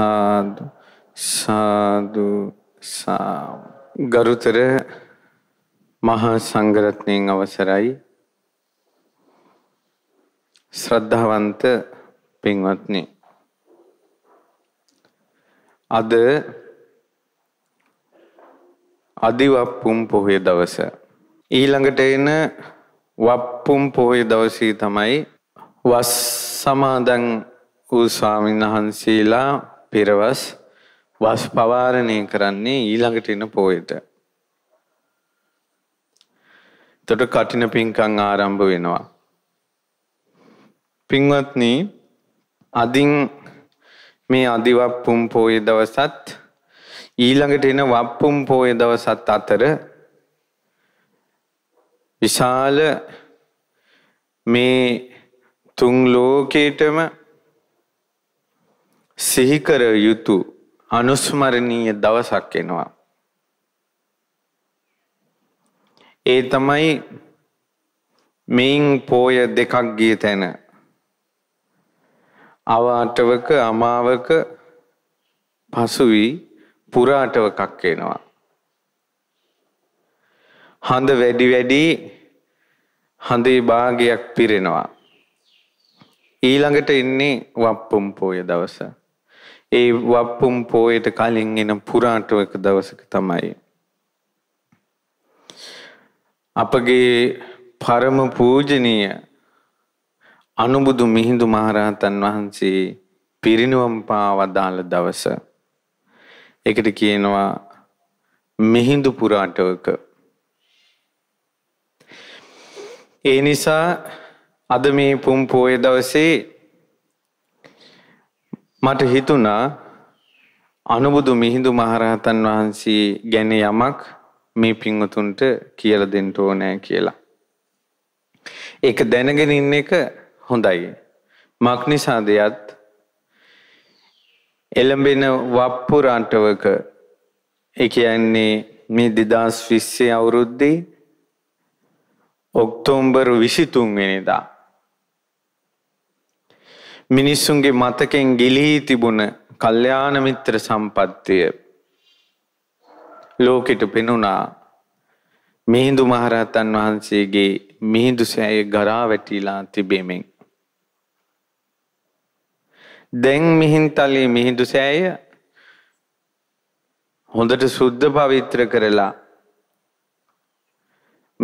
සාදු සාදු ගරුතර මහා සංඝරත්නයෙන් අවසරයි ශ්‍රද්ධාවන්ත පින්වත්නි අද අදිවප්පුම් පොහේ දවස ඊළඟට එන වප්පුම් පොහේ දවසේ තමයි වස් සමාදන් වූ ස්වාමීන් වහන්සේලා පෙරවස් වස් පවාරණය කරන්නේ ඊළඟට එන පෝයට. එතකොට කටින පිංකම් ආරම්භ වෙනවා. පින්වත්නි අදින් මේ අදිවප්පුම් පෝය දවසත් ඊළඟට එන වප්පුම් පෝය දවසත් අතර විශාල මේ තුන් ලෝකේටම සිහිකර යුතු අනුස්මරණීය දවසක් එනවා. ඒ තමයි මෙයින් පෝය දෙකක් ගිය තැන. අවාටවක අමාවක පසුවී පුරාටවකක් එනවා. හඳ වැඩි වැඩි හඳේ භාගයක් පිරෙනවා. ඊළඟට ඉන්නේ වප්පුම් පෝය දවස. ඒ වප්පුම් පෝයට කලින් එන පුරාටුවක දවසක තමයි. අපගේ පරම පූජනීය අනුබුදු මිහිඳු මහරහතන් වහන්සේ පිරිනිවන් පාවදාළ දවස. ඒකට කියනවා මිහිඳු පුරාටවක. ඒ නිසා අද මේ පුම් පෝය දවසේ මට හිතුණා අනුබුදු මිහිඳු මහරහතන් වහන්සේ ගැන යමක් මේ පින්වතුන්ට කියලා දෙන්න ඕනෑ කියලා. ඒක දැනගෙන ඉන්න එක හොඳයි. මක්නිසා දෙයත් එළඹෙන වප්පුරාටවක ඒ කියන්නේ මේ 2020 අවුරුද්දේ ඔක්තෝබර් 23 වෙනිදා මිනිස්සුන්ගේ මතකෙන් ගිලී තිබුණ කල්යාණ මිත්‍ර සම්පත්තිය ලෝකෙට පෙනුණා මිහිඳු මහරහතන් වහන්සේගේ මිහිඳු සෑය ගරා වැටිලා තිබීමෙන් දැන් මිහින්තලේ මිහිඳු සෑය හොඳට සුද්ධ පවිත්‍ර කරලා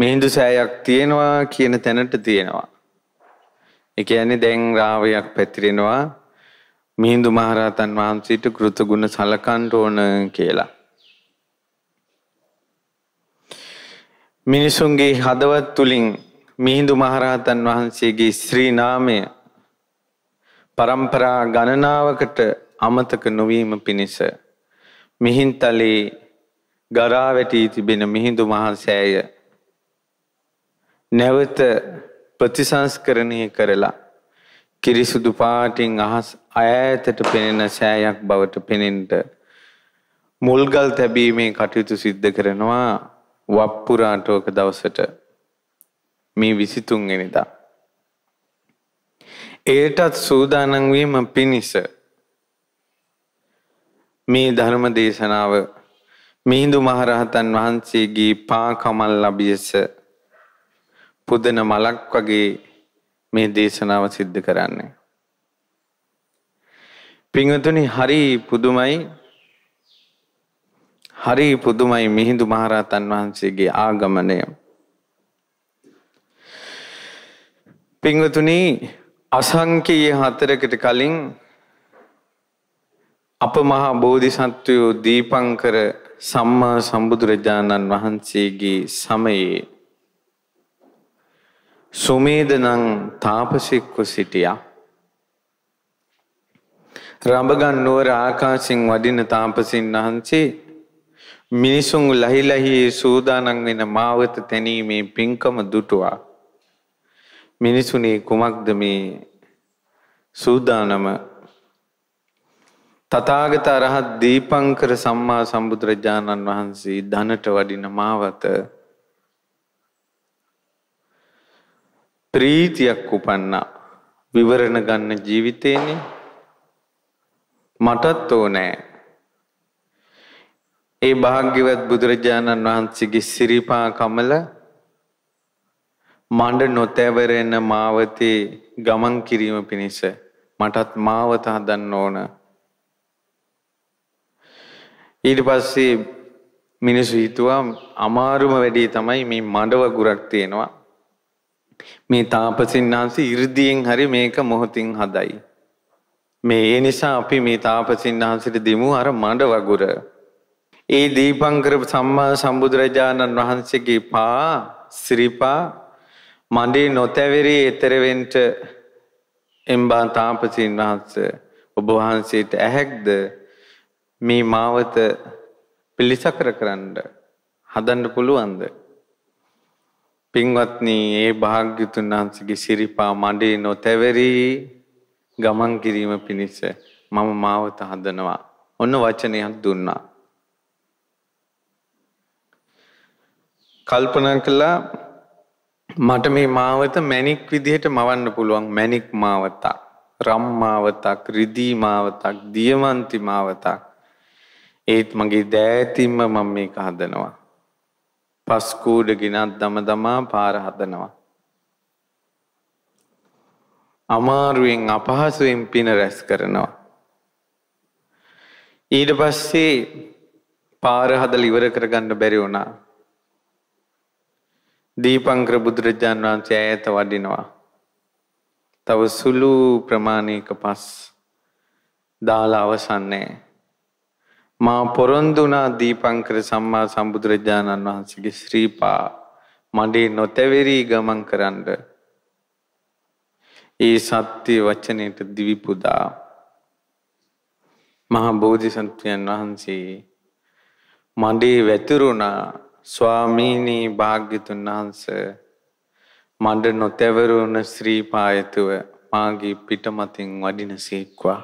මිහිඳු සෑයක් තියෙනවා කියන තැනට තියෙනවා ඒ කියන්නේ දැන් රාවයක් පැතිරෙනවා මිහිඳු මහරහතන් වහන්සේට කෘතගුණ සලකන්න ඕන කියලා. මිනිසුන්ගේ හදවත් තුලින් මිහිඳු මහරහතන් වහන්සේගේ ශ්‍රී නාමය પરම්පරා ගණනාවකට අමතක නොවීම පිණිස මිහින්තලේ ගරා වැටී තිබෙන මිහිඳු මහන්සෑය නැවත ප්‍රතිසංස්කරණය කරලා කිරිසුදු පාටින් අහස් ඈතට පෙනෙන සෑයක් බවට පෙනෙන්නට මුල්ගල් තැබීමේ කටයුතු සිද්ධ කරනවා වප්පුරාටෝක දවසට මේ 23 වෙනිදා. ඒටත් සූදානම් වීම පිණිස මේ ධර්ම දේශනාව මිහිඳු මහරහතන් වහන්සේගේ පා කමල් ලැබියස පුදන මලක් වගේ මේ දේශනාව සිද්ධ කරන්නේ. පිංහතුනි හරි පුදුමයි හරි පුදුමයි මිහිඳු මහරහතන් වහන්සේගේ ආගමනය. පිංහතුනි අසංකයේ හතරකට කලින් අප මහා බෝධිසත්වයෝ දීපංකර සම්මා සම්බුදුරජාණන් වහන්සේගේ සමයේ සුමේද නම් තාපසෙක්ව සිටියා. රඹගන් නුවර ආකාශයෙන් වඩින තාපසින් වහන්සේ මිනිසුන් ලහිලහි සූදානම් වෙන මාවත තැනීමේ පින්කම දුටුවා. මිනිසුනේ කුමක්ද මේ සූදානම තථාගත රහත් දීපංකර සම්මා සම්බුදුරජාණන් වහන්සේ ධනට වඩින මාවත ප්‍රීතියක් උපන්නා. විවරණ ගන්න ජීවිතේනේ. මටත් ඕනෑ. ඒ භාග්‍යවත් බුදුරජාණන් වහන්සේගේ සිරිපා කමල මඬ නොතැවරෙන මාවතේ ගමන් කිරීම පිණිස මටත් මාවත හදන්න ඕන. ඊට පස්සේ මිනිස්සු හිතුවා අමාරුම වැඩේ තමයි මේ මඩ වගුරක් තියෙනවා. මේ තාපසින් වහන්සේ 이르දියෙන් හරි මේක මොහොතින් හදයි. මේ ඒ නිසා අපි මේ තාපසින් වහන්සේට දෙමු අර මඩ වගුර. ඒ දීපංකර සම්මා සම්බුදුරජාණන් වහන්සේගේ පා ශ්‍රීපා මඩේ නොතැවරී ඈතර වෙන්න එම්බා තාපසින් වහන්සේ ඔබ වහන්සේට ඇහැක්ද මේ මාවත පිළිසකර කරන්න හදන්න පුළුවන්ද පින්වත්නි ඒ භාග්‍යතුන් වහන්සේගේ සිරිපා මඩේ නොතැවරි ගමන් කිරීම පිණිස මම මාවත හදනවා. ඔන්න වචනයක් දුන්නා. කල්පනා කළා මට මේ මාවත මැණික් විදිහට මවන්න පුළුවන් මැණික් මාවතක් රම් මාවතක් රිදී මාවතක් දියමන්ති මාවතක් ඒත් මගේ දෑතින්ම මම මේක හදනවා පස් කූඩ ගිනත් දම දමා පාර හදනවා. අමාරුවෙන් අපහසුවෙන් පින රැස් කරනවා. ඊට පස්සේ පාර හදලා ඉවර කරගන්න බැරි වුණා. දීපංකර බුදුරජාන් වහන්සේ ඈත වඩිනවා. තව සුළු ප්‍රමාණයක පස් දාලා අවසන් නැහැ. මා පොරොන්දුනා දීපංකර සම්මා සම්බුදුරජාණන් වහන්සේගේ ශ්‍රීපා මඩේ නොතැවෙරී ගමන් කරන්න. ඒ සත්‍ය වචනයට දිවිපුදා මහා බෝධිසත්වයන් වහන්සේ මඩේ වැතුරුණා ස්වාමීනී භාග්‍යතුන් වහන්ස මඩ නොතැවරුණ ශ්‍රීපායතුව මාගේ පිටමතින් වඩිනසේක්වා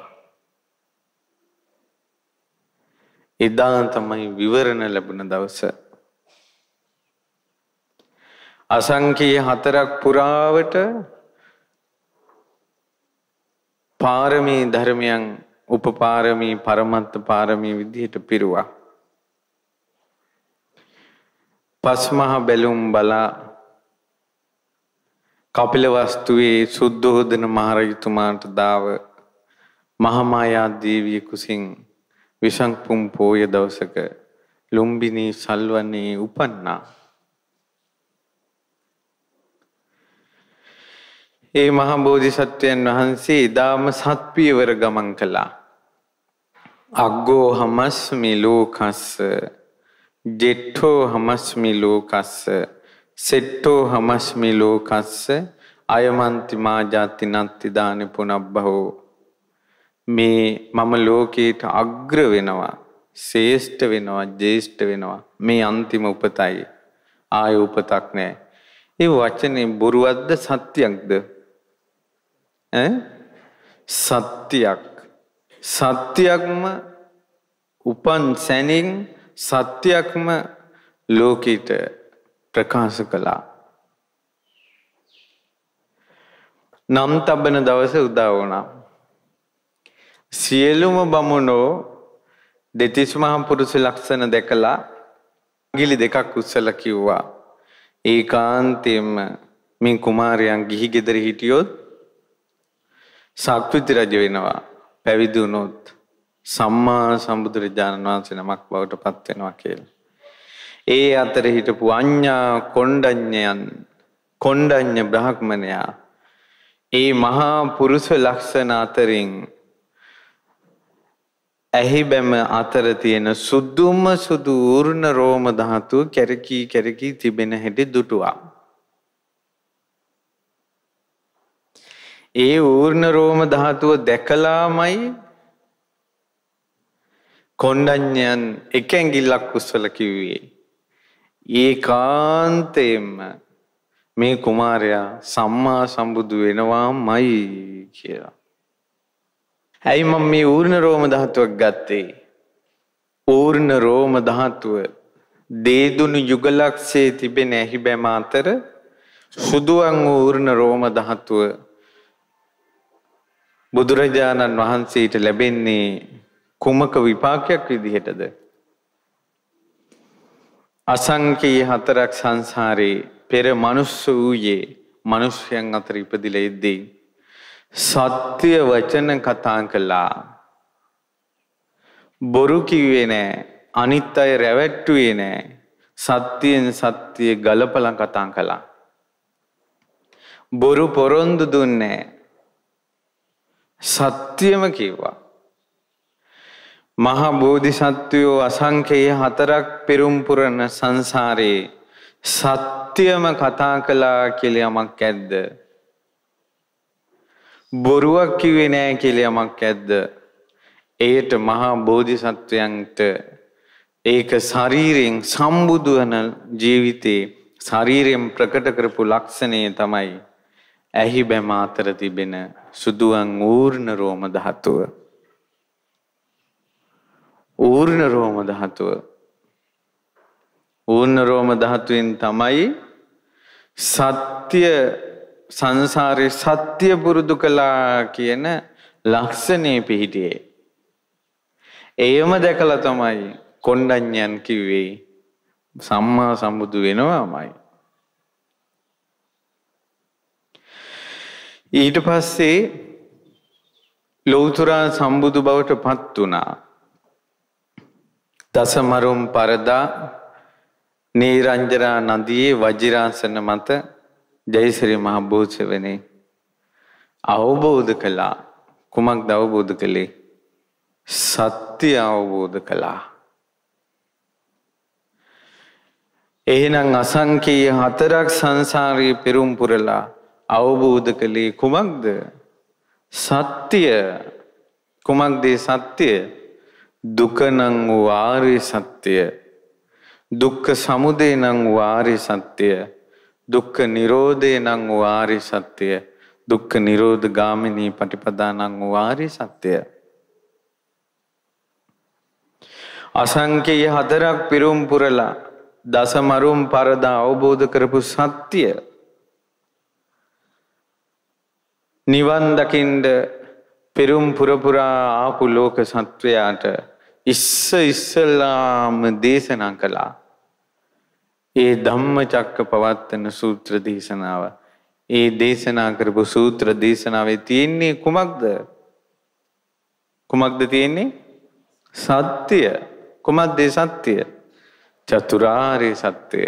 එදා තමයි විවරණ ලැබුණ දවස. අසංකී හතරක් පුරාවට පාරමී ධර්මයන් උපපාරමී පරමත්ත පාරමී විදිහට පිරුවා. පස්මහ බැලුම් බලා කපිලවස්තුවේ සුද්ධෝදන මහරජතුමාට දාව මහමායා දේවිය කුසින් විසංකුම් පෝය දවසක ලුම්බිනි සල්වන්නේ උපන්නා. ඒ මහා බෝධිසත්වයන් වහන්සේ ඊදාම සත්පියවර ගමන් කළා. අග්ගෝ හමස්මි ලෝකස්ස ජෙට්ඨෝ හමස්මි ලෝකස්ස සෙට්ඨෝ හමස්මි ලෝකස්ස අයමන්ති මා ජාති නත්ති දානි පුනබ්බහෝ මේ මම ලෝකයට අග්‍ර වෙනවා ශේෂ්ඨ වෙනවා ජේෂ්ඨ වෙනවා මේ අන්තිම උපතයි ආය උපතක් නෑ ඒ වචනේ බොරුවක්ද සත්‍යයක්ද ඈ සත්‍යයක් සත්‍යයක්ම උපන් සැනින් සත්‍යයක්ම ලෝකයට ප්‍රකාශ කළා නම් තබන දවස උදා වුණා සියලුම බමුණෝ දෙතිස් මහා පුරුෂ ලක්ෂණ දැකලා ගිලි දෙකක් උස්සලා කිව්වා ඒකාන්තයෙන්ම මේ කුමාරයන් ගිහි ගෙදර හිටියොත් සක්විති රජ වෙනවා පැවිදි වුණොත් සම්මා සම්බුදුරජාණන් වහන්සේ නමක් බවට පත් වෙනවා කියලා. ඒ අතර හිටපු අඤ්ඤා කොණ්ඩඤ්ඤයන් කොණ්ඩඤ්ඤ බ්‍රහ්මණයා ඒ මහා පුරුෂ ලක්ෂණ අතරින් ඇහි බැම අතර තියෙන සුදුම සුදු ඌර්ණ රෝම ධාතුව කැරකී කැරකී තිබෙන හැටි දුටුවා. ඒ ඌර්ණ රෝම ධාතුව දැකලාමයි කොණ්ඩඤ්ඤයන් එක ඇඟිල්ලක් කුස්සල කිව්වේ. ඒකාන්තයෙන්ම මේ කුමාරයා සම්මා සම්බුදු වෙනවාමයි කියලා. ඇයි මම මේ ඌර්ණ රෝම ධාතුවක් ගත්තේ? ඌර්ණ රෝම ධාතුව දේදුණු යුගලක්ෂයේ තිබෙන ඇහි බැම අතර සුදුවන් ඌර්ණ රෝම ධාතුව බුදුරජාණන් වහන්සේට ලැබෙන්නේ කුමක විපාකයක් විදිහටද? අසංකේ හතරක් සංසාරේ පෙර මනුස්ස වූයේ මනුෂ්‍යයන් අතර ඉපදිලා ඉද්දී සත්‍ය වචන කතා කළා. බොරු කිව්වේ නෑ. අනිත් අය රැවට්ටුවේ නෑ. සත්‍යයෙන් සත්‍යය ගලපලා කතා කළා. බොරු පොරොන්දු දුන්නේ සත්‍යම කිව්වා. මහා බෝධිසත්වයෝ අසංකේය හතරක් පෙරම්පුරන සංසාරේ සත්‍යම කතා කළා කියලා යමක් ඇද්ද? බොරුවක් කිව්වේ නෑ කියලා යමක් ඇද්ද? එයට මහා බෝධිසත්වයන්ට ඒක ශරීරයෙන් සම්බුදු වන ජීවිතේ ශරීරයෙන් ප්‍රකට කරපු ලක්ෂණය තමයි ඇහි බැම අතර තිබෙන සුදුවන් ඌර්ණ රෝම ධාතුව. ඌර්ණ රෝම ධාතුව ඌර්ණ රෝම ධාතුවෙන් තමයි සත්‍ය සංසාරේ සත්‍ය පුරුදු කළා කියන ලක්ෂණේ පිහිටියේ. එයම දැකලා තමයි කොණ්ඩඤ්ඤන් කිව්වේ සම්මා සම්බුදු වෙනවාමයි. ඊට පස්සේ ලෞතර සම්බුදු බවට පත් වුණා. දසමරුම් පරදා නීරංජනා නදියේ වජිරාසන මත ජයසිරි මහ භූෂවනේ අවබෝධ කළා කුමක්ද අවබෝධ කළේ සත්‍ය අවබෝධ කළා එහෙනම් අසංකීය හතරක් සංසාරයේ පෙරුම් පුරලා අවබෝධ කළේ කුමක්ද සත්‍ය කුමක්ද සත්‍ය දුක නම් වූ ආර්ය සත්‍ය දුක්ඛ සමුදය නම් වූ ආර්ය සත්‍ය දුක්ඛ නිරෝධේ නම් වූ ආරි සත්‍ය දුක්ඛ නිරෝධ ගාමිනී පටිපදා නම් වූ ආරි සත්‍ය අසංකේය හතරක් පිරුම් පුරලා දසමරුම් පරදා අවබෝධ කරපු සත්‍ය නිවන් දකින්ද පෙරුම් පුරපුරා ආපු ලෝක සත්වයාට ඉස්ස ඉස්සල්ලාම දේශනා කළා ඒ ධම්මචක්ක පවත්තන සූත්‍ර දේශනාව. ඒ දේශනා කරපු සූත්‍ර දේශනාවේ තියෙන්නේ කුමක්ද? කුමක්ද තියෙන්නේ? සත්‍ය. කුමක්ද සත්‍ය? චතුරාර්ය සත්‍ය.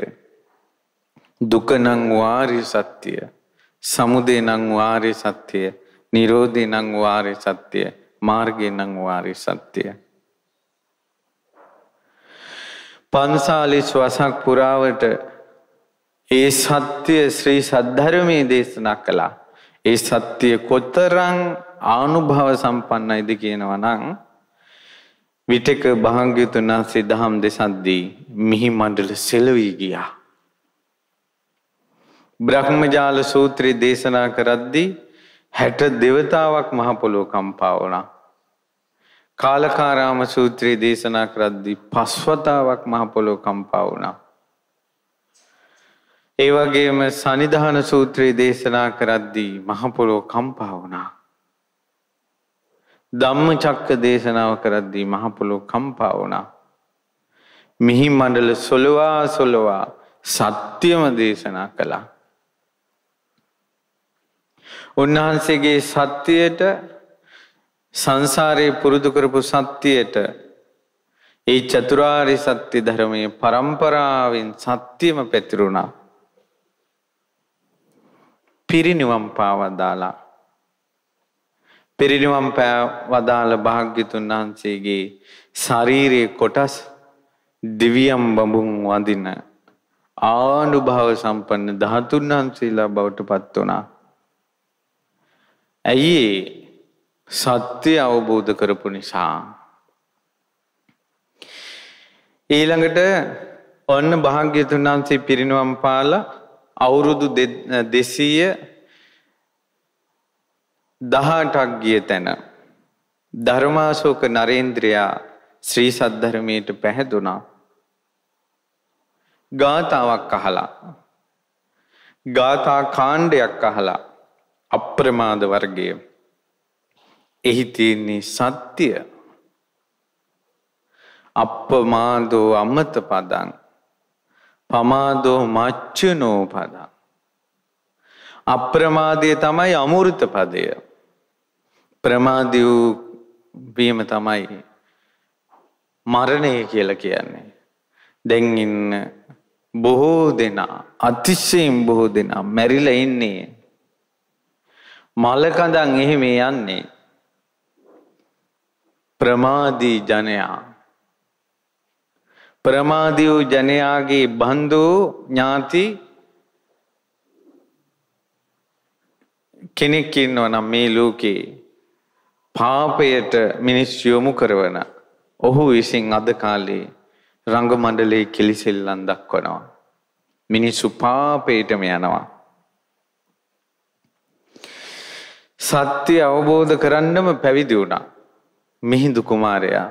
දුක නම් වාරි සත්‍ය. සමුදය නම් වාරි සත්‍ය. නිරෝධය නම් වාරි සත්‍ය. මාර්ගය නම් වාරි සත්‍යයි. පන්සාලිස් වසක් පුරාවට ඒ සත්‍යය ශ්‍රී සද්ධර්මය දේශනා කළා. ඒ සත්‍යය කොතරං ආනුභව සම්පන්නයිද කියනවනං විටක භාග්‍යතුන් වහන්සේ දහම් දෙසද්දී මිහි මණ්ඩල සෙලවී ගියා. බ්‍රහ්මජාල සූත්‍රය දේශනා කරද්දී හැට දෙවතාවක් මහපොලෝ කම්පා වුණා. කාලකාරාම සූත්‍රයේ දේශනා කරද්දී පස්වතාවක් මහ පොළොව කම්පා වුණා. ඒ වගේම සනිධාන සූත්‍රයේ දේශනා කරද්දී මහ පොළොව කම්පා වුණා. ධම්මචක්ක දේශනාව කරද්දී මහ පොළොව කම්පා වුණා. මිහි මණ්ඩල සොලවා සොලවා සත්‍යම දේශනා කළා. උන්වහන්සේගේ සත්‍යයට සංසාරයේ පුරුදු කරපු සත්‍යයට ඒ චතුරාර්ය සත්‍ය ධර්මයේ પરම්පරාවෙන් සත්‍යම පැතිරුණා. පිරිනිවන් පාවදාලා පිරිනිවන් පාවදාල භාග්‍යතුන් වහන්සේගේ ශාරීරික කොටස් දිවියම් බඹුන් වඳින ආනුභාව සම්පන්න ධාතුන් වහන්සේලා බවට පත් වුණා. ඇයි සත්‍ය අවබෝධ කරපු නිසා ඊළඟට ඔන්න භාග්‍යතුන් වහන්සේ පිරිනවම් පාලා අවුරුදු 200 18ක් ගිය තැන ධර්මාශෝක නරේන්ද්‍රයා ශ්‍රී සද්ධර්මයට පැහැදුනා ගාතාවක් අහලා ගාථා කාණ්ඩයක් අහලා අප්‍රමාද වර්ගයේ එහි තියෙන්නේ සත්‍ය අප්පමාදෝ අමත පදං පමාදෝ මච්චනෝ පදං අප්‍රමාදය තමයි අමෘත පදය ප්‍රමාදය වීම තමයි මරණය කියලා කියන්නේ දැන් ඉන්න බොහෝ දෙනා අතිශයින් බොහෝ දෙනා මැරිලා ඉන්නේ මලකඳන් එහෙම යන්නේ ප්‍රමාදී ජනයා ප්‍රමාදී වූ ජනයාගේ බන්දු ඥාති කෙනෙක් ඉන්නවා නම් මේ ලෝකේ පාපයට මිනිස් යොමු කරවන ඔහු විසින් අද කාලේ රංග මණ්ඩලයේ කිලිසෙල්ලම් දක්වනවා මිනිස්සු පාපයටම යනවා සත්‍ය අවබෝධ කරන්නම පැවිදි වුණා මිහිඳු කුමාරයා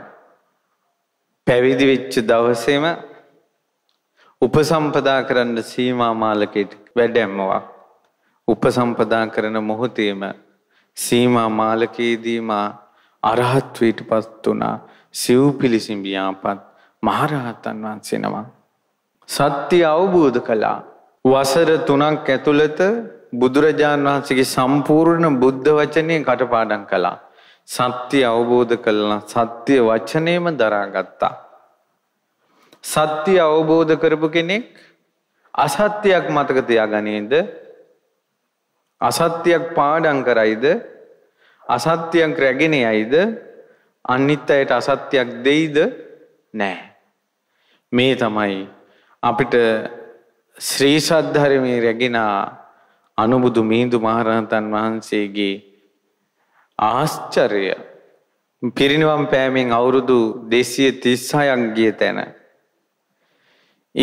පැවිදි වෙච්ච දවසේම උපසම්පදා කරන්න සීමා මාලකයට වැඩැම්මවා. උපසම්පදා කරන මොහොතේම සීමා මාලකයේදීම අරහත්වයට පත් වුණා සිව්පිලිසිඹියාපත් මහරහතන් වහන්සේ නමක්. සත්‍ය අවබෝධ කළා. වසර තුනක් ඇතුළත බුදුරජාණන් වහන්සේගේ සම්පූර්ණ බුද්ධ වචනය කටපාඩම් කළා. සත්‍ය අවබෝධ කළා සත්‍ය වචනේම දරාගත්තා සත්‍ය අවබෝධ කරපු කෙනෙක් අසත්‍යයක් මතක තියාගනේද අසත්‍යයක් පාඩම් කරයිද අසත්‍යයක් රැගෙන යයිද අනිත් අයට අසත්‍යයක් දෙයිද නෑ මේ තමයි අපිට ශ්‍රී සද්ධර්මයේ රැගෙන අනුබුදු මිහිඳු මහරහතන් වහන්සේගේ ආශ්චර්ය පිරිනිවන් පෑමෙන් අවුරුදු දෙසිය තිස්සායක්ගිය තැන.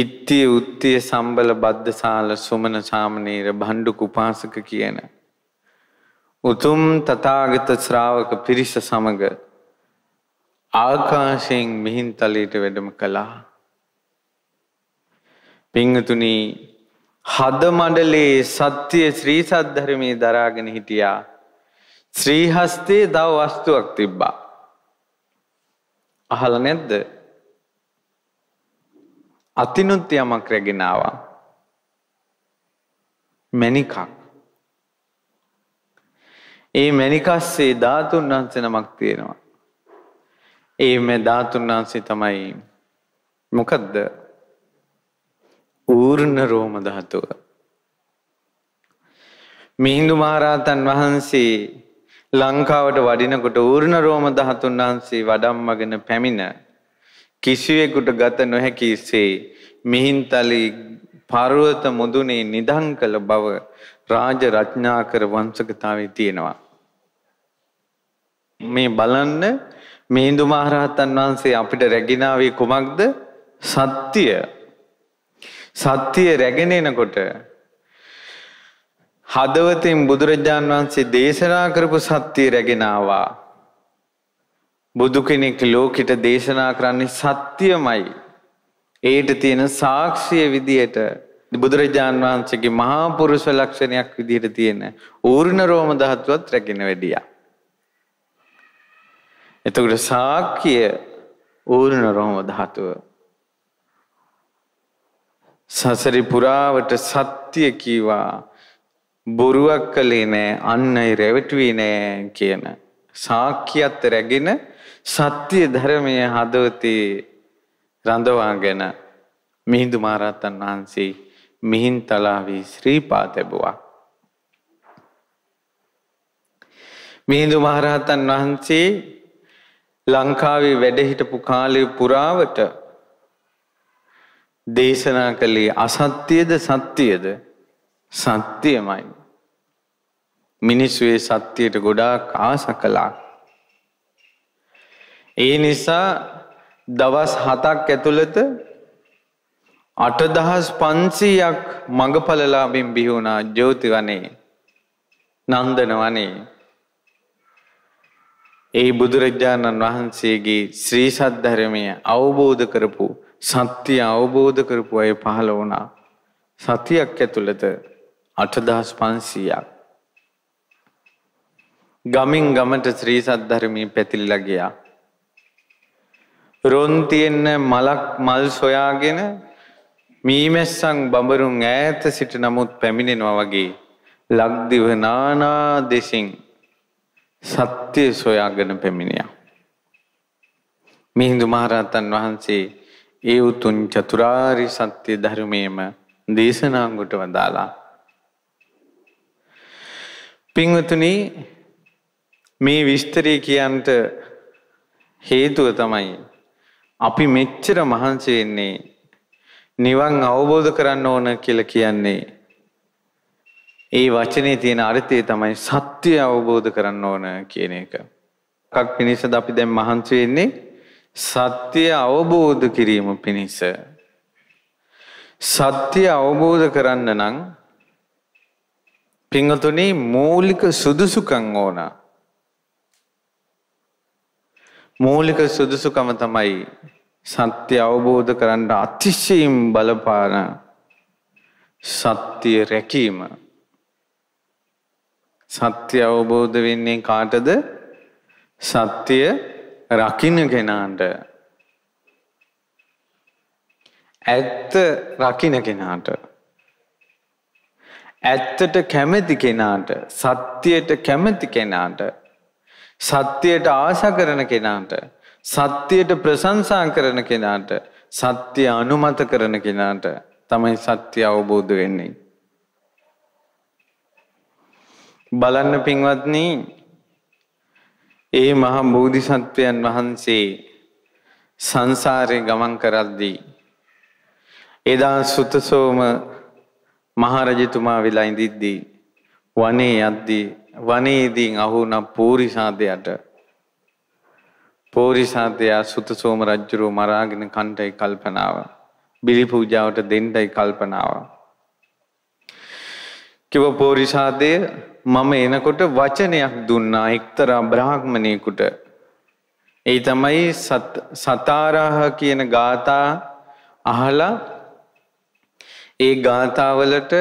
ඉත්තිය උත්තිය සම්බල බද්ධසාල සුමන සාමනීර බණ්ඩු කුපාසක කියන. උතුම් තතාගත ශ්‍රාවක පිරිස සමඟ ආකාශයෙන් මිහින්තලීට වැඩම කළා. පිංහතුනී හද මඩලේ සත්‍යය ශ්‍රී සද්ධරමී දරාගෙන හිටියා ශ්‍රී හස්තේ තව වස්තුවක් තිබ්බා. අහලා නැද්ද? අතිනුත් යමක් රැගෙන ආවා. මණිකක්. ඒ මණිකස්සේ ධාතුන් වහන්සේ නමක් තියෙනවා. ඒ මේ ධාතුන් වහන්සේ තමයි මොකද්ද? ඌර්ණ රෝම ධාතුව. මිහිඳු මහරහතන් වහන්සේ ලංකාවට වඩිනකොට ඌර්ණ රෝම ධාතුන් වහන්සේ වඩම්මගෙන පැමිණ කිසිවෙකුට ගත නොහැකිසේ මිහින්තලි පර්වත මුදුනේ නිදන් කළ බව රාජ රත්නාකර වංශකතාවේ තියෙනවා. මේ බලන්න මිහිඳු මහරහතන් වහන්සේ අපිට රැගිනාවේ කුමක්ද? සත්‍ය. සත්‍ය රැගෙන එනකොට හදවතින් බුදුරජාන් වහන්සේ දේශනා කරපු සත්‍යය රැගෙනවා. බුදු කෙනෙක් ලෝකෙට දේශනා කරන්නේ සත්‍යමයි. ඒට තියෙන සාක්ෂිය විදියට බුදුරජාන් වහන්සේගේ මහා පුරුෂ ලක්ෂණයක් විදියට තියෙන ඌර්ණ රෝම ධාතුවත් රැගෙන වැඩියා. එතකොට සාක්කිය ඌර්ණ රෝම ධාතුව. සසරි පුරාවට සත්‍ය කීවා බොරුවක් කළේ නෑ අන්නයි රැවටුවේ නෑ කියන සාක්කියත් රැගෙන සත්‍ය ධර්මය හදවතේ රඳවාගෙන මිහිඳු මහරහතන් වහන්සේ මිහින්තලාවේ ශ්‍රීපා තැබුවා. මිහිඳු මහරහතන් වහන්සේ ලංකාවේ වැඩ හිටපු කාලය පුරාවට දේශනා කළේ අසත්‍යද සත්‍යද සත්‍යයමයි. මිනිස්සුවේ සත්‍යයට ගොඩාක් ආස කළා. ඒ නිසා දවස් හතක් ඇතුළත අටදහස් පන්සීයක් මඟඵලලාබින් බිහිවුණා ජෝති වනේ නන්දන වනේ. ඒ බුදුරජාණන් වහන්සේගේ ශ්‍රී සද්ධරමය අවබෝධ කරපු සත්‍යය අවබෝධ කරපු අය පහළ වුණා. සතියක් ඇතුළත අටදහස් පන්සීයක්. ගමින් ගමට ශ්‍රී සද්ධරමී පැතිල්ල ගියා. රොන් තියෙන්න මලක් මල් සොයාගෙන මීමැස්සං බඹරුන් ඈත සිට නමුත් පැමිණෙනවා වගේ ලක්දිව නානා දෙසින් සත්‍යය සොයාගෙන පැමිණියා. මිහිඳු මහරහතන් වහන්සේ ඒ උතුම් චතුරාරි සත්‍ය ධර්මයේම දේශනාංගට වදාලා පින්වතුනි මේ විස්තරය කියන්ට හේතුව තමයි අපි මෙච්චර මහන්සි වෙන්නේ නිවන් අවබෝධ කරන්න ඕන කියලා කියන්නේ ඒ වචනේ තියෙන අර්ථය තමයි සත්‍ය අවබෝධ කරන්න ඕන කියන එක. එකක් පිණිසද අපි දැන් මහන්සි වෙන්නේ සත්‍ය අවබෝධ කිරීම පිණිස. සත්‍ය අවබෝධ කරන්න නම් පිංහතුනේ මූලික සුදුසුකං ඕන. මූලික සුදුසුකම තමයි සත්‍ය අවබෝධ කරන්න අතිශයම් බලපාන සත්‍යය රැකීම. සත්‍ය අවබෝධ වෙන්නේ කාටද සත්‍යය රකින කෙනාට. ඇත්ත රකින කෙනාට. ඇත්තට කැමති කෙනාට සත්‍යයට කැමති කෙනාට සත්‍යයට ආශා කරන කෙනාට සත්‍යයට ප්‍රශංසා කරන කෙනාට සත්‍ය අනුමත කරන කෙනාට තමයි සත්‍ය අවබෝධ වෙන්නේ බලන්න පින්වත්නි ඒ මහා බෝධිසත්වයන් වහන්සේ සංසාරේ ගමන් කරද්දී එදා සුතසෝම මහරජතුමා වෙලා ඉඳිද්දී වනේ යද්දී වනේදීන් අහුණ පූරිසාදයට පූරිසාදයා සුතසෝම රජුරු මරාගෙන කණ්ඩයි කල්පනාව. බිලි පූජාවට දෙන්නයි කල්පනාව. කිව පෝරිසාදය මම එනකොට වචනයක් දුන්නා එක්තරා බ්‍රාහ්මණයකුට. ඒ තමයි සතාරාහ කියන ගාථා අහලා ඒ ගාථාවලට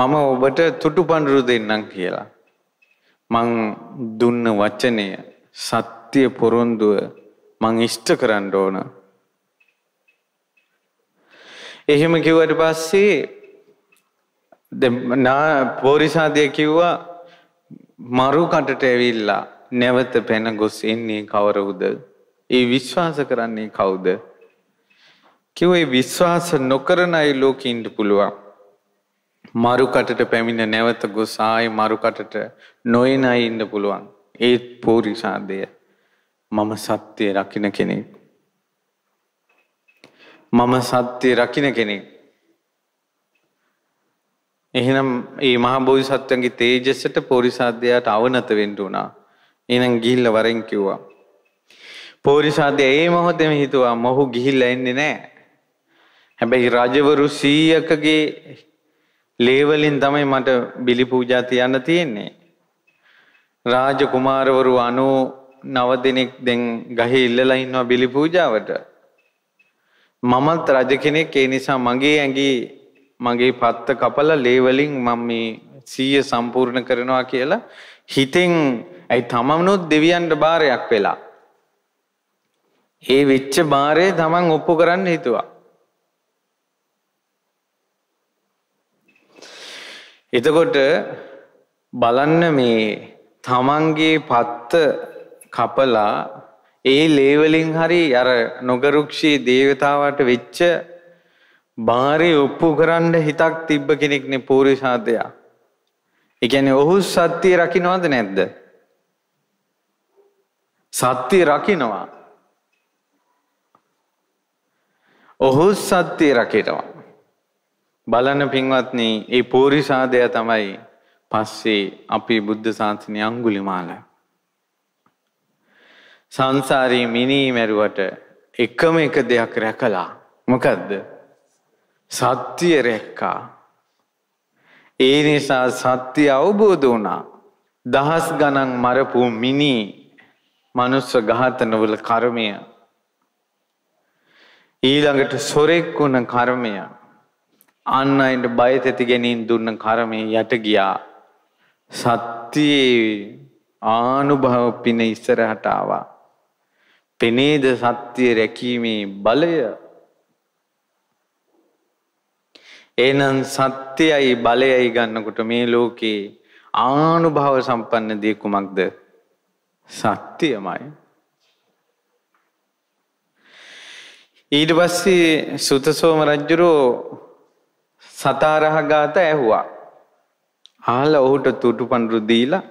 මම ඔබට තුටු පඳුරු දෙන්නම් කියලා. මං දුන්න වචනය සත්‍ය පොරොන්දුව මං ඉෂ්ට කරන්න ඕන. එහෙම කිව්වට පස්සේ නා පෝරිසාදය කිව්වා මරු කටට ඇවිල්ලා නැවත පැන ගොස් එන්නේ කවරවුද? ඒ විශ්වාස කරන්නේ කවුද? කිව්වේ විශ්වාස නොකරන අය ලෝකේ ඉන්න පුළුවන්. මරු කටට පැමිණ නැවත ගොස් ආයි මරු කටට නොයන අය ඉන්න පුළුවන්. ඒත් පෝරිසාදය. මම සත්‍යය රකින කෙනෙක්. මම සත්‍යය රකින කෙනෙක්. එහෙනම් ඒ මහා බෝධිසත්වයන්ගේ තේජසට පෝරිසාදයට අවනත වෙන්න උනා. එහෙනම් ගිහිල්ලා වරෙන් කිව්වා. පෝරිසාදය ඒ මොහොතේම හිතුවා මොහු ගිහිල්ලා එන්නේ නැහැ. හැබැයි රජවරු 100කගේ ලේවලින් තමයි මට බිලි පූජා තියන්න තියෙන්නේ. රාජ කුමාරවරු 99 දෙනෙක් දැන් ගහේ ඉල්ලලා ඉන්නවා බිලි පූජාවට. මමත් රජ කෙනෙක් ඒ නිසා මගේ ඇඟි මගේ පත්ත කපලා ලේවලින් මම මේ 100 සම්පූර්ණ කරනවා කියලා හිතෙන් ඇයි තමනුත් දෙවියන්ට බාරයක් වෙලා. ඒ වෙච්ච බාරය තමන් ඔප්පු කරන්න හිතුවා. එතකොට බලන්න මේ තමන්ගේ පත්ත කපලා ඒ ලේවලින් හරි අර නොගරුක්ෂී දේවතාවට වෙච්ච බාරි ඔප්පු කරන්න හිතක් තිබ්බ කෙනෙක්නේ පූර්විසාදයා. ඒ කියන්නේ ඔහු සත්‍ය රකින්නවද නැද්ද? සත්‍ය රකින්නවා. ඔහු සත්‍ය රකින්නවා. බලන පින්වත්නි ඒ පෝරිසාදය තමයි පස්සේ අපේ බුද්ධ ශාසනය අඟුලිමාල. සංසාරී මිනී මැරුවට එකම එක දෙයක් රැකලා මොකද්ද? සත්‍ය රැක්කා. ඒ නිසා සත්‍ය අවබෝධ වුණා. දහස් ගණන් මරපු මිනී මනුස්ස ඝාතනවල කර්මය ඊළඟට සොරෙක් වුණ කර්මයක් අන් අයට බය තැති ගැනීම දුන්න කර්මය යට ගියා. සත්‍යයේ ආනුභව පින ඉස්සරහට ආවා. පෙනේද සත්‍ය රැකීමේ බලය එහෙනම් සත්‍යයයි බලයයි ගන්නකොට මේ ලෝකේ ආනුභව සම්පන්න දේ කුමක්ද? සත්‍යමයි. ඊට පස්සේ සුතසෝම රජුරෝ සතරහගත ඇහුවා. අහලා ඔහුට තුටු පඳුරු දීලා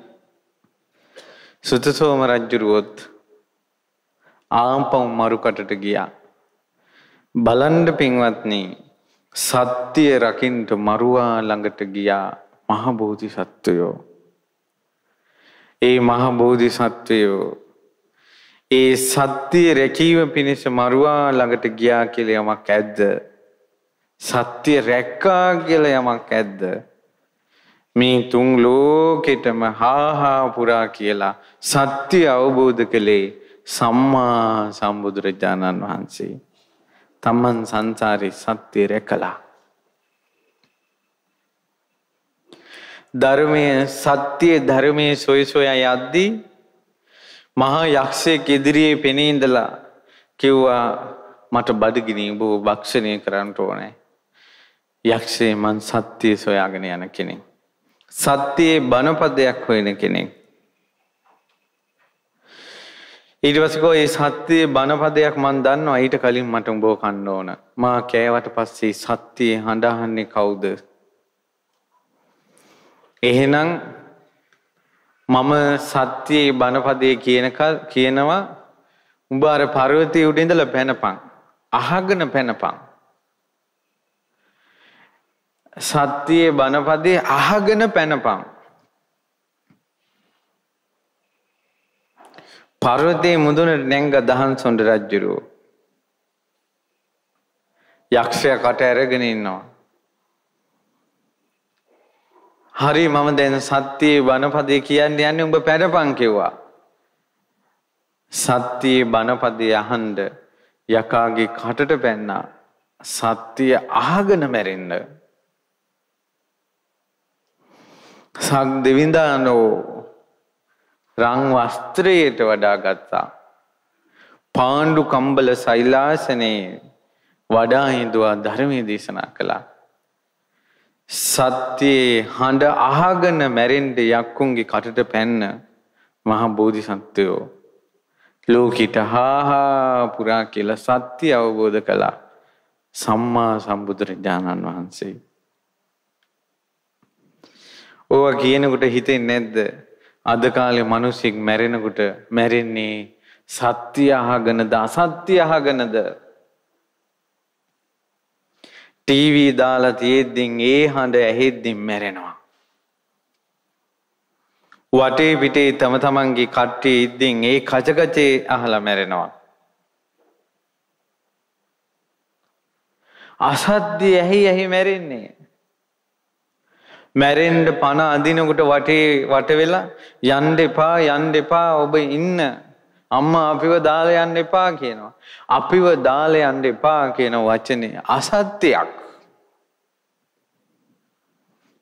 සුතසෝම රජුරුවොත් ආම්පම් මරුකටට ගියා. බලන්න පින්වත්නි සත්‍ය රකින්න මරුවා ළඟට ගියා මහ බෝධිසත්වයෝ. ඒ මහ බෝධිසත්වයෝ ඒ සත්‍ය රැකීම පිණිස මරුවා ළඟට ගියා කියලා යමක් ඇද්ද? සත්‍ය රැක්කා කියලා යමක් ඇද්ද? මේ තුන් ලෝකෙටම හාහා පුරා කියලා සත්‍ය අවබෝධ කළේ සම්මා සම්බුදුරජාණන් වහන්සේ. තමන් සංසාරේ සත්‍ය රැකලා. ධර්මයේ සත්‍ය ධර්මයේ සොය සොයා යද්දී මහා යක්ෂයෙක් ඉදිරියේ පෙනී ඉඳලා කිව්වා මට බඩගිනි බෝ භක්ෂණය කරන්න ඕනේ. යක්ෂේ මං සත්‍යය සොයාගෙන යන කෙනෙක්. සත්‍යයේ බණපදයක් හොයන කෙනෙක්. ඊට පස්සේ කෝ මේ සත්‍යයේ බණපදයක් මං දන්නවා ඊට කලින් මට උඹව කන්න ඕන. මා කෑවට පස්සේ සත්‍යයේ හඬහන්නේ කවුද? එහෙනම් මම සත්‍යයේ බණපදයේ කියනක කියනවා උඹ අර පර්වතයේ උඩ ඉඳලා පැනපන්. අහගෙන පැනපන්. සත්‍යයේ බණපදේ අහගෙන පැනපම්. පර්වතයේ මුදුනට නැංග දහන් සොඬ රජ්ජුරුවෝ. යක්ෂය කට ඇරගෙන ඉන්නවා. හරි මම දැන් සත්‍යයේ බණපදේ කියන්න යන්නේ උඹ පැනපන් කිව්වා. සත්‍යයේ බණපදේ අහන්ඳ යකාගේ කටට පැන්නා. සත්‍යය අහගෙන මැරෙන්න සක් දෙවිඳානෝ රං වස්ත්‍රයට වඩා ගත්තා. පාණ්ඩු කම්බල සෛලාසනයේ වඩා හිඳුවා ධර්මයේ දේශනා කළා. සත්‍යයේ හඬ අහගෙන මැරෙන්න යක්කුන්ගේ කටට පැන්න මහා බෝධිසත්වයෝ ලෝකිට හාහා පුරා කියලා සත්‍ය අවබෝධ කළා. සම්මා සම්බුදුරජාණන් වහන්සේ ඕවා කියනකොට හිතෙන්නේ නැද්ද? අද කාලේ මිනිස්සෙක් මැරෙනකොට මැරෙන්නේ සත්‍ය අහගෙනද අසත්‍ය අහගෙනද? ටීවී දාලා තියෙද්දින් ඒ හඬ ඇහෙද්දින් මැරෙනවා. වටේ පිටේ තම තමන්ගේ කට්ටිය ඉද්දින් ඒ කචකචේ අහලා මැරෙනවා. අසත්‍ය ඇහි ඇහි මැරෙන්නේ. මැරෙන්න පණ අඳිනකොට වටේ වට වෙලා යන්න එපා යන්න එපා ඔබ ඉන්න අම්මා අපිව දාලා යන්න එපා කියනවා. අපිව දාලා යන්න එපා කියන වචනේ අසත්‍යයක්.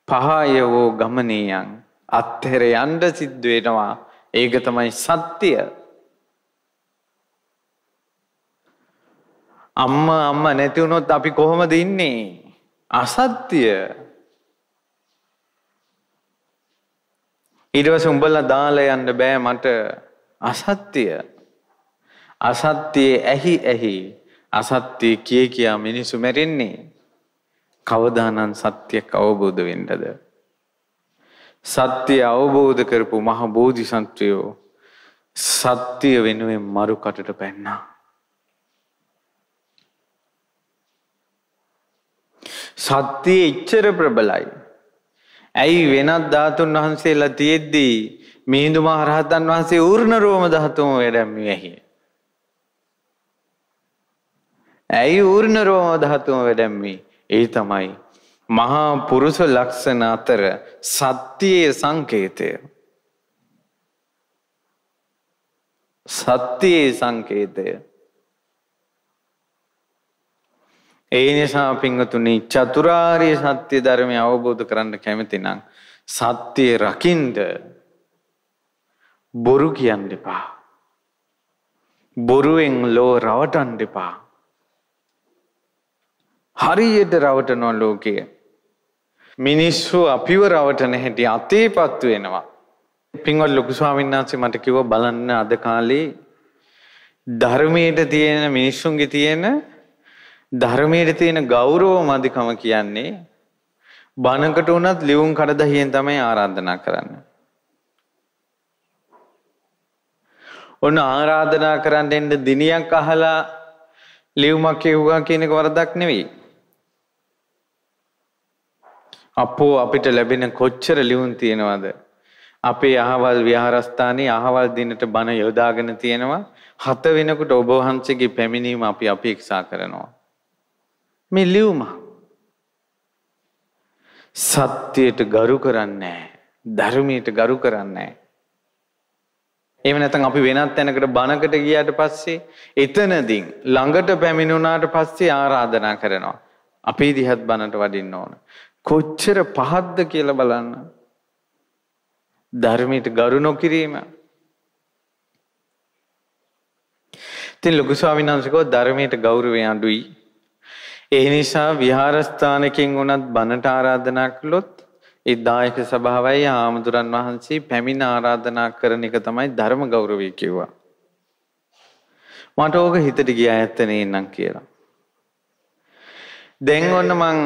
පහය වූ ගමනියන් අත්හැර යන්න සිද්ධ වෙනවා. ඒක තමයි සත්‍ය. අම්මා අම්මා නැති වුණොත් අපි කොහොමද ඉන්නේ? අසත්‍ය. ඊට පස්සේ උඹලා දාලා යන්න බෑ මට අසත්‍ය අසත්‍යයේ ඇහි ඇහි අසත්‍ය කිය කියා මිනිසු මැරෙන්නේ කවදානම් සත්‍ය අවබෝධ වෙන්නද සත්‍ය අවබෝධ කරපු මහ බෝධිසත්වයෝ සත්‍ය වෙනුවෙන් මරු කටට පැන්නා සත්‍යයේ ඉච්ඡර ප්‍රබලයි ඇයි වෙනත් ධාතුන් වහන්සේලා තියෙද්දී මිහිඳු මහ රහතන් වහන්සේ ඌර්ණ රෝම ධාතුම වැඩම්මේ ඇහි. ඇයි ඌර්ණ රෝම ධාතුම වැඩම්මේ? ඒ තමයි මහා පුරුෂ ලක්ෂණ අතර සත්‍යයේ සංකේතය. සත්‍යයේ සංකේතය ඒ නිසා පින්වතුනි චතුරාර්ය සත්‍ය ධර්මය අවබෝධ කරන්න කැමති නම් සත්‍ය රකින්ද බොරු කියන්න එපා. බොරුවෙන් ලෝ රවටන්න එපා. හරියට රවටනෝ ලෝකය. මිනිස්සු අපිව රවටන හැටි අතේපත් වෙනවා. පින්වත් ලොකු ස්වාමීන් වහන්සේ මට කිව්වා බලන්න අද කාලේ ධර්මයේ තියෙන මිනිස්සුන්ගේ තියෙන ධර්මයට තියෙන ගෞරව මදිකම කියන්නේ බණකට උනත් ලියුම් කඩදාසියෙන් තමයි ආරාධනා කරන්නේ. ඔන්න ආරාධනා කරන්න එන්න දිනියක් අහලා ලියුමක් කියුවා කියන එක වරදක් නෙවෙයි. අපෝ අපිට ලැබෙන කොච්චර ලියුම් තියෙනවද? අපේ අහවල් විහාරස්ථානයේ අහවල් දිනට බණ යොදාගෙන තියෙනවා. හත වෙනකොට ඔබ වහන්සේගේ පැමිණීම අපි අපේක්ෂා කරනවා. මේ ලියුම. සත්‍යයට ගරු කරන්නේ ධර්මයට ගරු කරන්නේ. එහෙම නැත්නම් අපි වෙනත් තැනකට බණකට ගියාට පස්සේ එතනදී ළඟට පැමිණුණාට පස්සේ ආරාධනා කරනවා. අපේ දිහත් බණට වඩින්න ඕන. කොච්චර පහද්ද කියලා බලන්න. ධර්මයට ගරු නොකිරීම ඉතින් ලොකු ස්වාමීන් වහන්සේකෝ ධර්මයට ගෞරවය අඩුයි ඒ නිසා විහාරස්ථානකින් වුණත් බණට ආරාධනා කළොත් ඒ දායක සභාවයි ආමුදුරන් වහන්සේ පැමිණ ආරාධනා කරන එක තමයි ධර්ම ගෞරවය කිව්වා. මට ඕක හිතට ගියා ඇත්තනේ නං කියලා. දැන් ඔන්න මං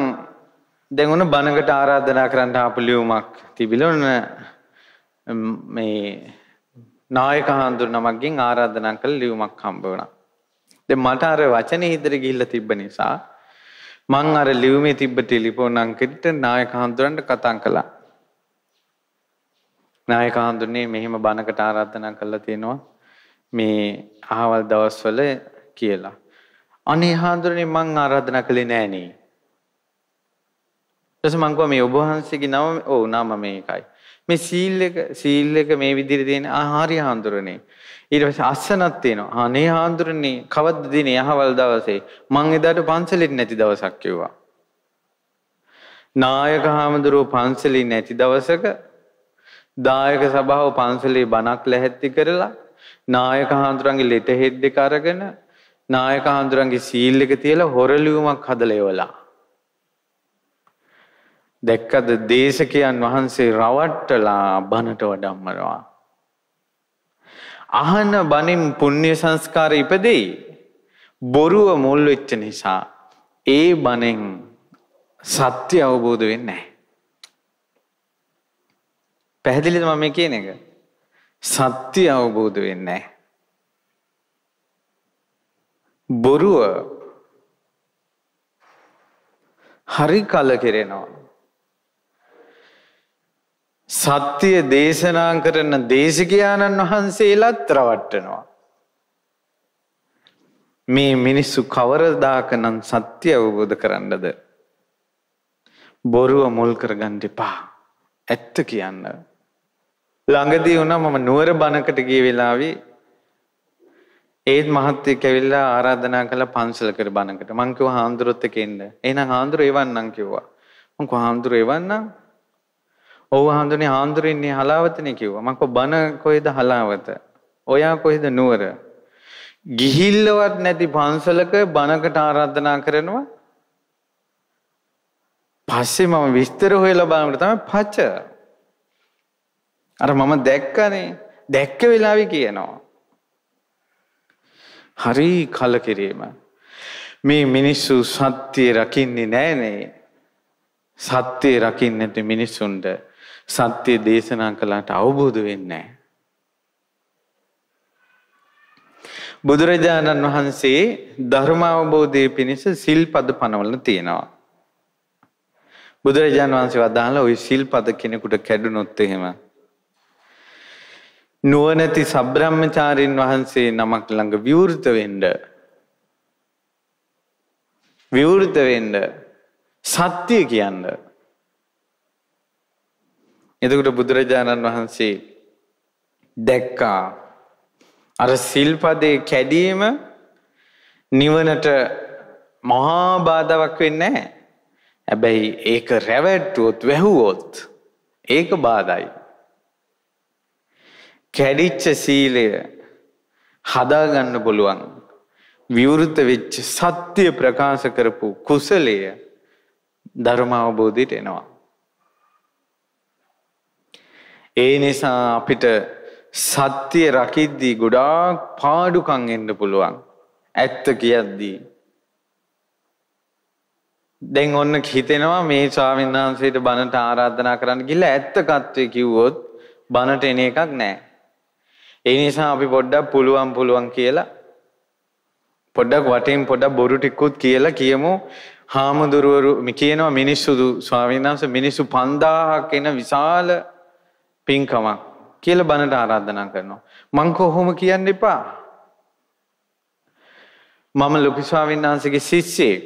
දැන් ඔන්න බණකට ආරාධනා කරන්න ආපු ලියුමක් තිබිලා ඔන්න මේ නායක හඳුන් නමක්ගෙන් ආරාධනා කළ ලියුමක් හම්බ වුණා. දැන් මට අර වචනේ හිතට ගිහිල්ලා තිබ්බ නිසා මං අර ලිව්මේ තිබ්බ ටෙලිෆෝන් අංකෙට නායක හඳුරන්න කතා කළා. නායක හඳුනේ මෙහෙම බණකට ආරාධනා කළා තියෙනවා මේ අහවල් දවස්වල කියලා. අනේ හඳුනේ මං ආරාධනා කළේ නෑනේ. ඊට පස්සේ මං කිව්වා මේ ඔබ වහන්සේගේ නම ඔව් නම මේකයි. මේ සීල් එක සීල් එක මේ විදිහට තියෙන ආහාරය හඳුරන්නේ. ඊට පස්සේ අස්සනක් තියෙනවා. අනේ හාඳුරනේ කවද්ද දිනේ යහවල් දවසේ මං එදාට පන්සලෙත් නැති දවසක් කිව්වා. නායක හාමුදුරුව පන්සලේ නැති දවසක දායක සභාව පන්සලේ බණක් ලැහැත්ති කරලා නායක හාමුදුරන්ගේ ලෙට හෙඩ් එක අරගෙන නායක හාමුදුරන්ගේ සීල් එක තියලා හොරලියුමක් හදලා එවලා. දැක්කද දේශකයන් වහන්සේ රවට්ටලා බණට වඩම්මනවා. අහන බණින් පුණ්‍ය සංස්කාර ඉපදෙයි. බොරුව මුල් වෙච්ච නිසා ඒ බණෙන් සත්‍ය අවබෝධ වෙන්නේ නැහැ. පැහැදිලිද මම මේ කියන එක? සත්‍ය අවබෝධ වෙන්නේ නැහැ. බොරුව හරි කල කෙරෙනවා. සත්‍යය දේශනා කරන දේශකයාණන් වහන්සේලාත් රවට්ටනවා. මේ මිනිස්සු කවරදාකනම් සත්‍ය අවබෝධ කරන්නද? බොරුව මුල් කරගන්න එපා. ඇත්ත කියන්න. ළඟදී වුණා මම නුවර බණකට ගිය වෙලාවේ ඒත් මහත්තයෙක් ඇවිල්ලා ආරාධනා කළා පන්සලකට බණකට. මං කිව්වා හාමුදුරුවොත් එක්ක එන්න. එහෙනම් හාමුදුරුවෝ එවන්නම් කිව්වා. මං කිව්වා හාමුදුරුවෝ එවන්නම්. ඔව් හඳුනේ හාමුදුරනේ හලාවතනේ කිව්වා. මම කිව්වා බණ කොහෙද හලාවත? ඔයා කොහෙද නුවර? ගිහිල්ලවත් නැති පන්සලක බණකට ආරාධනා කරනවා. පස්සේ මම විස්තර හොයලා බලනකොට තමයි පච. අර මම දැක්කනේ. දැක්ක වෙලාවේ කියනවා. හරි කලකිරීම. මේ මිනිස්සු සත්‍යය රකින්නේ නැහනේ. සත්‍යය රකින්නේ නැති මිනිස්සුන්ට සත්‍යය දේශනා කළාට අවබෝධ වෙන්නේ බුදුරජාණන් වහන්සේ ධර්ම අවබෝධය පිණිස සිල්පද පනවල තියෙනවා. බුදුරජාණන් වහන්සේ වදාහලා ওই සිල්පද කෙනෙකුට කැඩුනොත් එහෙම නුවණැති සබ්‍රාහ්මචාරින් වහන්සේ නමක් ළඟ විවෘත වෙන්න විවෘත වෙන්න සත්‍ය කියන්නේ එතකොට බුදුරජාණන් වහන්සේ දැක්කා අර සිල්පදේ කැඩීම නිවනට මහා බාධාවක් වෙන්නේ නැහැ. හැබැයි ඒක රැවට්ටුවොත් වැහුවොත් ඒක බාධායි. කැඩිච්ච සීලය හදාගන්න පුළුවන්. විවෘත වෙච්ච සත්‍ය ප්‍රකාශ කරපු කුසලය ධර්ම අවබෝධයට එනවා. ඒ නිසා අපිට සත්‍ය රකිද්දී ගොඩාක් පාඩුකම් එන්න පුළුවන්. ඇත්ත කියද්දී. දැන් ඔන්න හිතෙනවා මේ ස්වාමීන් වහන්සේට බණට ආරාධනා කරන්න ගිහලා ඇත්ත කත්වේ කිව්වොත් බණට එන එකක් නැහැ. ඒ නිසා අපි පොඩ්ඩක් පුළුවන් පුළුවන් කියලා පොඩ්ඩක් වටෙන් පොඩ්ඩක් බොරු ටිකුත් කියලා කියමු හාමුදුරුවරු කියනවා මිනිස්සු ස්වාමීන් වහන්සේ මිනිස්සු 5000ක් එන විශාල පින්කමක් කියලා බණට ආරාධනා කරනවා. මං කොහොම කියන්න එපා. මම ලොකු ස්වාමීන් වහන්සේගේ ශිෂ්‍යෙක්.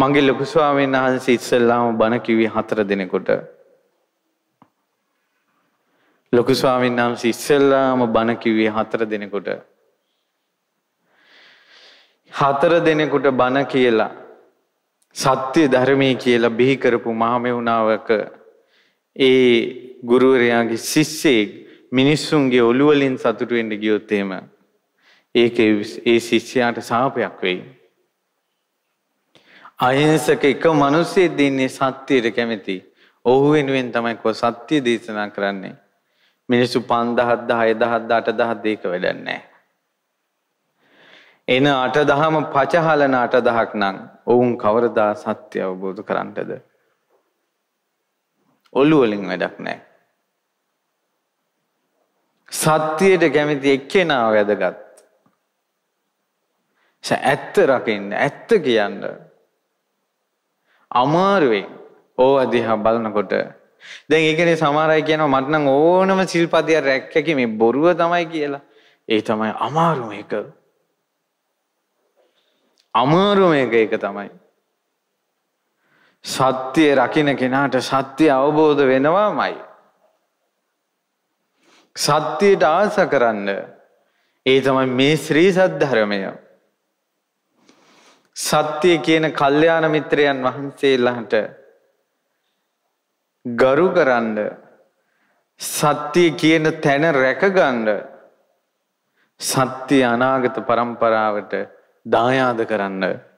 මගේ ලොකු ස්වාමීන් වහන්සේ ඉස්සෙල්ලාම බණ කිව්වේ හතර දිනකට. ලොකු ස්වාමීන් වහන්සේ ඉස්සෙල්ලාම බණ කිව්වේ හතර දිනකට. හතර දෙනෙකුට බණ කියලා සත්‍ය ධර්මයේ කියලා බිහි කරපු මහමෙවුනාවක ඒ ගුරුවරයාගේ ශිෂ්‍යෙක් මිනිස්සුන්ගේ ඔළුව වලින් සතුටු වෙන්න ගියොත් එහෙම ඒක ඒ ශිෂ්‍යයාට සාපයක් වෙයි. අහිංසක එක මිනිස්සෙක් දින්නේ සත්‍යයට කැමති. ඔහු වෙනුවෙන් තමයි කෝ සත්‍ය දේශනා කරන්නේ. මිනිස්සු 5000 10000 8000 දෙක වැඩක් නැහැ. එන 8000ම පචහලන 8000ක් නම් ඔවුන් කවරදා සත්‍ය අවබෝධ කරන්ටද? ඔළුව වලින් වැඩක් නැහැ. සත්‍යයට කැමති එක්කෙනා වැදගත්. ඇත්ත රකින්න ඇත්ත කියන්න අමාරුවෙන් ඕවා දිහා බලනකොට දැන් ඒකනේ සමහර අය කියනවා මට නම් ඕනම සිල්පදයක් රැක්කකි මේ බොරුව තමයි කියලා. ඒ තමයි අමාරුම එක. අමාරුම එක ඒක තමයි. සත්‍යය රකින කෙනාට සත්‍ය අවබෝධ වෙනවාමයි. සත්‍යයට ආස කරන්න ඒ තමයි මේ ශ්‍රී සද්ධර්මය. සත්‍යය කියන කල්්‍යයාන මිත්‍රයන් වහන්සේලාට ගරු කරන්න සත්‍යය කියන තැන රැකගන්න සත්‍ය අනාගත පරම්පරාවට දායාද කරන්න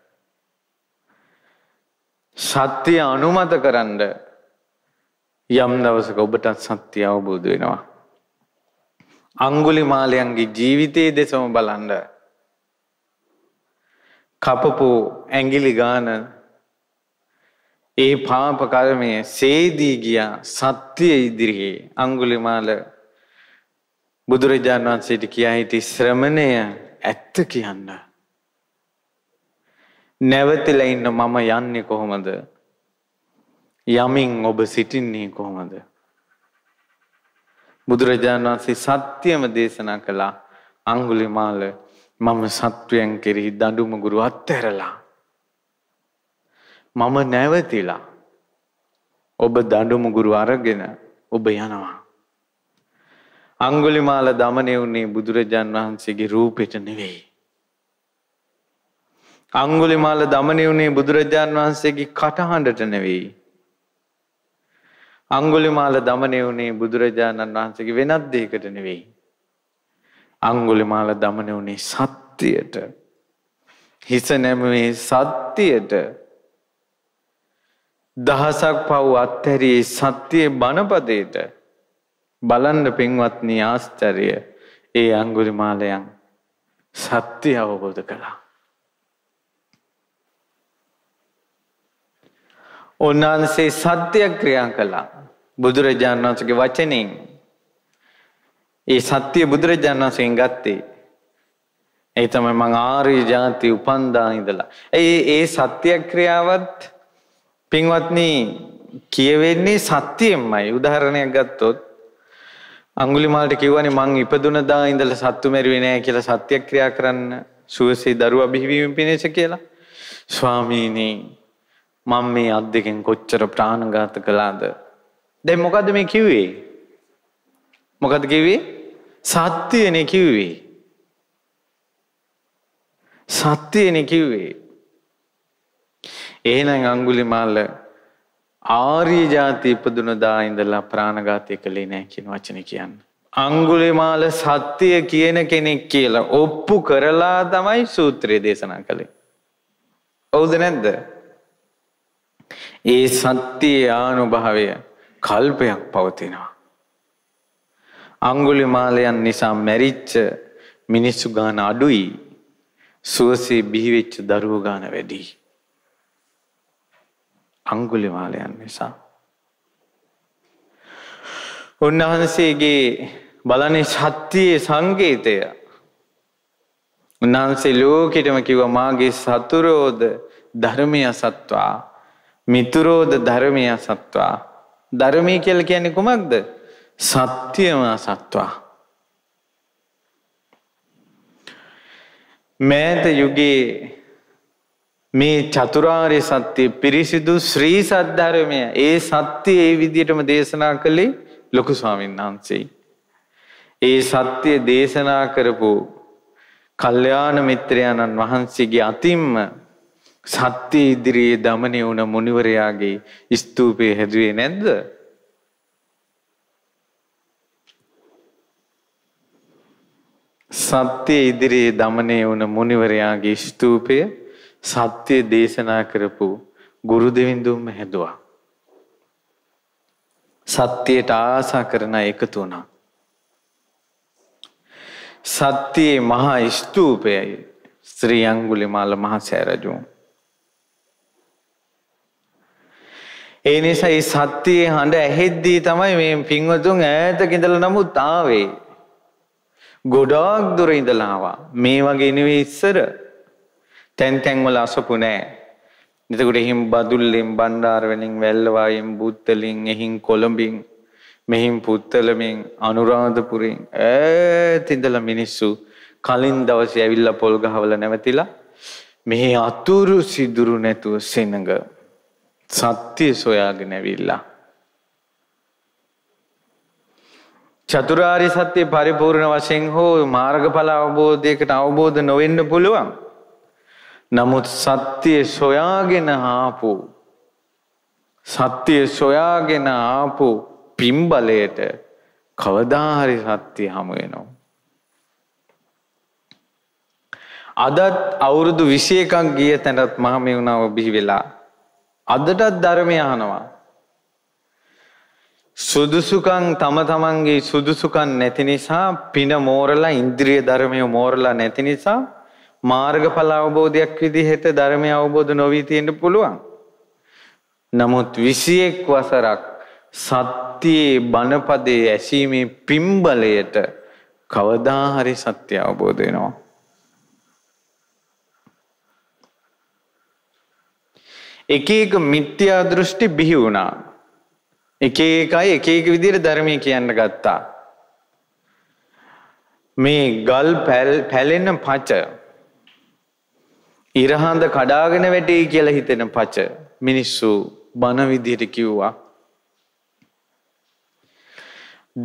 සත්‍යය අනුමත කරන්න යම් දවසක ඔබටත් සත්‍ය අවබෝධ වෙනවා. අංගුලි මාලයන්ගේ ජීවිතයේ දෙසම බලන්ඩ. කපපු ඇගිලි ගාන ඒ පාප කරමය සේදී ගියා සත්‍යය ඉදිරියේ අංගුලිමාල බුදුරජාණන් වන්සේට කියා හිටි ශ්‍රමණය ඇත්ත කියන්න. නැවතිලා ඉන්න මම යන්නේ කොහොමද? යමින් ඔබ සිටින්නේ කොහොමද? බුදුරජාණන් වහන්සේ සත්‍යම දේශනා කළා අඟුලිමාල මම සත්වයන් කෙරෙහි දඬුම ගුරු අත්හැරලා මම නැවතිලා ඔබ දඬුම ගුරු අරගෙන ඔබ යනවා අඟුලිමාල දමණය වුණේ බුදුරජාන් වහන්සේගේ රූපෙට නෙවෙයි අංගුලිමාල දමනය වුණේ බුදුරජාන් වහන්සේගේ කටහඬට නෙවෙයි. අංගුලිමාල දමනය වුණේ බුදුරජාණන් වහන්සේගේ වෙනත් දෙයකට නෙවෙයි. අංගුලිමාල දමනය වුණේ සත්‍යයට. හිස නැමුවේ සත්‍යයට. දහසක් පව් අත්හැරී සත්‍යයේ බණපදයට බලන්න පින්වත්නි ආශ්චර්ය ඒ අංගුලිමාලයන් සත්‍ය අවබෝධ කළා. උන්වහන්සේ සත්‍ය ක්‍රියා කළා. බුදුරජාණන් වහන්සේගේ වචනෙන්. ඒ සත්‍ය බුදුරජාණන් වහන්සේෙන් ගත්තේ. ඒ තමයි මං ආර්ය ජාති උපන්දා ඉඳලා. ඒ ඒ සත්‍ය ක්‍රියාවත් පින්වත්නි කියවෙන්නේ සත්‍යයෙන්මයි. උදාහරණයක් ගත්තොත් අඟුලිමාලට කිව්වනේ මං ඉපදුන දා ඉඳලා සත්තු මෙරුවේ නෑ කියලා සත්‍ය ක්‍රියා කරන්න සුවසේ දරුවා බිහිවීම පිණිස කියලා. ස්වාමීනි මං මේ අත් දෙකෙන් කොච්චර ප්‍රාණඝාත කළාද. දැ මොකද මේ කිව්වේ. මොකද කිවේ සත්‍යයන කිව්වේ. සත්‍යයන කිව්වේ. ඒනං අංගුලි මාල්ල ආරී ජාති ඉපදුනදා ඉඳලා ප්‍රාණඝාතය කළේ නෑ කියන වචන කියන්න. අංගුලිමාල සත්‍යය කියන කෙනෙක් කියලා ඔප්පු කරලා තමයි සූත්‍රය දේශනා කළේ. ඔවුද නැද්ද ඒ සත්‍යයේ ආනුභාවය කල්පයක් පවතිනවා. අඟුලිමාලයන් නිසා මැරිච්ච මිනිස්සු ගාන අඩුයි. සුවසේ බිහිවෙච්ච දරුවෝ ගාන වැඩි. අඟුලිමාලයන් නිසා. උන්වහන්සේගේ බලන්නේ සත්‍යයේ සංකේතය. උන්වහන්සේ ලෝකෙටම කිව්වා මාගේ සතුරෝද ධර්මය සත්වා මිතුරෝද ධර්මය අසත්වා. ධර්මය කියල කියන්නේ කුමක්ද? සත්‍යම අසත්වා. මෑත යුගයේ මේ චතුරාර්ය සත්‍ය පිරිසිදු ශ්‍රී සද්ධර්මය ඒ සත්‍ය ඒ විදිහටම දේශනා කළේ ලොකු ස්වාමීන් වහන්සේයි. ඒ සත්‍ය දේශනා කරපු කල්යාණ මිත්‍රයාණන් වහන්සේගේ අතින්ම සත්‍ය ඉදිරියේ දමනය වුණ මුනිවරයාගේ ස්තූපය හැදුවේ නැද්ද? සත්‍ය ඉදිරියේ දමනය වුණ මුනිවරයාගේ ස්තූපය සත්‍ය දේශනා කරපු ගුරු දෙවිඳුන්ම හැදුවා. සත්‍යයට ආසා කරන එකතු වුණා. සත්‍යයේ මහා ස්තූපයයි ශ්‍රී අඟුලිමාල මහ සෑරජුන් ඒ නිසා මේ සත්‍යයේ හඬ ඇහෙද්දී තමයි මේ පින්වතුන් ඈතක ඉඳලා නමුත් ආවේ. ගොඩාක් දුර ඉඳලා ආවා. මේ වගේ නෙවෙයි ඉස්සර. තැන් තැන් වල අසපු නෑ. එතකොට එහෙන් බදුල්ලෙන් බණ්ඩාර වෙලින් වැල්ලවායෙන් බුත්තලින් එහින් කොළඹින් මෙහින් පුත්තලමින් අනුරාධපුරෙන් ඈත ඉඳලා මිනිස්සු කලින් දවසේ ඇවිල්ලා පොල් ගහවල නැවතිලා මෙහි අතුරු සිදුරු නැතුව සෙනඟ සත්‍යය සොයාගෙන ඇවිල්ලා. චතුරාරි සත්‍යය පරිපූර්ණ වශයෙන් හෝ මාර්ගඵල අවබෝධයකට අවබෝධ නොවෙන්න පුළුවන්. නමුත් සත්‍යය සොයාගෙන ආපු සත්‍යය සොයාගෙන ආපු පිම්බලයට කවදාහරි සත්‍යය හමු වෙනවා. අදත් අවුරුදු 21ක් ගිය තැනත් මහමෙවුනාව බිහි වෙලා අදටත් ධර්මය අහනවා. සුදුසුකම් තම තමන්ගේ සුදුසුකම් නැති නිසා පින මෝරලා ඉන්ද්‍රිය ධර්මය මෝරලා නැති නිසා මාර්ගඵල අවබෝධයක් විදිහට ධර්මය අවබෝධ නොවී තියෙන්න පුළුවන්. නමුත් 21 වසරක් සත්‍යයේ බණපදයේ ඇසීමේ පිම්බලයට කවදා හරි සත්‍ය අවබෝධ වෙනවා. එක එක මිත්‍යා දෘෂ්ටි බිහි වුණා. එක එකයි එක එක විදිහට ධර්මය කියන්න ගත්තා. මේ ගල් පැලෙන පච ඉරහඳ කඩාගෙන වැටේ කියලා හිතෙන පච මිනිස්සු බන විදිහට කිව්වා.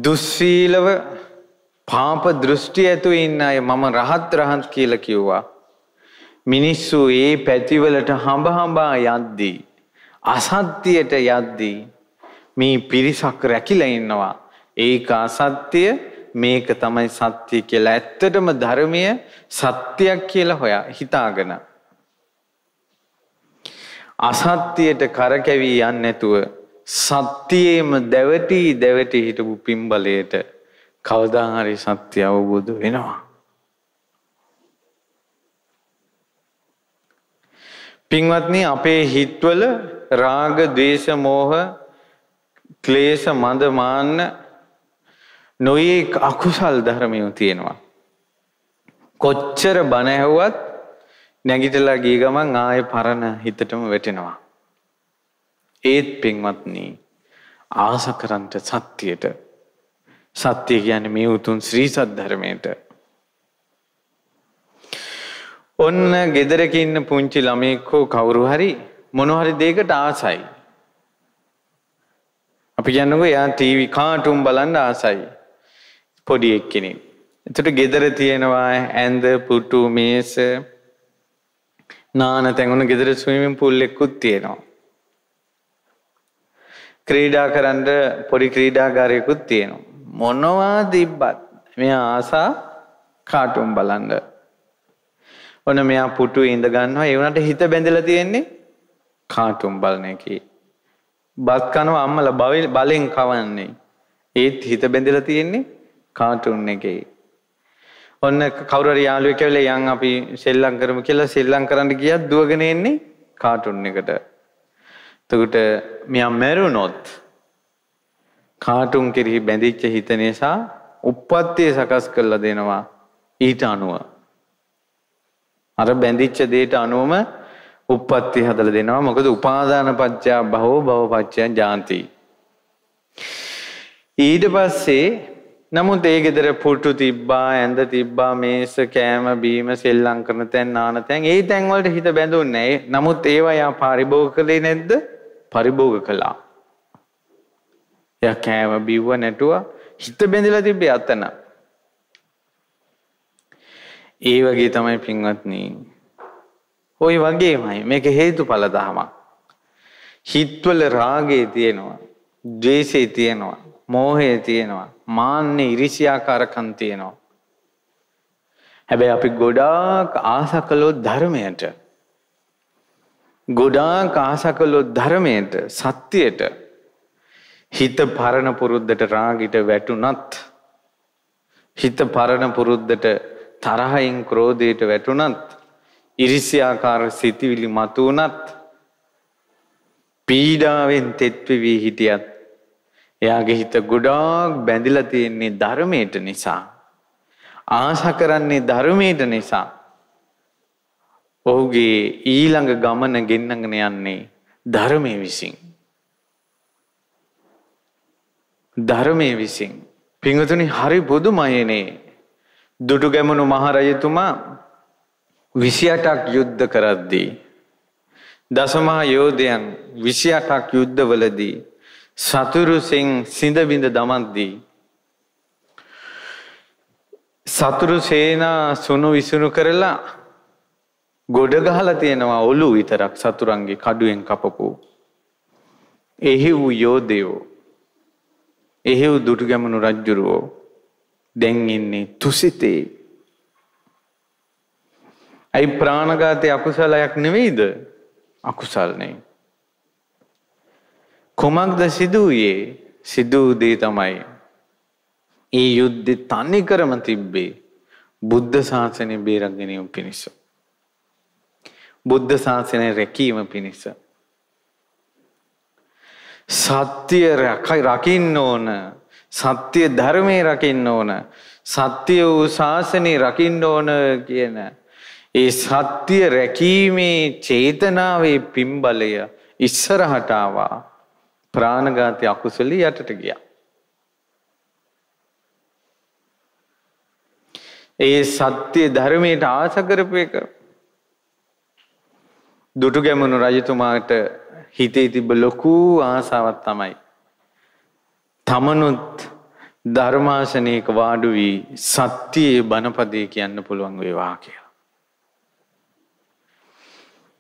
දුස්සීලව පාප දෘෂ්ටි ඇතුව ඉන්න අය මම රහත් රහත් කියලා කිව්වා. මිනිස්සු ඒ පැතිවලට හඹ හඹා යද්දී අසත්‍යයට යද්දී මේ පිරිසක් රැකිලා ඉන්නවා. ඒක අසත්‍ය මේක තමයි සත්‍ය කියලා ඇත්තටම ධර්මය සත්‍යයක් කියලා හොයා හිතාගෙන අසත්‍යයට කරකැවි යන්නේ නැතුව සත්‍යයේම දැවටි දැවටි හිටපු පිම්බලයට කවදා හරි සත්‍ය අවබෝධ වෙනවා පින්වත්නි අපේ හිත්වල රාග, ద్వේෂ, මෝහ, ක්ලේශ, මද, මාන්න නොයේක් අකුසල් ධර්මයෝ තියෙනවා. කොච්චර බණ ඇහුවත් නැගිටලා ගිය ගමන් ආයේ පරණ හිතටම වැටෙනවා. ඒත් පින්වත්නි ආස කරන්ට සත්‍යයට සත්‍ය කියන්නේ මේ උතුම් ශ්‍රී සද්ධර්මයට ඔන්න ගෙදරක ඉන්න පුංචි ළමයෙක් හෝ කවුරු හරි මොන හරි දෙයකට ආසයි. අපි කියන්නකෝ එයා ටීවී කාටුම් බලන්න ආසයි. පොඩි එක්කෙනෙක්. එතකොට ගෙදර තියෙනවා ඇඳ, පුටු, මේස, නාන තැඟුණ ගෙදර ස්විමින් pool එකකුත් තියෙනවා. ක්‍රීඩා කරන්න පොඩි ක්‍රීඩාගාරයකුත් තියෙනවා. මොනවා තිබ්බත් මෙයා ආසා කාටුම් බලන්න ඔන්න මෙයා පුටුවේ ඉඳ ගන්නවා. ඒ වුණාට හිත බැඳලා තියෙන්නේ කාටුම් බලන එකේ. බත් කනවා අම්මලා බලෙන් කවන්නේ. ඒත් හිත බැඳලා තියෙන්නේ කාටුන් එකේ. ඔන්න කවුරු හරි යාළුවෙක් කියලා යන් අපි සෙල්ලම් කරමු කියලා සෙල්ලම් කරන්න ගියත් දුවගෙන එන්නේ කාටුන් එකට. එතකොට මෙයා මැරුණොත් කාටුන් කෙරෙහි බැඳිච්ච හිත නිසා උප්පත්තිය සකස් කරලා දෙනවා ඊට අනුව. අර බැඳිච්ච දෙයට අනුවම උප්පත්ති හදලා දෙනවා. මොකද උපාදාන පත්‍ය භවෝ භව පත්‍ය ජාන්ති. ඊට පස්සේ නමුත් ඒ ගෙදර පුටු තිබ්බා ඇඳ තිබ්බා මේස කෑම බීම සෙල්ලම් කරන තැන් නාන තැන් ඒ තැන් වලට හිත බැඳුන්නේ නැහැ. නමුත් ඒවා යා පරිභෝග කළේ නැද්ද? පරිභෝග කළා. එයා කෑම බිව්ව නැටුවා හිත බැඳිලා තිබ්බේ අතන. ඒ වගේ තමයි පින්වත්නි. ওই වගේමයි මේක හේතුඵල දහමක්. හිත්වල රාගය තියෙනවා, ද්වේෂය තියෙනවා, මෝහය තියෙනවා, මාන්න ඉරිසියාකාරකම් තියෙනවා. හැබැයි අපි ගොඩාක් ආසා කළොත් ධර්මයට ගොඩාක් ආසා කළොත් ධර්මයට සත්‍යයට හිත පරණ පුරුද්දට රාගිට වැටුනත් හිත පරණ පුරුද්දට තරහයින් ක්‍රෝධයට වැටුණත් ඉරිසියාකාර සිතිවිලි මතුවනත් පීඩාවෙන් තෙත්වවී හිටියත් එයාගේ හිත ගොඩාක් බැඳිලා තියෙන්නේ ධර්මයට නිසා ආශ කරන්නේ ධර්මයට නිසා ඔහුගේ ඊළඟ ගමන ගෙන්නගෙන යන්නේ ධර්මයේ විසින් ධර්මයේ විසින් පිංගතුනි හරි බුදුමයනේ දුටුගැමුණු මහරජතුමා 28ක් යුද්ධ කරද්දී දසමහා යෝධයන් 28ක් යුද්ධවලදී සතුරුසෙන් සිඳ බිඳ දමද්දී සතුරු සේනා සුණු විසුණු කරලා ගොඩ ගහලා තියෙනවා ඔළුව විතරක් සතුරන්ගේ කඩුවෙන් කපපු එහි වූ යෝධයෝ එහි වූ දුටුගැමුණු රජුරෝ දැන් ඉන්නේ තුසිතේ. ඇයි ප්‍රාණඝාතයේ අකුසලයක් නෙවෙයිද? අකුසල් නෙවෙයි. කොමක්ද සිදු වූයේ? සිදු දේ තමයි. ඒ යුද්ධේ තනි කරම තිබ්බේ බුද්ධ ශාසනය බේරා ගැනීම පිණිස. බුද්ධ ශාසනය රැකීම පිණිස. සත්‍ය රකින්න ඕන සත්‍ය ධර්මයේ රකින්න ඕන. සත්‍ය වූ ශාසනේ රකින්න ඕන කියන ඒ සත්‍ය රැකීමේ චේතනාවේ පිම්බලය ඉස්සරහට ආවා. ප්‍රාණඝාතී අකුසලිය යටට ගියා. ඒ සත්‍ය ධර්මයට ආස කරපු එක දුටුගැමුණු රජතුමාට හිතේ තිබ්බ ලොකු ආසාවක් තමයි තමනුත් ධර්මාසනයක වාඩු වී සත්‍යයේ බණපදේ කියන්න පුළුවන් වේවා කියලා.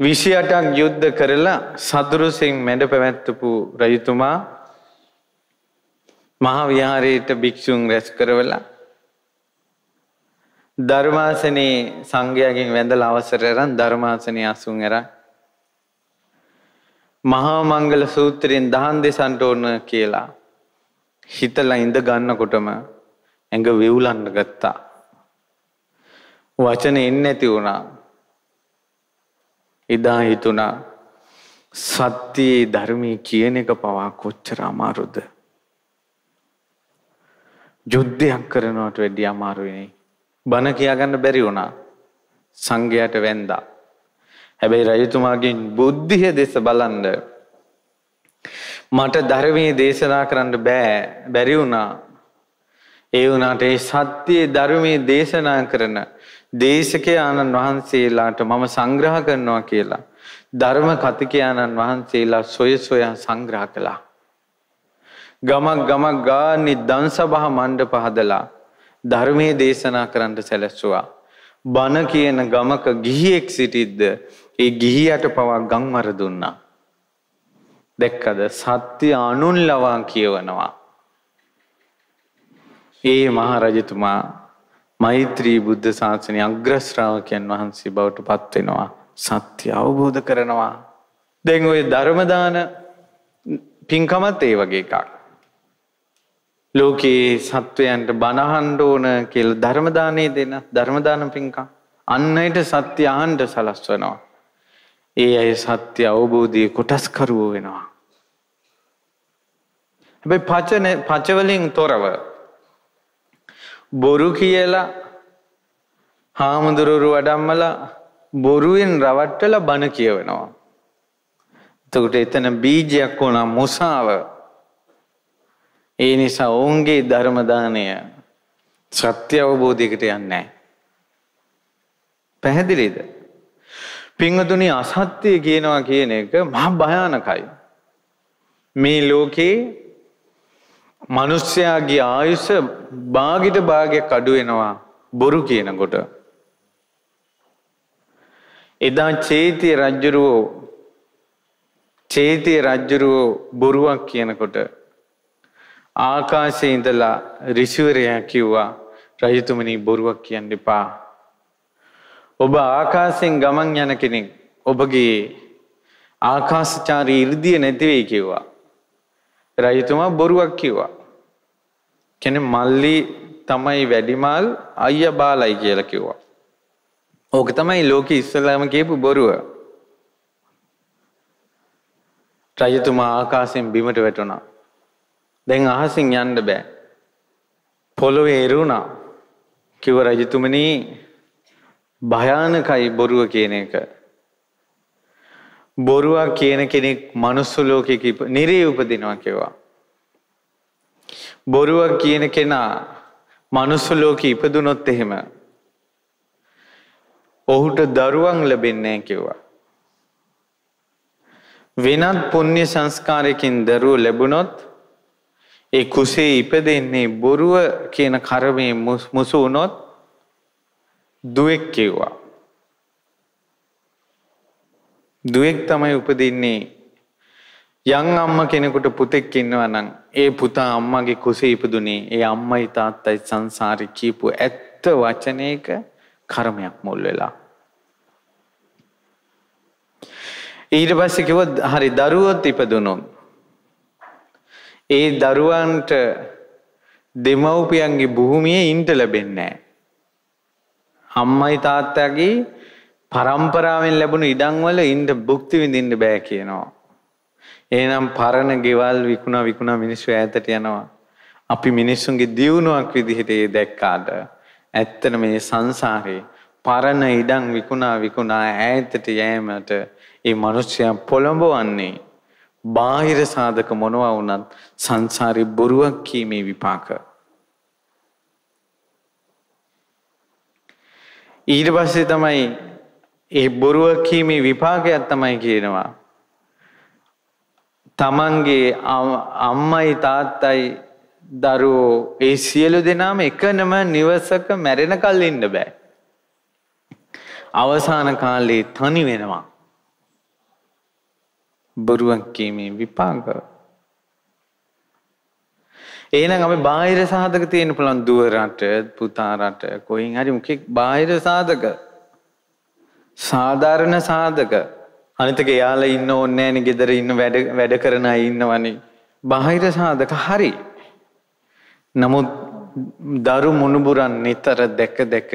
විෂයටක් යුද්ධ කරලා සදුරුසින් මැඩ පැවැත්වපු රජතුමා මහාවිහාරයට භික්‍ෂූන් රැස් කරවලා ධර්මාසනයේ සංඝයාගෙන් වැඳල අවසරරන් ධර්මාසනය අසුන් එර මහා මංගල සූත්‍රයෙන් දහන් දෙසන්ට ඕන කියලා හිතලා ඉඳ ගන්නකොටම ඇඟ වෙවුලන්න ගත්තා. වචන එන්නේ නැති වුණා. එදා හිතුණා සත්‍යයේ ධර්මයේ කියන එක පවා කොච්චර අමාරුද? යුද්ධයක් කරනවට වැඩිය අමාරු වෙන්නේ. බන කියාගන්න බැරි වුණා. සංඝයාට වැන්දා. හැබැයි රජතුමාගෙන් බුද්ධිය දෙස බලන්ද මට ධර්මයේ දේශනා කරන්න බෑ බැරි වුණා. ඒ වුණාට ඒ සත්‍යයේ ධර්මයේ දේශනා කරන දේශකයාණන් වහන්සේලාට මම සංග්‍රහ කරනවා කියලා ධර්ම කතිකයාණන් වහන්සේලා සොය සොයා සංග්‍රහ කළා. ගමක් ගමක් ගානේ දන්සභා මණ්ඩප හදලා ධර්මයේ දේශනා කරන්න සැලැස්සුවා. බණ කියන ගමක ගිහියෙක් සිටිද්ද ඒ ගිහියට පවා ගම්මර දුන්නා. දැක්කද සත්‍ය අනුන් ලවා කියවනවා. ඒ මහරජතුමා මෛත්‍රී බුද්ධ ශාසනය අග්‍රශ්‍රාවකයන් වහන්සේ බවට පත්වෙනවා. සත්‍ය අවබෝධ කරනවා. දැන් ඔය ධර්මදාන පින්කමත් ඒ වගේ එකක්. ලෝකයේ සත්වයන්ට බණහන්ඩ ඕන කියල ධර්මදානය දෙන ධර්මදාන පින්කම්. අන්නයට සත්‍ය අහන්ට සලස්වනවා. ඒ අය සත්‍ය අවබෝධය කොටස්කරුවෝ වෙනවා. හැබැයි පචන පචවලින් තොරව බොරු කියලා හාමුදුරුවරු වඩම්මලා බොරුවෙන් රවට්ටල බණ කියවනවා. එතකොට එතන බීජයක් වුණා මුසාව. ඒ නිසා ඔවුන්ගේ ධර්ම දාණය සත්‍ය අවබෝධයකට යන්නේ නැහැ. පැහැදිලිද? පින්වතුනි අසත්‍ය කියනවා කියන එක මහා භයානකයි. මේ ලෝකේ මිනිස්යාගේ ආයුෂ භාගිට භාගයක් අඩු වෙනවා බොරු කියනකොට. එදා චේතිය රජුරෝ චේතිය රජුරෝ බොරුවක් කියනකොට ආකාශයේ ඉඳලා ඍෂිවරයා කිව්වා රජතුමනි බොරුවක් කියන්න එපා. ඔබ ආකාශයෙන් ගමන් යන කෙනෙක් ඔබගේ ආකාශචාරී 이르දිය නැති වෙයි කිව්වා. රජතුමා බොරුවක් කිව්වා. කෙනෙ මල්ලි තමයි වැඩිමල් අයිය බාලයි කියලා කිව්වා. ඕක තමයි ලෝක ඉස්සලාම කියපු බොරුව. රජතුමා ආකාසයෙන් බිමට වැටුණා. දැන් අහසින් යන්න බෑ. පොළොවේ එරුණා. කිව්ව රජතුමනි භයානකයි බොරුව කියන එක. බොරුවක් කියන කෙනෙක් මනුස්ස ලෝකෙක නිරේ උපදිනවා කියවා. බොරුවක් කියන කෙනා මනුස්ස ලෝකෙ ඉපදුනොත් එහෙම ඔහුට දරුවන් ලැබෙන්නේ කිව්වා. වෙනත් පුණ්‍ය සංස්කාරයකින් දරුවෝ ලැබුණොත් ඒ කුසේ ඉපදෙන්නේ බොරුව කියන කර්මයේ මුසු වුණොත් දුවෙක් කිව්වා. දුවෙක් තමයි උපදින්නේ යම් අම්ම කෙනෙකුට පුතෙක් ඉන්නවා නම් ඒ පුතා අම්මගේ කුසේ ඉපදුනේ ඒ අම්මයි තාත්තයි සංසාරේ කියපු ඇත්ත වචනයක කර්මයක් මුල් වෙලා ඊට පස්සේ කිව්වොත් හරි දරුවොත් ඉපදුනොත් ඒ දරුවන්ට දෙමව්පියන්ගේ භූමියේ ඉන්න ලැබෙන්නේ නැහැ අම්මයි තාත්තගේ පරම්පරාවෙන් ලැබුණු ඉඩම්වල ඉන්න භුක්ති විඳින්න බෑ කියනවා. එහෙනම් පරණ ගෙවල් විකුණා විකුණා මිනිස්සු ඈතට යනවා. අපි මිනිස්සුන්ගේ දියුණුවක් විදිහට ඒ දැක්කාට ඇත්තට මේ සංසාරේ පරණ ඉඩම් විකුණා විකුණා ඈතට යෑමට ඒ මිනිස්සයා පොළඹවන්නේ බාහිර සාධක මොනවා වුණත් සංසාරේ බොරුවක් කීමේ විපාක. ඊට පස්සේ තමයි ඒ බොරුව කීමේ විපාකයක් තමයි කියනවා. තමන්ගේ අම්මයි තාත්තයි දරුවෝ ඒ සියලු දෙනාම එකනම නිවසක මැරෙනකල් ඉන්න බෑ. අවසාන කාලේ තනි වෙනවා. බොරුවක් කීමේ විපාක. එහෙනම් අපි බාහිර සාධක තියෙන්න පුළුවන් දුවරට, පුතාරට, කොහෙන් හරි මොකෙක් බාහිර සාධක. සාධාරණ සාධක අනිතක යාලා ඉන්න ඕන්නේ නෑනේ ගෙදර ඉන්න වැඩ වැඩ කරන අය ඉන්නවනේ බාහිර සාධක හරි නමුත් දරු මුණුබුරන් නිතර දැක දැක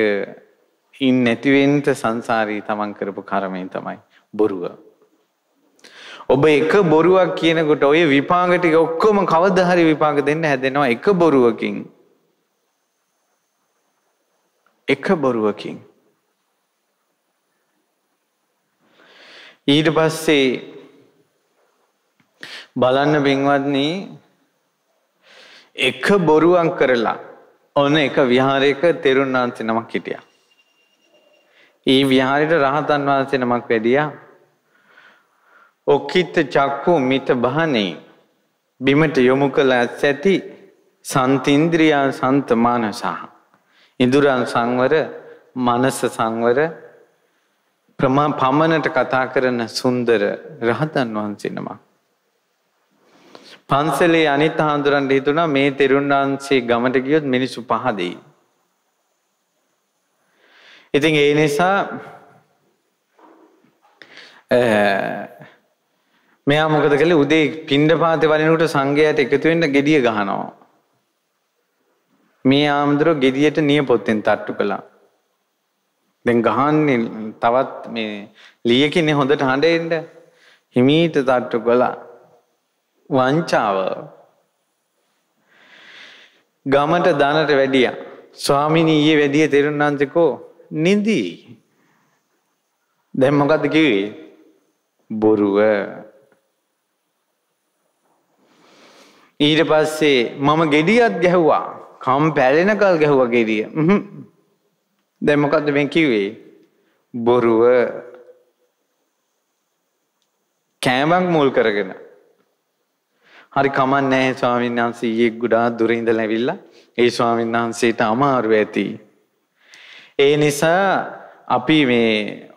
ඉන් නැතිවෙන්න සංසාරී තමන් කරපු කර්මය තමයි බොරුව ඔබ එක බොරුවක් කියනකොට ඔය විපාක ටික ඔක්කොම කවදා හරි විපාක දෙන්න හැදෙනවා එක බොරුවකින් එක බොරුවකින් ඊට පස්සේ බලන්න බින්වත්නි එක බොරුවක් කරලා ඔන්න එක විහාරයක තෙරුන් වහන්සේ නමක් හිටියා. ඒ විහාරයට රහතන් වහන්සේ නමක් වැඩියා. ඔක්කිත චක්කු මිත බහනේ බිමට යොමු කළ ඇස් ඇති සන්තින්ද්‍රියා සන්ත මානසහ. ඉඳුරන් සංවර මනස සංවර ප්‍රමා පමණට කතා කරන සුන්දර රහතන් වහන්සේ නමක්. පන්සලේ අනිත් හාමුදුරන්ට හිතුණා මේ තෙරුන් වහන්සේ ගමට ගියොත් මිනිස්සු පහ දෙයි. ඉතින් ඒ නිසා මෙයා මොකද කළේ උදේ පිණ්ඩපාතේ වරිනකොට සංඝයාට එකතු වෙන්න gediya ගහනවා. මේ ආමඳුර gediyට නියපොත්තෙන් තට්ටු කළා. දැන් ගහන්නේ තවත් මේ ලියකිනේ හොඳට හඬෙන්න හිමීට තට්ටු කළා වංචාව ගමට දනට වැඩියා ස්වාමිනී ඊයේ වැඩිය තෙරුණාන්සේකෝ නිදි දැන් මොකද්ද කිව්වේ බොරුව ඊට පස්සේ මම ගෙඩියක් ගැහුවා කම් පැලෙනකල් ගැහුවා ගෙඩිය දැන් මොකද්ද මේ කිව්වේ? බොරුව කෑමක් මුල් කරගෙන. හරි කමක් නැහැ ස්වාමීන් වහන්සේ ඊයේ ගොඩාක් දුර ඉඳලා ඇවිල්ලා ඒ ස්වාමීන් වහන්සේට අමාරු ඇති. ඒ නිසා අපි මේ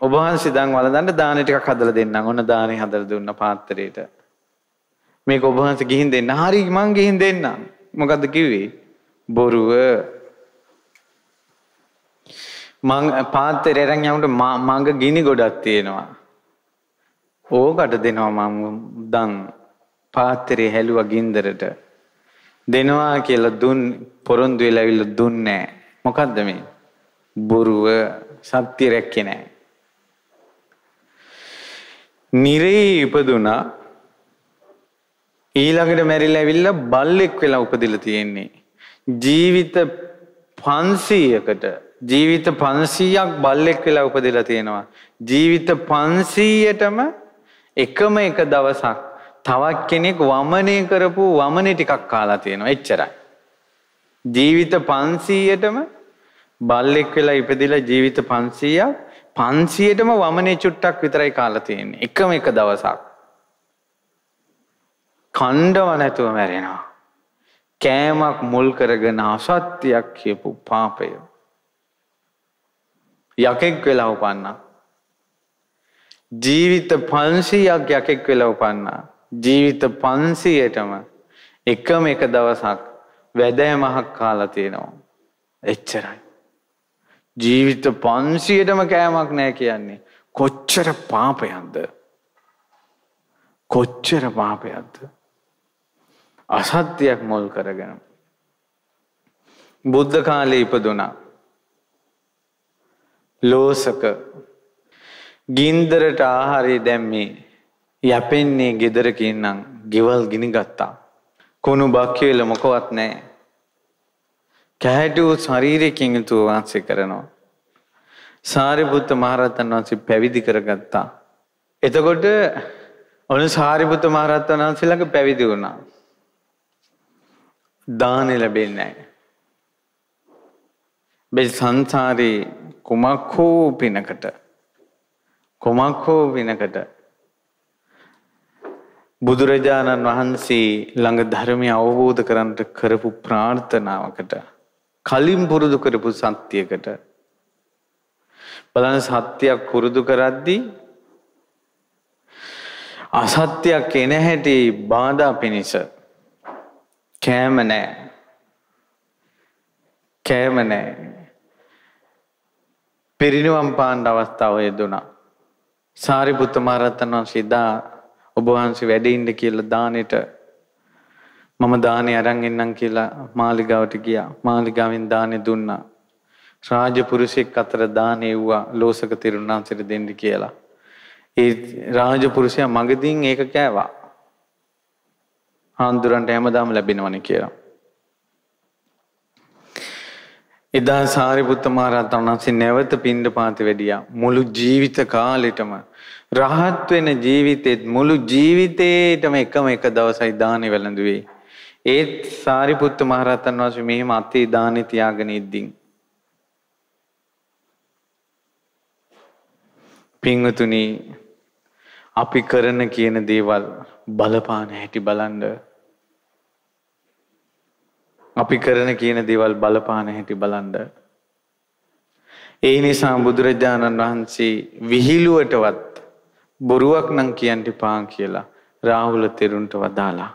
ඔබ වහන්සේ දැන් වලඳන්න දාන ටිකක් හදලා දෙන්නම්. ඔන්න දානේ හදලා දුන්න පාත්‍රයට. මේක ඔබ වහන්සේ ගිහින් දෙන්න. හරි මං ගිහින් දෙන්නම්. මොකද්ද කිව්වේ? බොරුව මං පාත්තරේ අරන් යමුට මඟ ගිනි ගොඩක් තියෙනවා. ඕකට දෙනවා මම දන් පාත්තරේ හැලුවා ගින්දරට. දෙනවා කියලා දුන් පොරොන්දු වෙලා ඇවිල්ලා දුන්නේ නැහැ. මොකද්ද මේ? බොරුව සත්‍ය රැක්කේ නැහැ. නිරේ ඉපදුනා ඊළඟට මැරිලා ඇවිල්ලා බල්ලෙක් වෙලා උපදිලා තියෙන්නේ. ජීවිත 500කට ජීවිත 500ක් බල්ලෙක් වෙලා උපදිලා තියෙනවා. ජීවිත 500ටම එකම එක දවසක් තවත් කෙනෙක් වමනය කරපු වමනේ ටිකක් කාලා තියෙනවා. එච්චරයි. ජීවිත 500ටම බල්ලෙක් වෙලා ඉපදිලා ජීවිත 500ක් 500ටම වමනේ චුට්ටක් විතරයි කාලා තියෙන්නේ. එකම එක දවසක්. කණ්ඩව නැතුව මැරෙනවා. කෑමක් මුල් කරගෙන අසත්‍යයක් කියපු පාපය. යකෙක් වෙලා උපන්නා. ජීවිත 500ක් යකෙක් වෙලා උපන්නා. ජීවිත 500ටම එකම එක දවසක් වැදෑමහක් කාලා තියෙනවා. එච්චරයි. ජීවිත 500ටම කෑමක් නැහැ කියන්නේ කොච්චර පාපයක්ද? කොච්චර පාපයක්ද? අසත්‍යයක් මුල් කරගෙන බුද්ධ කාලේ ඉපදුනා. ලෝසක ගින්දරට ආහාරය දැම්මේ යැපෙන්නේ ගෙදරකින්නම් ගෙවල් ගිනි ගත්තා. කුණු බක්කේල මොකවත් නෑ. කැහැටූ ශරීරයකින් යුතුව වාසය කරනවා. සාරිපුත්ත මහරහතන් වහන්සේ පැවිදි කරගත්තා. එතකොට ඔන්න සාරිපුත්ත මහරහතන් වහන්සේ ළඟ පැවිදි වුණා. දානෙ ලැබෙන්නේ නැහැ. මේ සංසාරේ කුමක් හෝ පිනකට කුමක් හෝ පිනකට බුදුරජාණන් වහන්සේ ළඟ ධර්මය අවබෝධ කරන්නට කරපු ප්‍රාර්ථනාවකට කලින් පුරුදු කරපු සත්‍යයකට බලන්න සත්‍යයක් පුරුදු කරද්දී අසත්‍යයක් එන හැටි බාධා පිණිස කෑම නැහැ කෑම නැහැ පිරිනිවන් පාන්න අවස්ථාව ලැබුණා. සාරිපුත්ත මහ රහතන් වහන්සේ දා ඔබ වහන්සේ වැඩ ඉන්න කියලා දානෙට මම දානේ අරන් එන්නම් කියලා මාලිගාවට ගියා. මාලිගාවෙන් දානේ දුන්නා. රාජපුරුෂෙක් අතර දානේ වුණා ලෝසක තිරුණාන්සේට දෙන්න කියලා. ඒ රාජපුරුෂයා මගදීන් ඒක කෑවා. හාමුදුරන්ට හැමදාම ලැබෙනවනේ කියලා. එදා සාරිපුත්ත මහරහතන් වහන්සේ නැවත පිණ්ඩපාත වෙඩියා මුළු ජීවිත කාලෙටම රහත් වෙන ජීවිතෙත් මුළු ජීවිතේටම එකම එක දවසයි දානේ වැළඳුවේ ඒත් සාරිපුත්ත මහරහතන් වහන්සේ මෙහෙම අතේ දානේ තියාගෙන ඉද්දින් පින්වතුනි අපි කරන කියන දේවල් බලපාන හැටි බලන්න අපි කරන කියන දේවල් බලපාන හැටි බලන්න. ඒ නිසා බුදුරජාණන් වහන්සේ විහිළුවටවත් බොරුවක් නම් කියන්න එපා කියලා රාහුල තෙරුන්ට වදාලා.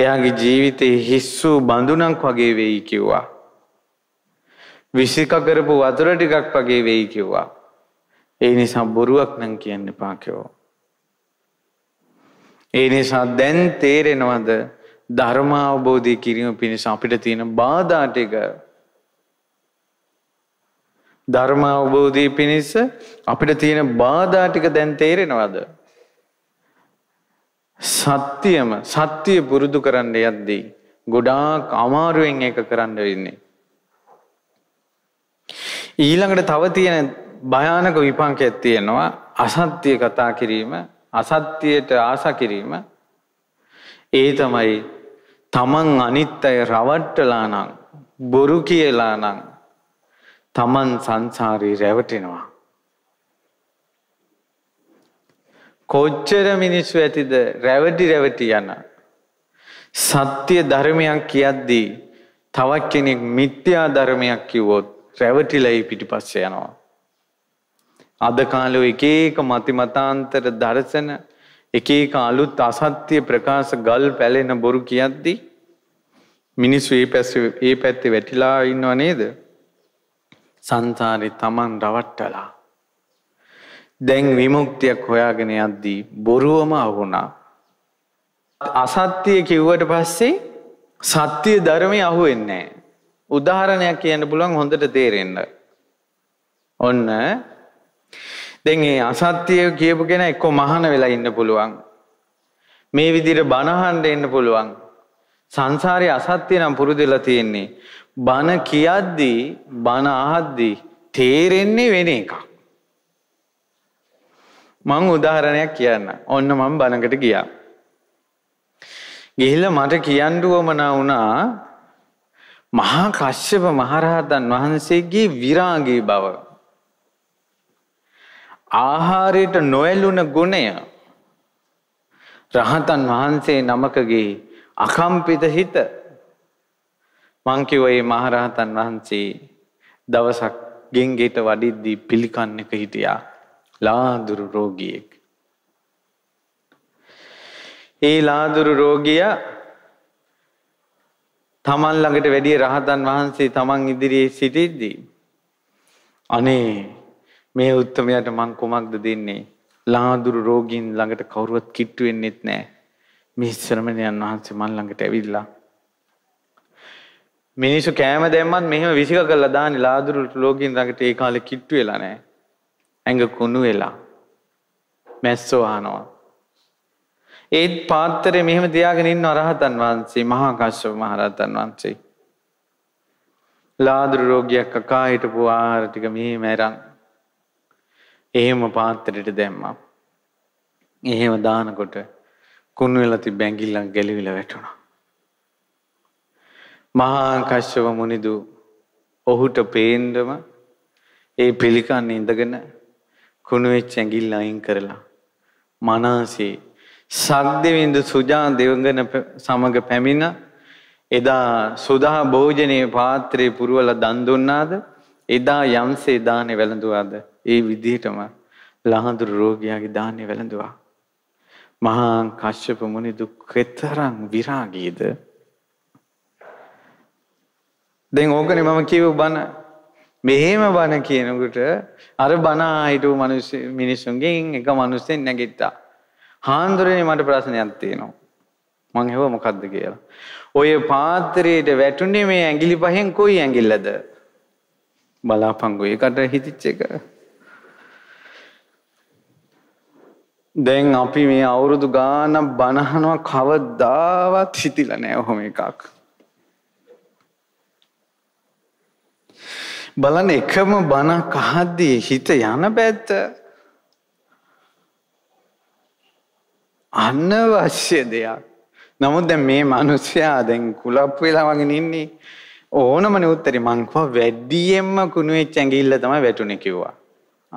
එයාගේ ජීවිතේ හිස්සු බඳුනක් වගේ වෙයි කිව්වා. විසික කරපු වතුර ටිකක් වගේ වෙයි කිව්වා. ඒ නිසා බොරුවක් නම් කියන්න එපා කිව්වා. ඒ නිසා දැන් තේරෙනවද ධර්ම අවබෝධය කිරීම පිණිස අපිට තියෙන බාධා ටික ධර්ම අවබෝධය පිණිස අපිට තියෙන බාධා ටික දැන් තේරෙනවද? සත්‍යම සත්‍යය පුරුදු කරන්න යද්දී ගොඩාක් අමාරුවෙන් ඒක කරන්න වෙන්නේ. ඊළඟට තව තියෙන භයානක විපාකයක් තියෙනවා අසත්‍ය කතා කිරීම අසත්‍යයට ආසා කිරීම ඒ තමයි තමන් අනිත් අය රවට්ටලා නම් බොරු කියලා නම් තමන් සංසාරී රැවටෙනවා. කොච්චර මිනිස්සු ඇතිද රැවටි රැවටි යන. සත්‍ය ධර්මයක් කියද්දී තවත් කෙනෙක් මිත්‍යා ධර්මයක් කිව්වොත් රැවටිලයි පිටිපස්ස යනවා. අද කාලෝ එක එක මතිමතාන්තර දර්ශන එක එක අලුත් අසත්‍ය ප්‍රකාශ ගල් පැලෙන බොරු කියද්දී මිනිස්සු ඒ පැස්ස ඒ පැත්තේ වැටිලා ඉන්නව නේද? සංසාරේ Taman රවට්ටලා. දැන් විමුක්තියක් හොයාගෙන යද්දී බොරුවම අහුණා. අසත්‍ය කිව්වට පස්සේ සත්‍ය ධර්මයේ අහුවෙන්නේ නැහැ. උදාහරණයක් කියන්න පුළුවන් හොඳට තේරෙන්න. ඔන්න දැන් මේ අසත්‍ය කියපු කෙනා එක්ක මහාන වෙලා ඉන්න පුළුවන්. මේ විදිහට බනහන්න ඉන්න පුළුවන්. සංසාරේ අසත්‍ය නම් පුරුදුලා තියෙන්නේ. බන කියද්දී බන අහද්දී තේරෙන්නේ වෙන එකක්. මං උදාහරණයක් කියන්න. ඔන්න මම බනකට ගියා. ගිහිල්ලා මට කියන්න වමනා වුණා මහා කශ්‍යප මහරහතන් වහන්සේගේ විරාගී බව. ආහාරයට නොඇලුන ගුණය රහතන් වහන්සේ නමකගේ අකම්පිත හිත මං කිව්වේ මහරහතන් වහන්සේ දවසක් ගෙන්ගෙට වඩිද්දී පිළිකන්නක හිටියා ලාදුරු රෝගියෙක් ඒ ලාදුරු රෝගියා තමන් ළඟට වැඩිය රහතන් වහන්සේ තමන් ඉදිරියේ සිටිද්දී අනේ මේ උත්තරයට මං කොමක්ද දෙන්නේ? ලාඳුරු රෝගීන් ළඟට කවුරුවත් කිට්ටු වෙන්නෙත් නැහැ. මේ ශ්‍රමණයන් වහන්සේ මන් ළඟට ඇවිල්ලා මිනිස්සු කෑම දැම්මත් මෙහෙම විසික කරලා දාන්නේ ලාදුරු රෝගීන් ළඟට ඒ කාලේ කිට්ටු වෙලා නැහැ. ඇඟ කුණු වෙලා. මැස්සෝ ආනවා. ඒත් පාත්‍රේ මෙහෙම තියාගෙන ඉන්න රහතන් වහන්සේ මහා කස්සප මහ රහතන් වහන්සේ ලාදුරු රෝගියෙක් කකා හිටපු ආහාර ටික මෙහෙම ඇරන් එහෙම පාත්‍රයට දැම්මා. එහෙම දානකොට කුණු වෙලා තිබ්බ ඇඟිල්ලක් ගැලවිලා වැටුණා. මහා කශ්‍යප මුනිදු ඔහුට පේන්නම ඒ පිළිකන්න ඉඳගෙන කුණු වෙච්ච ඇඟිල්ල අයින් කරලා මනසේ සද්දවින්දු සුජා දෙවඟන සමග පැමිණ එදා සුදා භෝජනයේ පාත්‍රය පුරවලා දන් දුන්නාද එදා යම්සේ දානේ වැළඳුවාද ඒ විදිහටම ලහඳුරු රෝගියාගේ දාහනේ වැළඳුවා. මහා කශ්‍යප මුනි දුක්කතරම් විරාගීද දැන් ඕකනේ මම කියව බන මෙහෙම බන කියනකොට අර බන ආයිටු මිනිස් මිනිසුන්ගෙන් එක මිනිස්සෙන් නැගිට්ටා. හාන්දුරනේ මට ප්‍රශ්නයක් තියෙනවා. මං හෙව මොකද්ද කියලා. ඔය පාත්‍රයේට වැටුනේ මේ ඇඟිලි පහෙන් කොයි ඇඟිල්ලද? බලාපංගු ඒකට හිතිච්ච එක. දැන් අපි මේ අවුරුදු ගාන බණහනවා කවදාවත් හිතිල නෑ ඔහොම එකක්. බලන එකම බණ කහද්දී හිත යන පැත්ත අන්නවශ්‍ය දෙයක්. නමුත් දැන් මේ මිනිස්යා දැන් කුලප් වෙලා වගේ ඉන්නේ ඕනම නෙවුත්තරි මං කිව්වා වැඩියෙන්ම කුණු වෙච්ච ඇඟිල්ල තමයි වැටුනේ කිව්වා.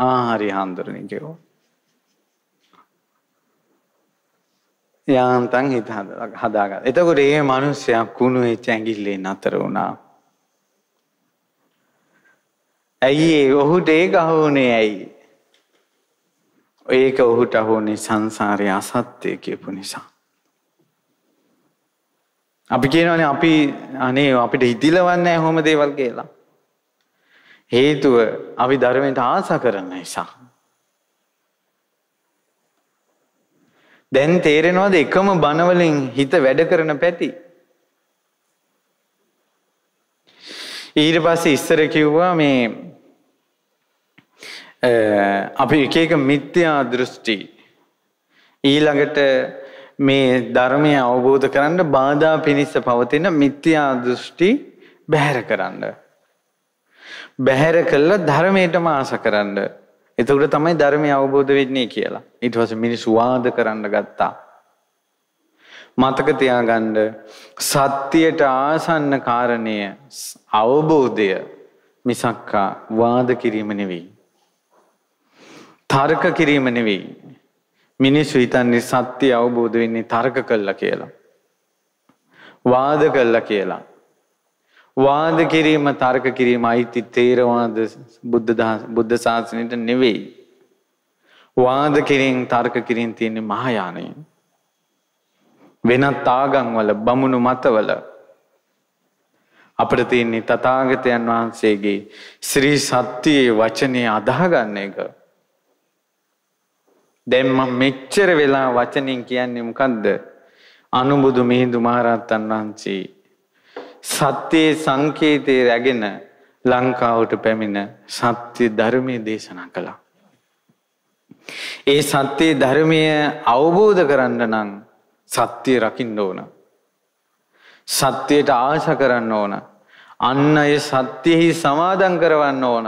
ආ හරි හාමුදුරනේ කිව්වා. යාන්තම් හිත හදාගත්තා. එතකොට ඒ මිනිස්සයා කුණු වෙච්ච ඇඟිල්ලේ නතර වුණා. ඇයි ඒ ඔහුට ඒක අහුනේ ඇයි? ඒක ඔහුට අහුනේ සංසාරයේ අසත්‍ය කියපු නිසා. අපි කියනවානේ අපි අනේ අපිට හිතිලවන්නේ නැහැ කොහොම දේවල් කියලා. හේතුව අපි ධර්මයට ආසා කරන නිසා. දැන් තේරෙනවද එකම බණවලින් හිත වැඩ කරන පැති? ඊට පස්සේ ඉස්සර කිව්වා මේ අපි එක එක මිත්‍යා දෘෂ්ටි ඊළඟට මේ ධර්මය අවබෝධ කරන්න බාධා පිනිස්ස පවතින මිත්‍යා දෘෂ්ටි බැහැර කරන්න. බැහැර කළා ධර්මයටම ආස කරන්න. එතකොට තමයි ධර්මය අවබෝධ වෙන්නේ කියලා. ඊට පස්සේ මිනිස්සු වාද කරන්න ගත්තා. මතක තියාගන්න සත්‍යයට ආසන්න කාරණය අවබෝධය මිසක්කා වාද කිරීම නෙවෙයි. තර්ක කිරීම නෙවෙයි. මිනිස්සු හිතන්නේ සත්‍ය අවබෝධ වෙන්නේ තර්ක කළා කියලා. වාද කළා කියලා. වාද කිරීම තර්ක කිරීම අයිති තේරවාද බුද්ධ බුද්ධ ශාසනයට නෙවෙයි. වාද කිරීම තර්ක කිරීම තියෙන්නේ මහායානය. වෙනත් ආගම්වල බමුණු මතවල අපිට තියෙන්නේ තථාගතයන් වහන්සේගේ ශ්‍රී සත්‍යයේ වචනේ අදාහගන්න එක. දැන් මම මෙච්චර වෙලා වචනින් කියන්නේ මොකද්ද? අනුබුදු මිහිඳු මහරහතන් වහන්සේ සත්‍යයේ සංකේතයේ රැගෙන ලංකාවට පැමිණ සත්‍ය ධර්මයේ දේශනා කළා. ඒ සත්‍ය ධර්මය අවබෝධ කරන්න නම් සත්‍ය රකින්න ඕන. සත්‍යයට ආශ කරන්න ඕන. අන්න ඒ සත්‍යෙහි සමාදන් කරවන්න ඕන.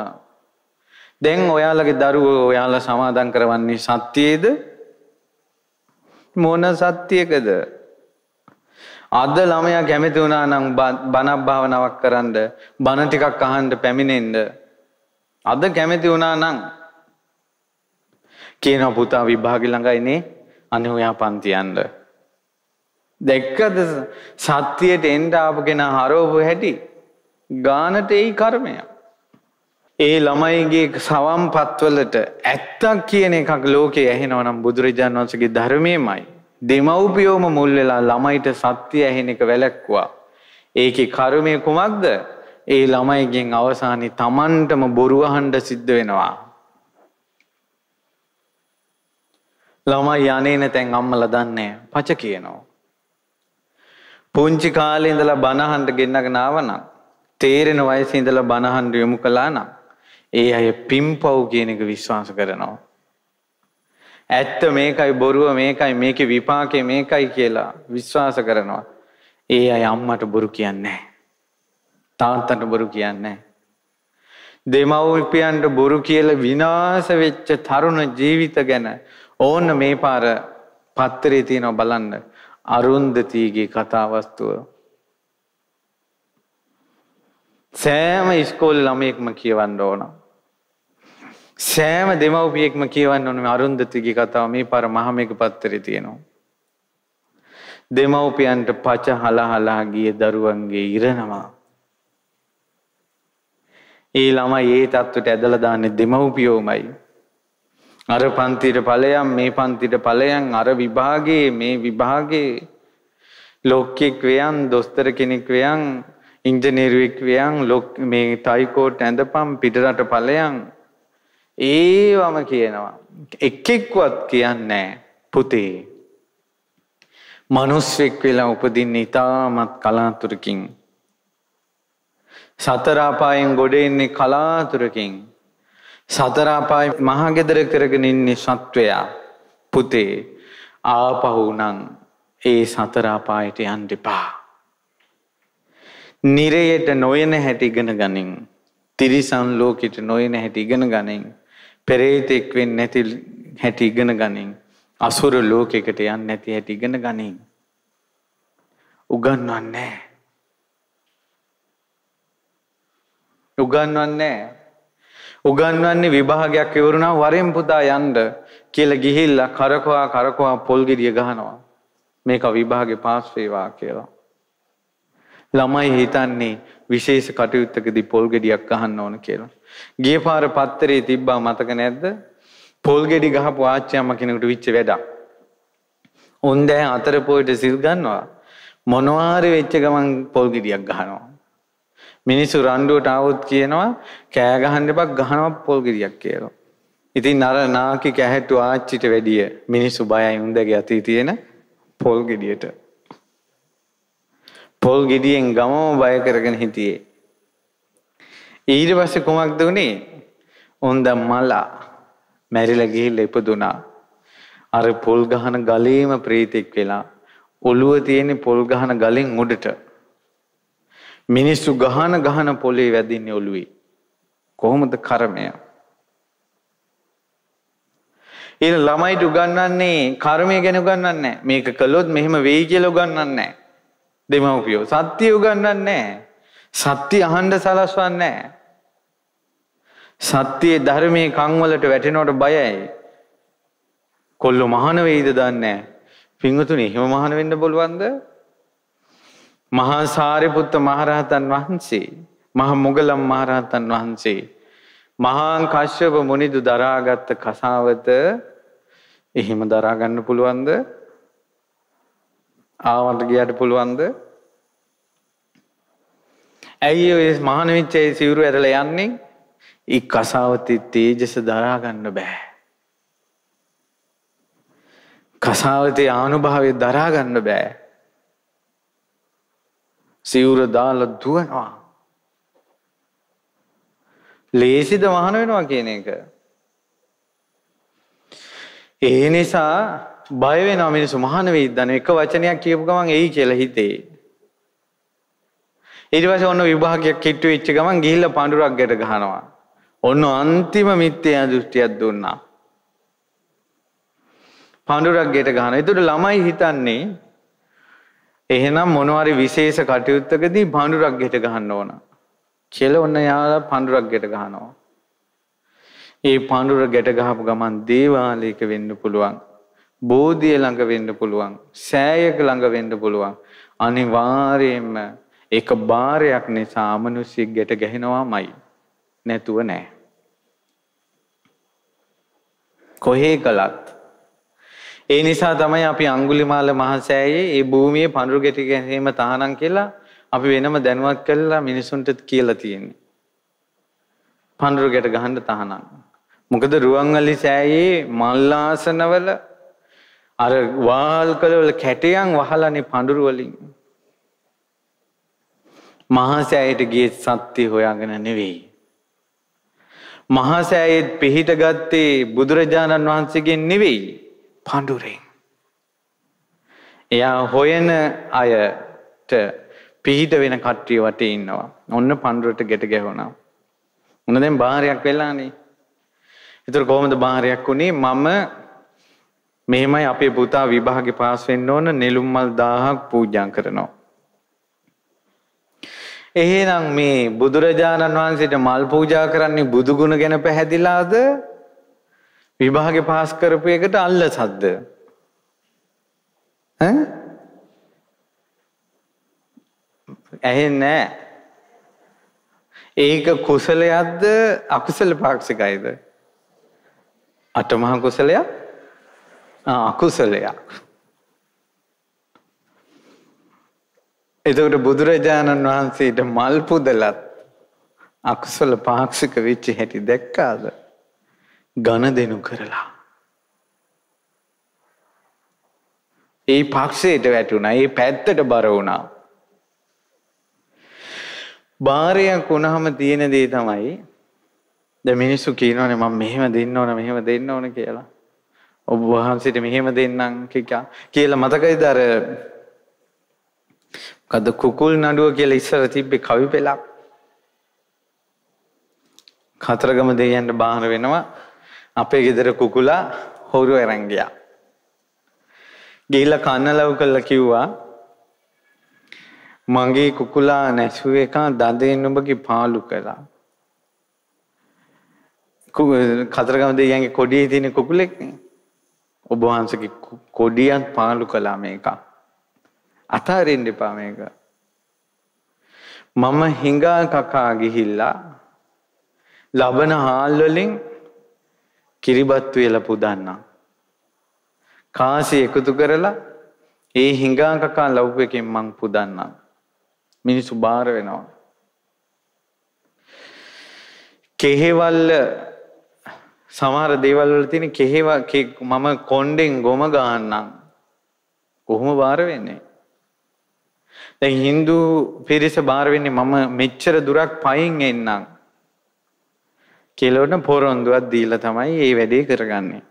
දැන් ඔයාලගේ දරුවෝ ඔයාලා සමාදන් කරවන්නේ සත්‍යයේද මොන සත්‍යයකද? අද ළමයා කැමති වුණා නම් බණක් භාවනාවක් කරන්න, බණ ටිකක් අහන්න පැමිණෙන්න. අද කැමති වුණා නම් කියන පුතා විභාගෙ ළඟ ඉන්නේ අනේ ඔයා පන්ති යන්න. දැක්කද සත්‍යයට එන්න ආපු කෙනා හරවපු හැටි? ගානට එයි කර්මය. ඒ ළමයිගේ සවම්පත්වලට ඇත්තක් කියන එකක් ලෝකේ ඇහෙනවා නම් බුදුරජාණන් වහන්සේගේ ධර්මයේමයි. දෙමව්පියෝම මුල් වෙලා ළමයිට සත්‍ය ඇහෙන එක වැළැක්වුවා. ඒකේ කර්මය කුමක්ද? ඒ ළමයිගෙන් අවසානයේ Tamanටම බොරු අහන්න සිද්ධ වෙනවා. ළමයි යන්නේ නැතෙන් අම්මලා දන්නේ පච කියනවා. පුංචි කාලේ ඉඳලා බනහන්ට ගෙන්නගෙන ආවනම් තේරෙන වයසේ ඉඳලා බනහන් යොමු කළා නම් ඒ අය පිම්පව් කියන එක විශ්වාස කරනවා. ඇත්ත මේකයි බොරුව මේකයි මේකේ විපාකේ මේකයි කියලා විශ්වාස කරනවා. ඒ අය අම්මට බොරු කියන්නේ නැහැ. තාත්තට බොරු කියන්නේ නැහැ. දෙමව්පියන්ට බොරු කියලා විනාශ වෙච්ච තරුණ ජීවිත ගැන ඕන්න මේ පාර පත්තරේ තියෙනවා බලන්න. අරුන්දතිගේ කතාවස්තුව. සෑම ඉස්කෝල් ළමයෙක්ම කියවන්න ඕනවා. සෑම දෙමව්පියෙක්ම කියවන්න ඕනේ අරුන්දතිගේ කතාව මේ පාර මහමෙග පත්තරේ තියෙනවා. දෙමව්පියන්ට පච හලහලා ගිය දරුවන්ගේ ඉරනවා. ඒ ළමයි ඒ තත්ත්වයට ඇදලා දාන්නේ දෙමව්පියෝමයි. අර පන්තිට ඵලයන් මේ පන්තිට ඵලයන් අර විභාගයේ මේ විභාගයේ ලෝකෙක් වයන් දොස්තර කෙනෙක් වයන් ඉංජිනේරුවෙක් වයන් මේ තයිකෝට් ඇඳපම් පිටරට ඵලයන් ඒවම කියනවා. එක්කෙක්වත් කියන්නේ පුතේ. මනුස්සෙක් වෙලා උපදින්න ඉතාමත් කලාතුරකින්. සතරාපායෙන් ගොඩ එන්නේ කලාතුරකින්. සතරාපාය මහගෙදර කරගෙන ඉන්නේ සත්වයා. පුතේ ආපහු නම් ඒ සතරාපායට යන්න එපා. නිරයට නොයන හැටි ඉගෙන ගනින්. තිරිසන් ලෝකෙට නොයන හැටි ඉගෙන ගනින්. පෙරේතෙක් වෙන්න නැති හැටි ඉගෙන ගනින්. අසුර ලෝකයකට යන්න නැති හැටි ඉගෙන ගනින්. උගන්වන්නේ උගන්වන්නේ උගන්වන්නේ විභාගයක් ඉවරුණා වරෙන් පුතා යන්න කියලා ගිහිල්ලා කරකවා කරකවා පොල්ගිරිය ගහනවා. මේක විභාගේ පාස් වේවා කියලා. ළමයි හිතන්නේ විශේෂ කටයුත්තකදී පොල් ගෙඩියක් ගහන්න ඕන කියලා. ගිය පාර පත්තරේ තිබ්බා මතක නැද්ද? පොල් ගෙඩි ගහපු ආච්චියම්ම කෙනෙකුට විච්ච වැඩක්. උන් දැන් අතර පොයට සිල් ගන්නවා. මොනවාරි වෙච්ච ගමන් පොල් ගෙඩියක් ගහනවා. මිනිස්සු රණ්ඩුවට ආවොත් කියනවා කෑ ගහන්න එපා ගහනවා පොල් ගෙඩියක් කියලා. ඉතින් අර නාකි කැහැට්ටු ආච්චිට වැඩිය මිනිස්සු බයයි උන්දගේ අතේ තියෙන පොල් ගෙඩියට. පොල් ගෙඩියෙන් ගමම බය කරගෙන හිටියේ. ඊට පස්සේ කුමක්ද වුනේ? උන්ද මලා මැරිලා ගිහිල්ලා ඉපදුනා. අර පොල් ගහන ගලේම ප්‍රීතෙක් වෙලා ඔළුව තියෙන පොල් ගහන ගලෙන් උඩට මිනිස්සු ගහන ගහන පොලේ වැදින්නේ ඔළුවේ. කොහොමද කර්මය? ඊළ ළමයිට උගන්වන්නේ කර්මය ගැන උගන්වන්නේ මේක කළොත් මෙහෙම වෙයි කියලා උගන්වන්නේ නැහැ. දෙමව්පියෝ. සත්‍ය උගන්වන්නේ නැහැ. සත්‍ය අහන්න සලස්වන්නේ නැහැ. සත්‍යයේ ධර්මයේ කන් වලට වැටෙනවට බයයි. කොල්ල මහාන වෙයිද දන්නේ නැහැ. පින්වතුනි, එහෙම මහාන වෙන්න බලවන්ද? මහා සාරිපුත්ත මහරහතන් වහන්සේ, මහා මොගලම් මහරහතන් වහන්සේ, මහා කශ්‍යප මුනිදු දරාගත් කසාවත එහෙම දරා ගන්න පුළුවන්ද? ආවට ගියට පුළුවන්ද? ඇයි ඔය මහානෙච්ච ඒ සිවුරු ඇරලා යන්නේ? ඒ කසාවතේ තේජස දරා ගන්න බෑ. කසාවතේ ආනුභාවය දරා ගන්න බෑ. සිවුර දාලා දුවනවා. ලේසිද මහාන වෙනවා කියන එක. ඒ නිසා බය වෙනවා මිනිස්සු මහාන වේදන එක වචනයක් කියපු ගමන් එයි කියලා හිතේ. ඊට පස්සේ ඔන්න විභාගයක් කිට්ටු වෙච්ච ගමන් ගිහිල්ලා පඳුරක් ගැට ගහනවා. ඔන්න අන්තිම මිත්‍යා දෘෂ්ටියක් දුන්නා. පඳුරක් ගැට ගහනවා. ඒතකොට ළමයි හිතන්නේ එහෙනම් මොනවාරි විශේෂ කටයුත්තකදී පඳුරක් ගැට ගහන්න ඕන. කියලා ඔන්න යාලා පඳුරක් ගැට ගහනවා. ඒ පඳුර ගැට ගහපු ගමන් දේවාලයක වෙන්න පුළුවන්. බෝධිය ළඟ වෙන්න පුළුවන් සෑයක ළඟ වෙන්න පුළුවන් අනිවාර්යයෙන්ම ඒක බාරයක් නිසා මිනිස්සෙක් ගැට ගැහෙනවාමයි නැතුව නෑ කොහේ කළත් ඒ නිසා තමයි අපි අඟුලිමාල මහසෑයේ ඒ භූමියේ පඳුරු ගැටි ගැනීම තහනම් කියලා අපි වෙනම දැනුවත් කළා මිනිසුන්ට කියලා තියෙන්නේ පඳුරු ගැට ගහන්න තහනම් මොකද රුවන්වැලි සෑයේ මල්ලාසනවල අර වාල් කළවල කැටයන් වහලනේ පඳුරු වලින්. මහසෑයට ගියේ සත්‍ය හොයාගෙන නෙවෙයි. මහසෑයෙත් පිහිට ගත්තේ බුදුරජාණන් වහන්සේගෙන් නෙවෙයි පඳුරෙන්. එයා හොයන අයට පිහිට වෙන කට්ටිය වටේ ඉන්නවා. ඔන්න පඳුරට ගැට ගැහුණා. මොන දැන් බාහිරයක් වෙලානේ. ඒතර කොහොමද බාහිරයක් උනේ? මම මෙහෙමයි අපේ පුතා විභාගේ පාස් වෙන්න ඕන නෙළුම් මල් 1000ක් පූජා කරනවා. එහෙනම් මේ බුදුරජාණන් වහන්සේට මල් පූජා කරන්නේ බුදු ගුණ ගැන පැහැදිලාද? විභාගේ පාස් කරපු එකට අල්ලසද්ද? ඈ? ඇහෙන්නේ ඒක කුසලයක්ද අකුසල පාක්ෂිකයිද? අටමහා කුසලයක්? අකුසලයක්. එතකට බුදුරජාණන් වහන්සේට මල් පුදලත් අකුසල පාක්ෂික වෙච්චි හැටි දැක්කාද ගණ දෙනු කරලා. ඒ පක්ෂයට වැටුණා ඒ පැත්තට බර වුණා. භාරයක් වුණහම තියෙන දේ තමයි ද මිනිස්සු කියීනවන ම මෙහෙම දෙන්න ඕන මෙහෙම දෙන්න ඕන කියලා ඔබ වහන්සේට මෙහෙම දෙන්නම් කියලා මතකයිද අර මොකද කුකුල් නඩුව කියලා ඉස්සර තිබ්බේ කවි පෙළක්. කතරගම දෙවියන්ට බාහන වෙනවා අපේ ගෙදර කුකුලා හොරු අරන් ගියා. ගිහිල්ලා කන්නලව් කළා කිව්වා මගේ කුකුලා නැසුව එක දදෙන් ඔබගේ පාලු කරා. කතරගම දෙවියන්ගේ කොඩියේ තියෙන කුකුලෙක් නේ. ඔබ වහන්සේගේ කොඩියන් පාලු කළා මේක. අතාරින්න එපා මේක. මම හිඟා කකා ගිහිල්ලා ලබන හාල් වලින් කිරිබත් වේලා පුදන්නා. කාසි එකතු කරලා ඒ හිඟා කකා ලව් එකෙන් මං පුදන්නා. මිනිස්සු බාර වෙනවා. කෙහෙවල්ල සමහර දේවල් වල තියෙන කෙහෙව මම කොණ්ඩෙන් ගොම ගහන්නම්. කොහොම බාර වෙන්නේ? දැන් Hindu පිරිස බාර වෙන්නේ මම මෙච්චර දුරක් පයින් එන්නම්. කියලා පොරොන්දුවක් දීලා තමයි මේ වැඩේ කරගන්නේ.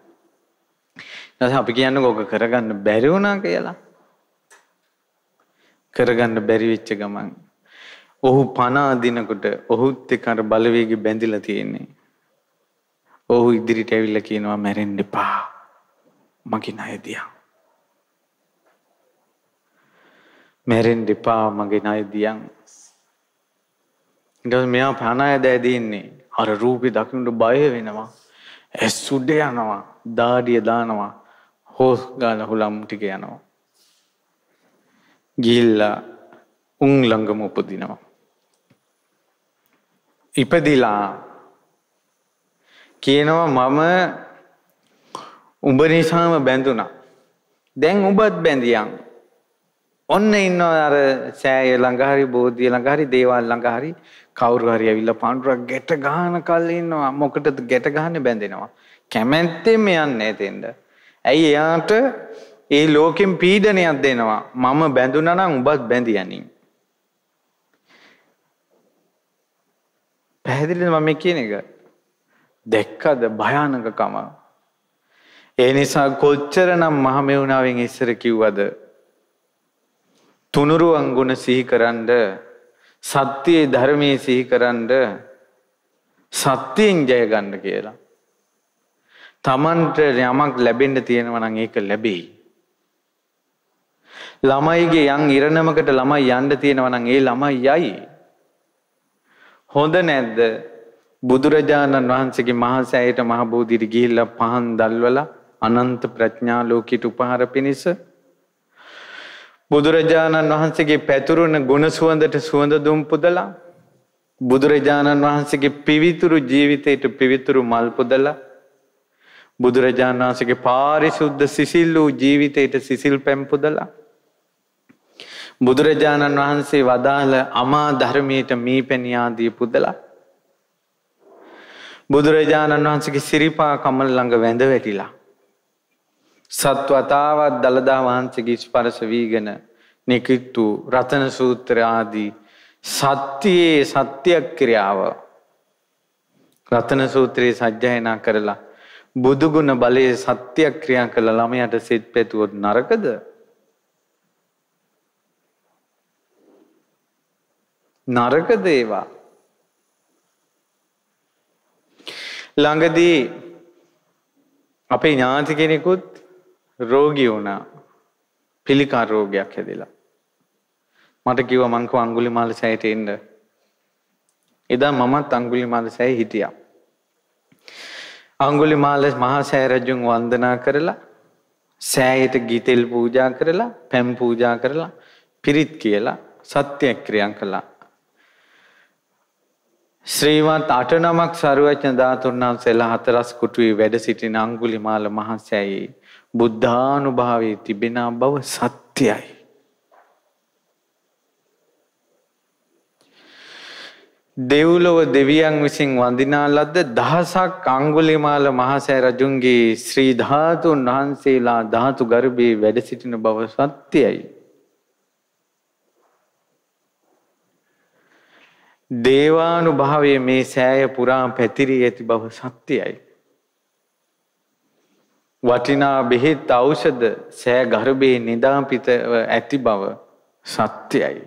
ඊට අපි කියන්නේ ඕක කරගන්න බැරි වුණා කියලා. කරගන්න බැරි වෙච්ච ගමන් ඔහු පණ අදිනකොට ඔහුත් එක්ක අර බලවේගි බැඳිලා තියෙන්නේ. ඔහු ඉදිරිට ඇවිල්ල කියනවා මැරෙන්ඩ පා මගින් අයදියා. මැරෙන් දෙපා මගෙන අයදියන් ඉට මෙයා පැන ඇද ඇදන්නේ අර රූපි දකිනට බය වෙනවා ඇස් සුඩ්ඩ යනවා දාඩිය දානවා හෝස් ගාල හුළම් ටික යනවා. ගිල්ල උං ළඟම උපදිනවා. ඉපදිලා කියනවා මම උඹ නිසාම බැඳුණා. දැන් උඹත් බැඳියන්. ඔන්න ඉන්නවා අර සෑය ළඟ හරි බෝධිය ළඟ හරි දේවාල ළඟ හරි කවුරු හරි ඇවිල්ලා පාන්ඩුරක් ගැට ගහනකල් ඉන්නවා. මොකටද ගැට ගහන්නේ බැඳෙනවා. කැමැත්තෙම යන්නේ තෙන්ද. ඇයි එයාට ඒ ලෝකෙන් පීඩනයක් දෙනවා. මම බැඳුණා නම් උඹත් බැඳියනින්. පැහැදිලිද මම කියන එක? දැක්කද භයානකකම. ඒ නිසා කොච්චරනම් මහමෙවුනාවෙන් ඉස්සර කිව්වද තුනුරුවන් ගුණ සිහිකරන්ඩ සත්‍යයේ ධර්මයේ සිහිකරන්ඩ සත්‍යයෙන් ජයගන්න කියලා. තමන්ට යමක් ලැබෙන්ඩ තියෙනවනං ඒක ලැබෙයි. ළමයිගේ යං ඉරණමකට ළමයි යන්ඩ තියෙනවනං ඒ ළමයි යයි. හොඳ නැද්ද බුදුරජාණන් වහන්සේගේ මහා සෑයට මහ බෝධියට ගිහිල්ලා පහන් දැල්වලා අනන්ත ප්‍රඥා ලෝකයට උපහාර පිණිස බුදුරජාණන් වහන්සේගේ පැතුරුණ ගුණ සුවඳට සුවඳ දුම් පුදලා බුදුරජාණන් වහන්සේගේ පිවිතුරු ජීවිතයට පිවිතුරු මල් පුදලා බුදුරජාණන් වහන්සේගේ පාරිශුද්ධ සිසිල් වූ ජීවිතයට සිසිල් පැම් පුදලා බුදුරජාණන් වහන්සේ වදාළ අමා ධර්මයට මේ පැණියාදී පුදලා බුදුරජාණන් වහන්සේගේ සිරිපා කමල ළඟ වැඳ වැටිලා සත්වතාවත් දලදා වහන්සේගේ ස්පර්ශ වීගෙන නිකිත්තු රතන සූත්‍ර ආදී සත්‍යයේ සත්‍යක්‍රියාව රතන සූත්‍රයේ සජ්ජායනා කරලා බුදුගුණ බලයේ සත්‍යක්‍රියා කළ ළමයට සිත් පැතුවොත් නරකද? නරකද ඒවා? ළඟදී අපේ ඥාති කෙනෙකුත් රෝගී වුණා. පිළිකා රෝගයක් හැදිලා. මට කිව්වා මං කව අඟුලිමාල සෑයට එන්න. එදා මමත් අඟුලිමාල සෑය හිටියා. අඟුලිමාල මහා සෑය රජුන් වන්දනා කරලා සෑයට ගිතෙල් පූජා කරලා පැම් පූජා කරලා පිරිත් කියලා සත්‍යක්‍රියම් කළා. ශ්‍රීමත් අටනමක් සරුවචන ධාතුන් වහන්සේලා හතරස් කුටුවේ වැඩ සිටින අඟුලිමාල මහසෑයේ බුද්ධානුභාවයේ තිබෙන බව සත්‍යයි. දෙව්ලොව දෙවියන් විසින් වඳිනා ලද්ද දහසක් අඟුලිමාල මහසෑ රජුන්ගේ ශ්‍රී ධාතුන් වහන්සේලා ධාතු ගර්භයේ වැඩ සිටින බව සත්‍යයි. දේවානුභාවයේ මේ සෑය පුරා පැතිරී ඇති බව සත්‍යයි. වටිනා බෙහෙත් ඖෂධ සෑ ගර්භයේ නිදාපිතව ඇති බව සත්‍යයි.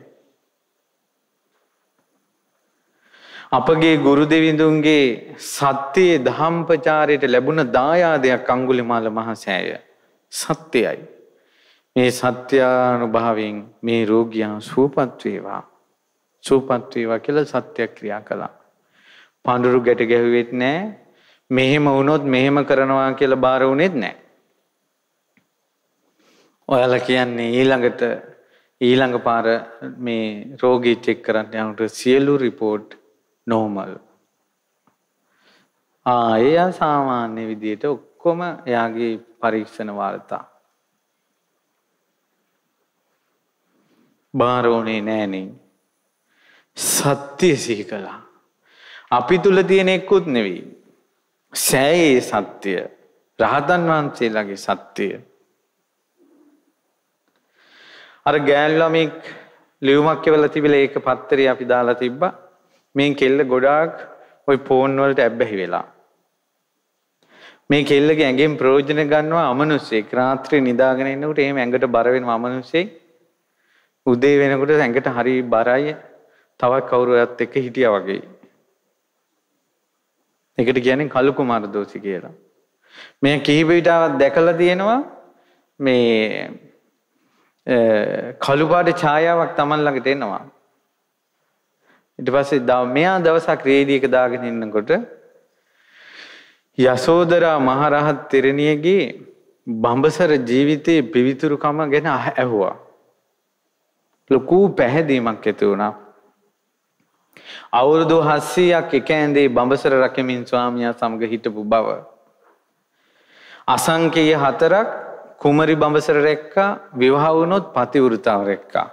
අපගේ ගුරු දෙවිඳුන්ගේ සත්‍යයේ දහම් ප්‍රචාරයට ලැබුණ දායාදයක් අඟුලිමාල මහසෑය සත්‍යයි. මේ සත්‍යානුභාවයෙන් මේ රෝගියා සුවපත් වේවා. සූපත් වේවා කියලා සත්‍යක්‍රියා කළා. පඳුරු ගැට ගැහුවෙත් නැහැ. මෙහෙම වුණොත් මෙහෙම කරනවා කියලා බාර වුණෙත් නැහැ. ඔයාලා කියන්නේ ඊළඟට ඊළඟ පාර මේ රෝගී චෙක් කරන්න යනකොට සියලු රිපෝට් normal. ආ එයා සාමාන්‍ය විදියට ඔක්කොම එයාගේ පරීක්ෂණ වාර්තා. බාර වුණේ නෑනේ. සත්‍යය සිහි කළා. අපි තුල තියෙන එක්කුත් නෙවෙයි. සෑයේ සත්‍යය රහතන් වහන්සේලාගේ සත්‍යය. අර ගෑල්ලමික් ලියුමක් කියවලා තිබිලා ඒක පත්තරේ අපි දාලා තිබ්බා. මේ කෙල්ල ගොඩාක් ওই ෆෝන් වලට ඇබ්බැහි වෙලා. මේ කෙල්ලගේ ඇඟෙන් ප්‍රයෝජන ගන්නවා අමනුස්සෙක්. රාත්‍රියේ නිදාගෙන ඉන්නකොට එහෙම ඇඟට බර වෙනවා අමනුස්සෙක්. උදේ වෙනකොට ඇඟට හරි බරයි තවත් කවුරුවත් එක්ක හිටියා වගේ. ඒකට කියන්නේ කලු කුමාර දෝෂි කියලා. මේ කිහිප විටාවක් දැකලා තියෙනවා මේ කළු පාට ඡායාවක් Taman ළඟට එනවා. ඊට පස්සේ මෙයා දවසක් රේඩියක දාගෙන ඉන්නකොට යසෝදරා මහරහත් තෙරණියගේ බඹසර ජීවිතයේ පිවිතුරුකම ගැන ඇහුවා. ලොකු පැහැදීමක් ඇති වුණා. අවුරුදු 700ක් එක ඇඳේ බඹසර රකමින් ස්වාමියා සමග හිටපු බව. අසංකේය හතරක් කුමරි බඹසර රැක්කා විවාහ වුණොත් පතිවෘතාව රැක්කා.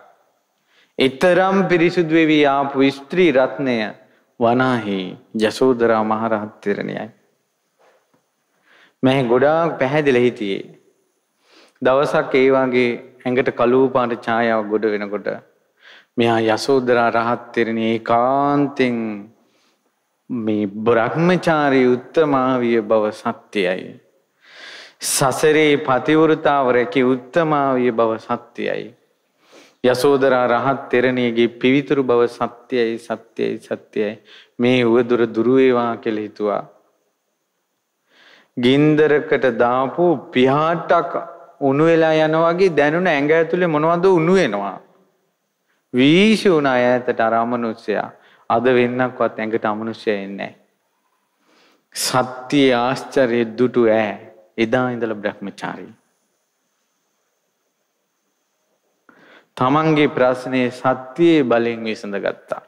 ඊතරම් පිරිසුදු වෙවි ආපු ස්ත්‍රී රත්නය වනාහි යසෝදරා මහරහත් තෙරණියයි. මම ගොඩාක් පැහැදිලි හිටියේ. දවසක් ඒ වගේ ඇඟට කළු පාට ඡායාව ගොඩ වෙනකොට මෙයා යසෝදරා රහත් තෙරණිය ඒකාන්තෙන් මේ බ්‍රහ්මචාරී උත්තමාවිය බව සත්‍යයයි. සසරේ පතිවෘතාව රැකි උත්තමාවිය බව සත්‍යයයි. යසෝදරා රහත් තෙරණියගේ පිවිතුරු බව සත්‍යයයි සත්‍යයයි සත්‍යයයි මේ උවදුර දුරු වේවා කියලා හිතුවා. ගින්දරකට දාපු පිහාටක් උණු වෙලා යනවා වගේ දැනුණ ඇඟ ඇතුලේ මොනවද උණු වෙනවා. වීශු වුණ අය ඇතට අර අමනුෂ්‍යයා. අද වෙන්නක්වත් ඇඟට අමනුෂ්‍යය එන්නේ සත්‍යයේ ආශ්චර්ය දුටු ඈ එදා ඉඳලා බ්‍රහ්මචාරී. තමන්ගේ ප්‍රශ්නේ සත්‍යයේ බලෙන් විසඳගත්තා.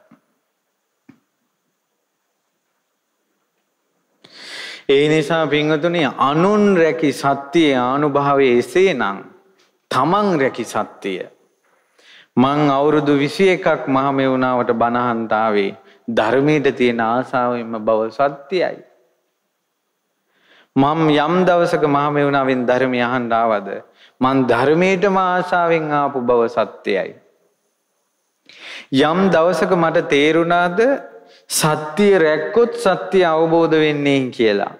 ඒ නිසා පින්වතුනි අනුන් රැකි සත්‍යයේ ආනුභාවයේ එසේනම් තමන් රැකි සත්‍යය මං අවුරුදු 21ක් මහමෙවුනාවට බණහන්තාවේ ධර්මයට තියෙන ආසාවෙම බව සත්‍යයි. මම යම් දවසක මහමෙවුනාවෙන් ධර්මය අහන්න ආවද මං ධර්මයටම ආසාවෙන් ආපු බව සත්‍යයි. යම් දවසක මට තේරුණාද සත්‍ය රැක්කොත් සත්‍ය අවබෝධ වෙන්නේ කියලා.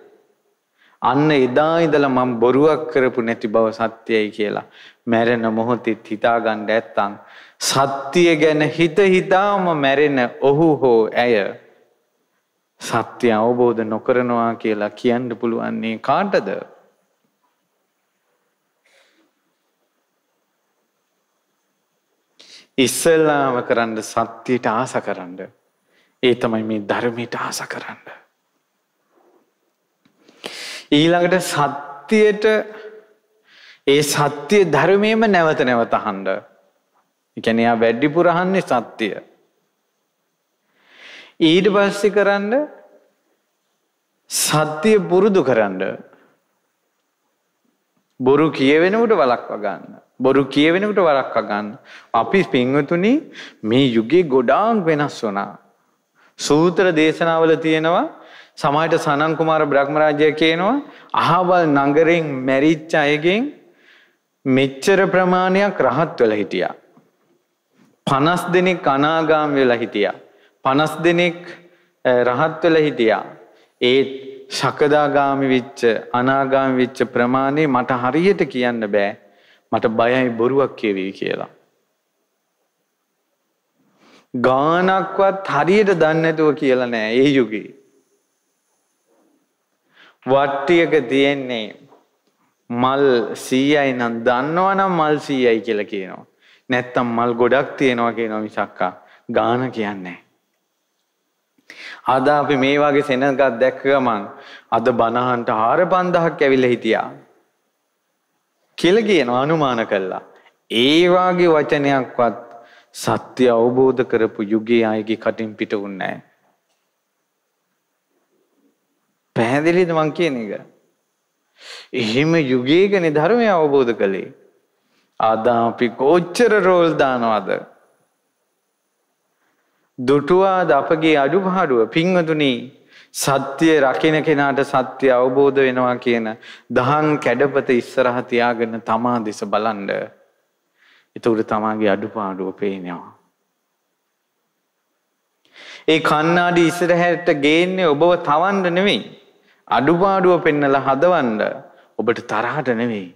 අන්න එදා ඉඳලා මම බොරුවක් කරපු නැති බව සත්‍යයි කියලා මැරෙන මොහොතෙත් හිතාගන්න ඇත්තම් සත්‍යය ගැන හිත හිතාම මැරෙන ඔහු හෝ ඇය සත්‍ය අවබෝධ නොකරනවා කියලා කියන්න පුළුවන්නේ කාටද? ඉස්සල්ලාම කරන්න සත්‍යයට ආස කරන්න. ඒ තමයි මේ ධර්මයට ආස කරන්න. ඊළඟට සත්‍යයට ඒ සත්‍ය ධර්මයේම නැවත නැවත අහන්න. ඒ කියන්නේ යා වැඩිපුර අහන්නේ සත්‍ය. ඊට පස්සේ කරන්න සත්‍ය පුරුදු කරන්න. බොරු කියවෙනකොට වලක්ව ගන්න. බොරු කියවෙනකොට වලක්ව ගන්න. අපි පින්වතුනි මේ යුගයේ ගොඩාක් වෙනස් වුණා. සූත්‍ර දේශනාවල තියෙනවා සමාජයට සනන් කුමාර බ්‍රහ්මරාජය කියනවා අහවල් නගරෙන් මැරිච්ච අයගෙන් මෙච්චර ප්‍රමාණයක් රහත් වෙලා හිටියා. පනස් දෙනෙක් අනාගාම වෙලා හිටියා. පනස් දෙනෙක් රහත් වෙලා හිටියා. ඒ සකදාගාමි වෙච්ච අනාගාමි වෙච්ච ප්‍රමාණය මට හරියට කියන්න බෑ. මට බයයි බොරුවක් කියවි කියලා. ගානක්වත් හරියට දන්නේ නැතුව කියලා නෑ ඒ යුගයේ. වට්ටියක තියෙන්නේ මල් 100යි නම් දන්නවනම් මල් 100යි කියලා කියනවා. නැත්තම් මල් ගොඩක් තියෙනවා කියනවා මිසක්කා ගාන කියන්නේ අද අපි මේ වගේ සෙනඟක් දැක්ක ගමන් අද බණහන්ට 4500ක් ඇවිල්ලා හිටියා කියලා කියනවා අනුමාන කළා. ඒ වාගේ වචනයක්වත් සත්‍ය අවබෝධ කරපු යුගයේ අයගේ කටින් පිට වුණේ නැහැ. පැහැදිලිද මං කියන එක? එහෙම යුගයකනේ ධර්මය අවබෝධ කළේ. ආදා අපි කොච්චර රෝල් දානවද? දුටුවාද අපගේ අඩුපාඩුව පින්වතුනි සත්‍ය රකින්න කෙනාට සත්‍ය අවබෝධ වෙනවා කියන දහං කැඩපත ඉස්සරහ තියාගෙන තමා දෙස බලන්න. ඒක උඩ තමාගේ අඩුපාඩුව පේනවා. ඒ කණ්ණාඩි ඉස්සරහට ගේන්නේ ඔබව තවන්න නෙවෙයි. අඩුපාඩුව පෙන්නලා හදවන්න. ඔබට තරහට නෙවෙයි.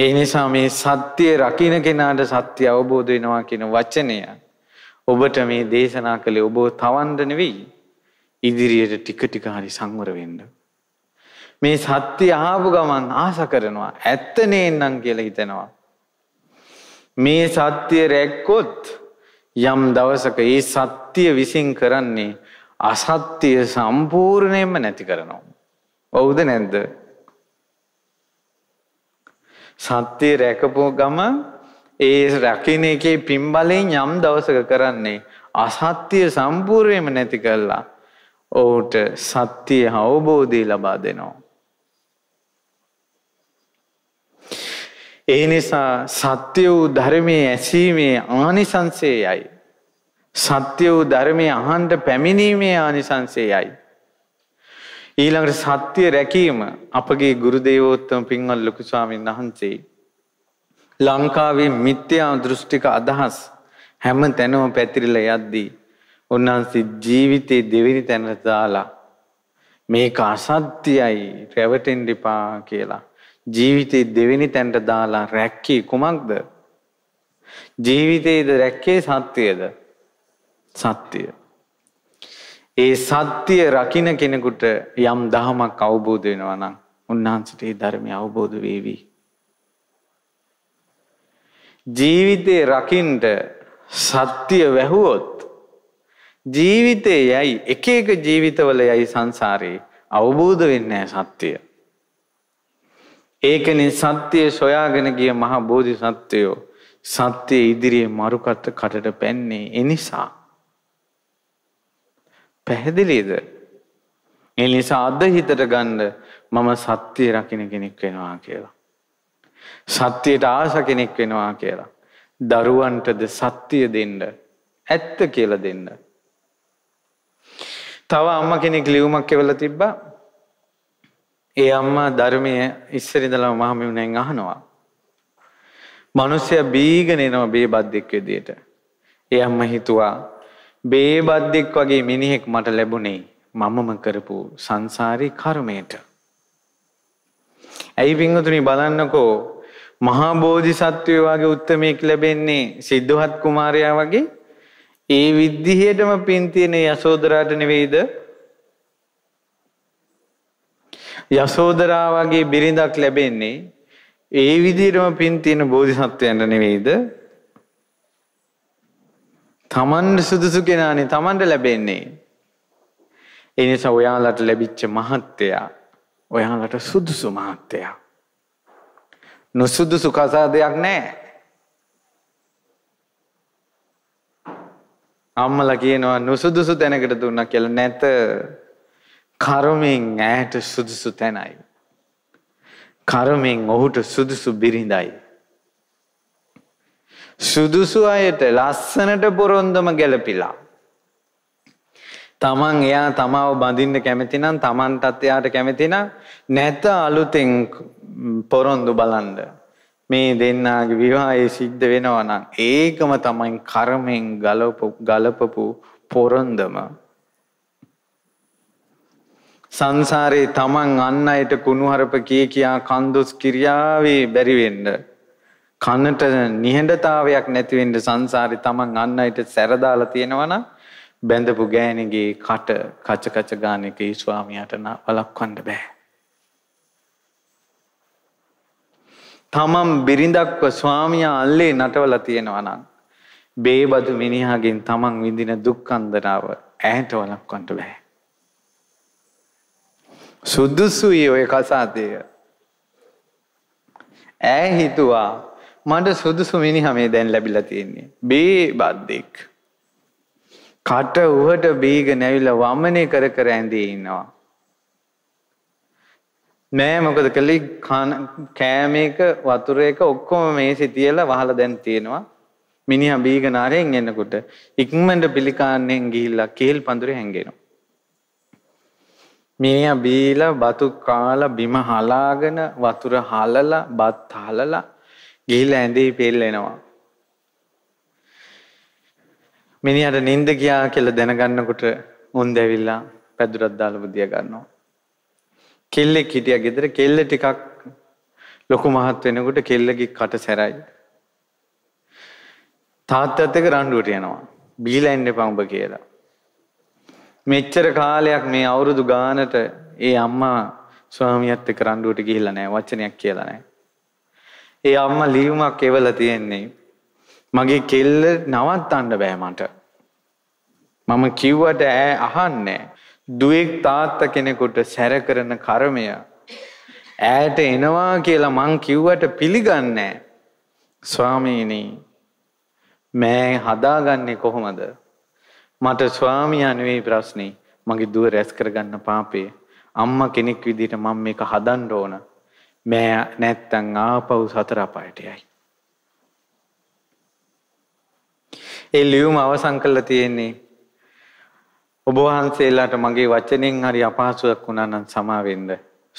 ඒ නිසා මේ සත්‍යය රකින්න කෙනාට සත්‍ය අවබෝධ වෙනවා කියන වචනය ඔබට මේ දේශනා කළේ ඔබව තවන්න නෙවෙයි ඉදිරියට ටික ටික හරි සංවර වෙන්න. මේ සත්‍ය ආපු ගමන් ආස කරනවා ඇත්ත නේන්නම් කියලා හිතනවා. මේ සත්‍ය රැක්කොත් යම් දවසක ඒ සත්‍ය විසින් කරන්නේ අසත්‍ය සම්පූර්ණයෙන්ම නැති කරනවා. ඔවුද නැද්ද? සත්‍යය රැකපු ගම ඒ රකින එකේ පින්බලයෙන් යම් දවසක කරන්නේ අසත්‍යය සම්පූර්ණයෙන්ම නැති කළා. ඔහුට සත්‍යය අවබෝධය ලබා දෙනවා. ඒ නිසා සත්‍ය වූ ධර්මයේ ඇසීමේ ආනිසංසයයි. සත්‍ය වූ ධර්මයේ අහන්ට පැමිණීමේ ආනිසංසයයි. ඊළඟට සත්‍ය රැකීම අපගේ ගුරු දේවෝත්තම පින්වත් ලොකු ස්වාමීන් වහන්සේ ලංකාවේ මිත්‍යා දෘෂ්ටික අදහස් හැම තැනම පැතිරිලා යද්දී උන්වහන්සේ ජීවිතේ දෙවෙනි තැනට දාලා මේක අසත්‍යයි රැවටෙන්න එපා කියලා ජීවිතේ දෙවෙනි තැනට දාලා රැක්කේ කුමක්ද? ජීවිතේද රැක්කේ සත්‍යයද? සත්‍යය. ඒ සත්‍ය රකින්න කෙනෙකුට යම් දහමක් අවබෝධ වෙනවා නම් උන්වහන්සේට ඒ ධර්මය අවබෝධ වේවි. ජීවිතේ රකින්ට සත්‍ය වැහුවොත් ජීවිතේ යයි එක එක ජීවිතවල යයි සංසාරේ අවබෝධ වෙන්නේ සත්‍යය. ඒකනේ සත්‍යය සොයාගෙන ගිය මහ බෝධිසත්වයෝ සත්‍යය ඉදිරියේ මරුකට කටට පැන්නේ එනිසා. පැහැදිලිද? ඒ නිසා අද හිතට ගන්න මම සත්‍ය රකින්න කෙනෙක් වෙනවා කියලා. සත්‍යයට ආශ කෙනෙක් වෙනවා කියලා. දරුවන්ටද සත්‍ය දෙන්න ඇත්ත කියලා දෙන්න. තව අම්ම කෙනෙක් ලියුමක් කියවලා තිබ්බා. ඒ අම්මා ධර්මයේ ඉස්සර ඉඳලා මහමිනුනෙන් අහනවා. මිනිස්සයා බීගෙන එනවා බේබද්දෙක් විදියට. ඒ අම්මා හිතුවා බේබද්දෙක් වගේ මිනිහෙක් මට ලැබුණේ මමම කරපු සංසාරී කර්මයට. ඇයි පින්වතුනි බලන්නකෝ මහා බෝධිසත්වයෝ වගේ උත්මයෙක් ලැබෙන්නේ සිද්ධාත් කුමාරයා වගේ ඒ විද්දිහේටම පින් තියෙන යසෝදරාට නෙවෙයිද? යසෝදරා වගේ බිරිඳක් ලැබෙන්නේ ඒ විදිහටම පින් තියෙන බෝධිසත්වයන්ට නෙවෙයිද? තමන්ට සුදුසු කෙනානේ තමන්ට ලැබෙන්නේ. ඒ නිසා ඔයාලට ලැබිච්ච මහත්ය ඔයාලට සුදුසු මහත්ය. නොසුදුසු කසාදයක් නැහැ. අම්මලා කියනවා නොසුදුසු තැනකට දුන්නා කියලා නැත. කර්මෙන් ඈට සුදුසු තැනයි. කර්මෙන් ඔහුට සුදුසු බිරිඳයි. සුදුසු අයට ලස්සනට පොරොන්දම ගැලපිලා. තමන් එයා තමාව බඳින්න කැමතිනම් තමන්ටත් එයාට කැමතිනම් නැත අලුතෙන් පොරොන්දු බලන්න. මේ දෙන්නාගේ විවාහය සිද්ධ වෙනවා නම් ඒකම තමයි කර්මෙන් ගලපපු ගලපපු පොරොන්දම. සංසාරේ තමන් අන් අයට කුණුහරුප කී කියා කන්දොස් ක්‍රියාවේ බැරි වෙන්න. කනට නිහඬතාවයක් නැති වෙන්න සංසාරේ තමන් අන්න අයට සැරදාලා තියෙනවනම් බැඳපු ගෑණිගේ කට කච කච ගාන එක ඒ ස්වාමියාට වළක්වන්න බෑ. තමන් බිරිඳක්ව ස්වාමියා අල්ලේ නටවලා තියෙනවනම් බේබදු මිනිහාගෙන් තමන් විඳින දුක්ඛන්දරාව ඇහැට වළක්වන්න බෑ. සුදුසුයි ඔය කසාදය. ඈ හිතුවා මට සුදුසු මිනිහ මේ දැන් ලැබිලා තියෙන්නේ. බේ බද්දෙක්. කට උහට බීගෙන ඇවිල්ලා වමනේ කර කර ඇඳී ඉන්නවා. නෑ මොකද කළේ කෑමේක වතුරේක ඔක්කොම මේසේ තියලා වහලා දැන් තියෙනවා. මිනිහ බීගෙන ආරෙන් එනකොට ඉක්මනට පිළිකාන්නෙන් ගිහිල්ලා කේල් පඳුරේ හැංගෙනවා. මිනිහ බීලා බතු කාලා බිම හලාගෙන වතුර හලලා බත් හලලා ගිහිල්ලා ඇඳේ පෙල්ලෙනවා. මිනිහට නිින්ද ගියා කියලා දැනගන්නකොට උන් දැවිලා පැදුරක් දාලා බුදිය ගන්නවා. කෙල්ලෙක් හිටියා ගෙදර කෙල්ල ටිකක් ලොකු මහත් වෙනකොට කෙල්ලගේ කට සැරයි. තාත්තත් එක්ක රණ්ඩුවට යනවා. බීලා ඉන්න එපා උඹ කියලා. මෙච්චර කාලයක් මේ අවුරුදු ගානට ඒ අම්මා ස්වාමියත් එක්ක රණ්ඩුවට ගිහිල්ලා නැහැ වචනයක් කියලා නැහැ. ඒ අම්මා ලියුමක් එවලා තියෙන්නේ මගේ කෙල්ල නවත්තන්න බෑ මට. මම කිව්වට ඈ අහන්නේ. දුවෙක් තාත්තා කෙනෙකුට සැර කරන කර්මය ඈට එනවා කියලා මං කිව්වට පිළිගන්නේ ස්වාමීනි මෑ හදාගන්නේ කොහොමද? මට ස්වාමියා නෙවෙයි ප්‍රශ්නේ. මගේ දුව රැස් කරගන්න පාපේ අම්මා කෙනෙක් විදිහට මම මේක හදන්න ඕන. මෑ නැත්තං ආපව් සතර අපායට යයි. ඒ ලියුම අවසන් කළා තියෙන්නේ ඔබ වහන්සේලාට මගේ වචනෙන් හරි අපහසුයක් වුණා නම් සමාවෙන්න.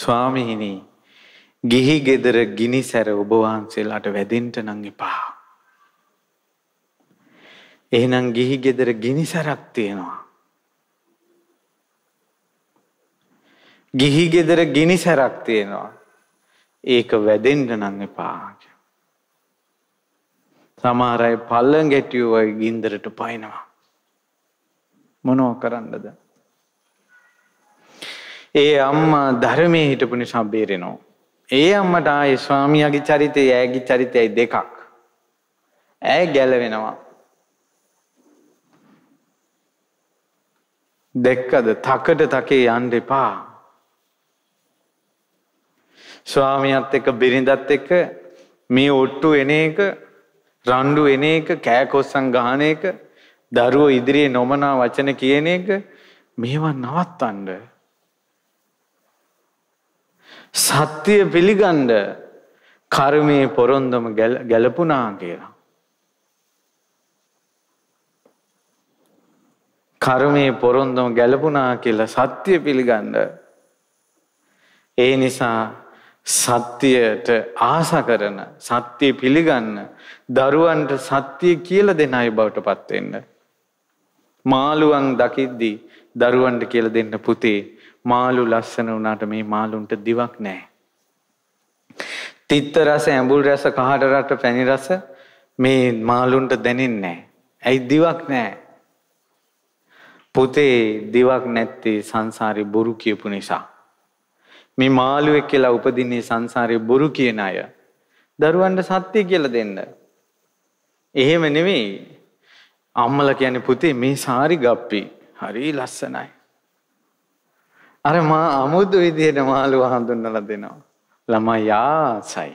ස්වාමීනි ගිහි ගෙදර ගිනි සැර ඔබ වහන්සේලාට වැදෙන්න නම් එපා. එහෙනම් ගිහි ගෙදර ගිනි සැරක් තියෙනවා. ගිහි ගෙදර ගිනි සැරක් තියෙනවා. ඒක වැදෙන්න නම් එපා. සමහර අය පල්ලඟැටියෝ වගේ ගින්දරට පයින්නවා. මොනව කරන්නද? ඒ අම්මා ධර්මයේ හිටපු නිසා බේරෙනවා. ඒ අම්මට ආයේ ස්වාමියාගේ චරිතය, ඈගේ චරිතයයි දෙකක්. ඈ ගැලවෙනවා. දෙක්කද තකට තකේ යන්න එපා. ස්වාමියත් එක්ක බිරිඳත් එක්ක මේ ඔට්ටු එන එක රණ්ඩු එන එක කෑකොස්සන් ගහන එක දරුවෝ ඉදිරියේ නොමනා වචන කියන එක මේවා නවත්තන්න සත්‍ය පිළිගන්න කර්මයේ පොරොන්දම ගැලපුණා කියලා කර්මයේ පොරොන්දම ගැලපුණා කියලා සත්‍ය පිළිගන්න ඒ නිසා සත්‍යයට ආස කරන සත්‍ය පිළිගන්න දරුවන්ට සත්‍ය කියලා දෙන අය බවට පත් වෙන්න. මාළුවන් දකිද්දී දරුවන්ට කියලා දෙන්න පුතේ මාළු ලස්සන වුණාට මේ මාළුන්ට දිවක් නැහැ. තිත්ත රස, ඇඹුල් රස, කහට රස, පැණි රස මේ මාළුන්ට දැනෙන්නේ නැහැ. ඇයි දිවක් නැහැ? පුතේ දිවක් නැත්තේ සංසාරේ බොරු කියපු නිසා. මේ මාළුවෙක් කියලා උපදින්නේ සංසාරේ බොරු කියන අය. දරුවන්ට සත්‍ය කියලා දෙන්න. එහෙම නෙවෙයි. අම්මලා කියන්නේ පුතේ මේ සාරි ගප්පි. හරි ලස්සනයි. අර මා අමුතු විදිහට මාළුව හඳුන්වලා දෙනවා. ළමයාසයි.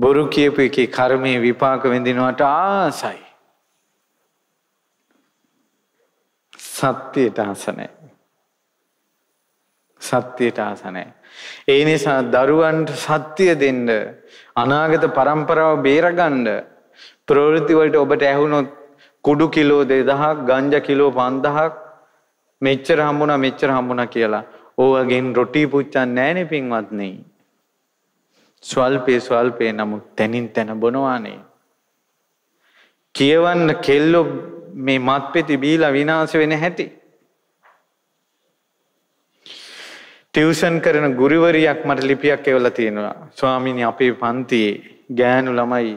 බොරු කියපු එකේ කර්මයේ විපාක විඳිනවට ආසයි. සත්‍යයට ආස නැහැ. සත්‍යයට ආස නැහැ. ඒ නිසා දරුවන්ට සත්‍ය දෙන්න අනාගත પરම්පරාව බේරගන්න ප්‍රවෘත්ති වලට ඔබට ඇහුනොත් කුඩු කිලෝ 2000ක් ගංජා කිලෝ 5000ක් මෙච්චර හම්බුණා මෙච්චර හම්බුණා කියලා ඕවගෙන් රොටි පුච්චන්නේ නැහනේ පින්වත්නි. ස්වල්පේ ස්වල්පේ නමුත් තනින් තන බොනවානේ. කියවන්න කෙල්ලෝ මේ මත්පෙති බීලා විනාශ වෙන හැටි ටියුෂන් කරන ගුරුවරියක් මට ලිපියක් එවලා තියෙනවා. ස්වාමීනි අපේ පන්තියේ ගෑනු ළමයි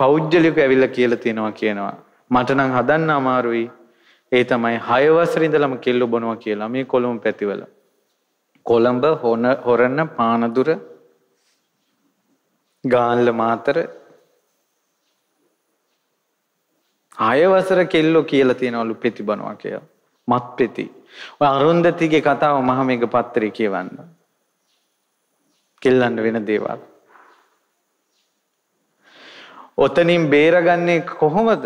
පෞද්ගලිකව ඇවිල්ලා කියලා තියෙනවා කියනවා. මට නම් හදන්න අමාරුයි. ඒ තමයි 6 වසරේ ඉඳලම කෙල්ලෝ බොනවා කියලා මේ කොළඹ පැතිවල. කොළඹ හොන හොරණ පානදුර ගාල්ල මාතර 6 වසර කෙල්ලෝ කියලා තියෙනවලු පෙති බනවා කියලා. මත් ප්‍රති. ඔය අරුන්දතිගේ කතාව මහම එක පත්තරේ කියවන්න. කෙල්ලන්න වෙන දේවල්. ඔතනින් බේරගන්නේ කොහොමද?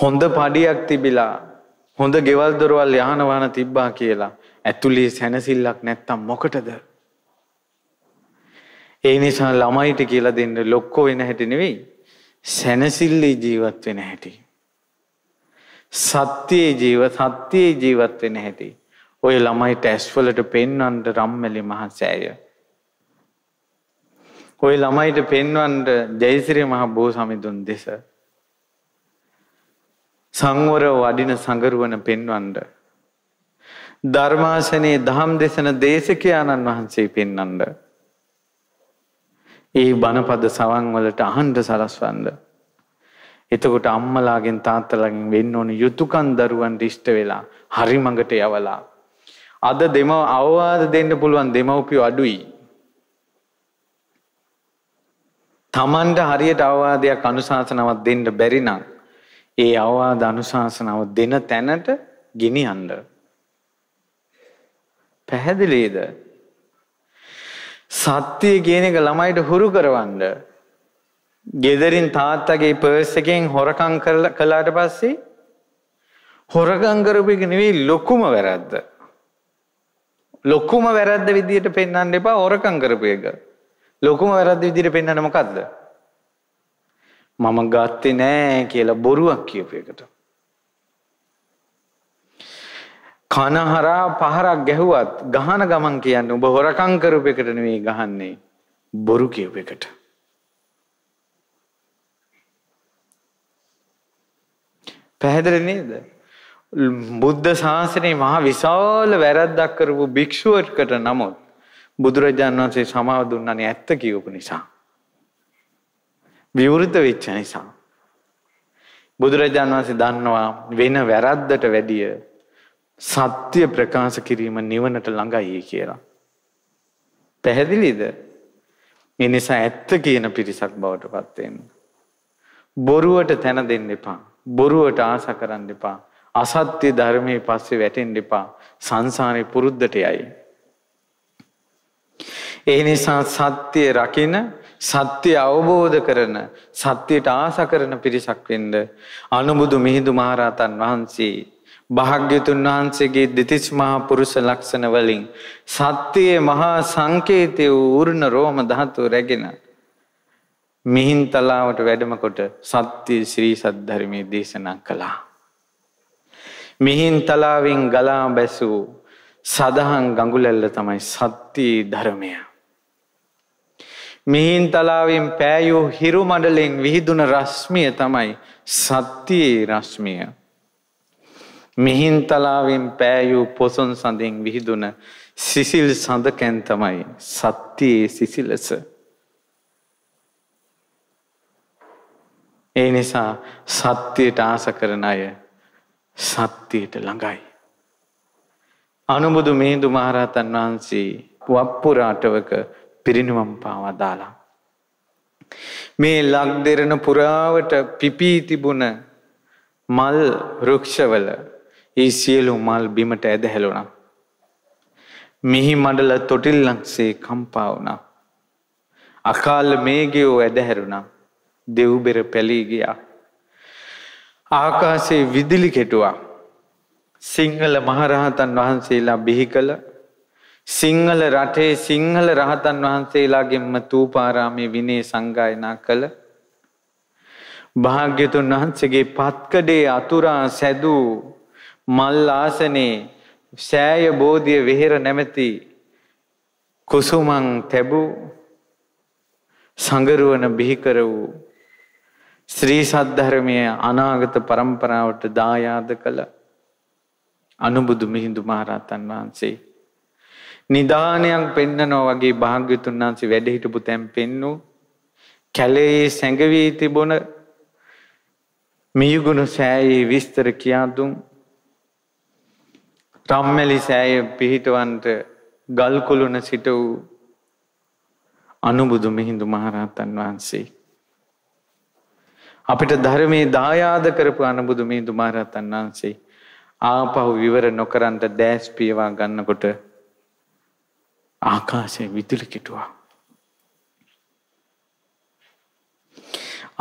හොඳ පඩියක් තිබිලා හොඳ ගෙවල් දොරවල් යහන වාන තිබ්බා කියලා ඇතුලේ සැනසෙල්ලක් නැත්තම් මොකටද? ඒ නිසා ළමයිට කියලා දෙන්න ලොක්කෝ වෙන හැටි නෙවෙයි සැනසෙල්ලේ ජීවත් වෙන හැටි. සත්‍යයේ ජීව සත්‍යයේ ජීවත් වෙන හැටි. ඔය ළමයිට ඇස්වලට පෙන්වන්න රම්මැලි මහසෑය. ඔය ළමයිට පෙන්වන්න ජයසිරි මහ බෝසමිඳුන් දෙස. සංවර වඩින සංගරුවන පෙන්වන්න. ධර්මාසනයේ දහම් දෙසන දේශකයාණන් වහන්සේ පෙන්වන්න. ඒ බණපද සවන් වලට අහන්ඩ සලස්වන්න. එතකොට අම්මලාගෙන් තාත්තලාගෙන් වෙන්න ඕන යුතුයකන් දරුවන් දිෂ්ට වෙලා හරි මඟට යවලා අද දෙම අවවාද දෙන්න පුළුවන් දෙමව්පියෝ අඩුයි. Tamanda හරියට අවවාදයක් අනුශාසනාවක් දෙන්න බැරි නම් ඒ අවවාද අනුශාසනාව දෙන තැනට ගෙනියන්න. පැහැදිලිද? සත්‍ය කියන එක ළමයිට හුරු කරවන්න ගෙදරින් තාත්තගේ පර්ස් එකෙන් හොරකම් කළාට පස්සේ හොරකම් කරපු එක නෙවෙයි ලොකුම වැරද්ද. ලොකුම වැරද්ද විදියට පෙන්වන්න එපා හොරකම් කරපු එක. ලොකුම වැරද්ද විදියට පෙන්වන්න මොකද්ද? මම ගත්තේ නෑ කියලා බොරුවක් කියපු එකට. කනහරා පහරක් ගැහුවත් ගහන ගමන් කියන්නේ ඔබ හොරකම් කරපු එකට නෙවෙයි ගහන්නේ බොරු කියපු එකට. පැහැදිලි නේද? බුද්ධ ශාසනයේ මහා විශාල වැරැද්දක් කරපු භික්ෂුවකට නමුත් බුදුරජාණන් වහන්සේ සමාව දුන්නනේ ඇත්ත කියවපු නිසා. විවෘත වෙච්ච නිසා. බුදුරජාණන් වහන්සේ දන්නවා වෙන වැරද්දට වැඩිය සත්‍ය ප්‍රකාශ කිරීම නිවනට ළඟයි කියලා. පැහැදිලිද? ඒ නිසා ඇත්ත කියන පිරිසක් බවට පත් වෙන්න. බොරුවට තැන දෙන්න එපා. බොරුවට ආස කරන්න එපා. අසත්‍ය ධර්මයේ පස්සේ වැටෙන්න එපා. සංසාරේ පුරුද්දට යයි. ඒ නිසා සත්‍ය රකින සත්‍ය අවබෝධ කරන සත්‍යයට ආස කරන පිරිසක් වෙන්න අනුබුදු මිහිඳු මහරහතන් වහන්සේ භාග්‍යතුන් වහන්සේගේ දෙතිස් මහා පුරුෂ ලක්ෂණ වලින් සත්‍යයේ මහා සංකේතය වූ ඌර්ණ රෝම ධාතුව රැගෙන මිහින්තලාවට වැඩමකොට සත්‍ය ශ්‍රී සද්ධර්මයේ දේශනා කළා. මිහින්තලාවෙන් ගලා බැසූ සදහන් ගඟුලැල්ල තමයි සත්‍ය ධර්මය. මිහින්තලාවෙන් පෑයූ හිරු මඩලෙන් විහිදුන රශ්මිය තමයි සත්‍යයේ රශ්මිය. මිහින්තලාවෙන් පෑයූ පොසොන් සඳෙන් විහිදුන සිසිල් සඳකැන් තමයි සත්‍යයේ සිසිලස. ඒ නිසා සත්‍යයට ආස කරන අය සත්‍යයට ළඟයි. අනුබුදු මිහිඳු මහරහතන් වහන්සේ වප්පු රටවක පිරිනිවන් පාවා දාලා. මේ ලක් දෙරණ පුරාවට පිපී තිබුණ මල් වෘක්ෂවල ඒ සියලු මල් බිමට ඇදහැළුණා. මිහි මඩල තොටිල්ලක්සේ කම්පා වුණා. අකාල මේගයෝ ඇදහැරුණා. දෙව්බෙර පැලී ගියා. ආකාසේ විදිලි කෙටුවා. සිංහල මහරහතන් වහන්සේලා බිහි කළ සිංහල රටේ සිංහල රහතන් වහන්සේලාගෙන්ම තූපාරාමේ විනේ සංගායනා කළ භාග්‍යතුන් වහන්සේගේ පත්කඩේ අතුරා සැදූ මල් ආසනේ සෑය බෝධිය වෙහෙර නැමැති කුසුමන් තැබූ සඟරුවන බිහි කර වූ ශ්‍රී සද්ධර්මය අනාගත පරම්පරාවට දායාද කළ අනුබුදු මිහිඳු මහරහතන් වහන්සේ. නිධානයක් පෙන්නනෝ වගේ භාග්‍යතුන් වහන්සේ වැඩහිටපු තැන් පෙන්නු කැලේ සැඟවී තිබුණ මියුගුණු සෑයේ විස්තර කියාදුම් රම්මැලි සෑය පිහිටවන්ට ගල්කුළුන සිට වූ අනුබුදු මිහිඳු මහරහතන් වහන්සේ. අපිට ධර්මයේ දායාද කරපු අනුබුදු මේ දුමාරතන් වහන්සේ ආපහු විවර නොකරන්ට දැස් පියවා ගන්නකොට ආකාශය විදුලි කිටුවා.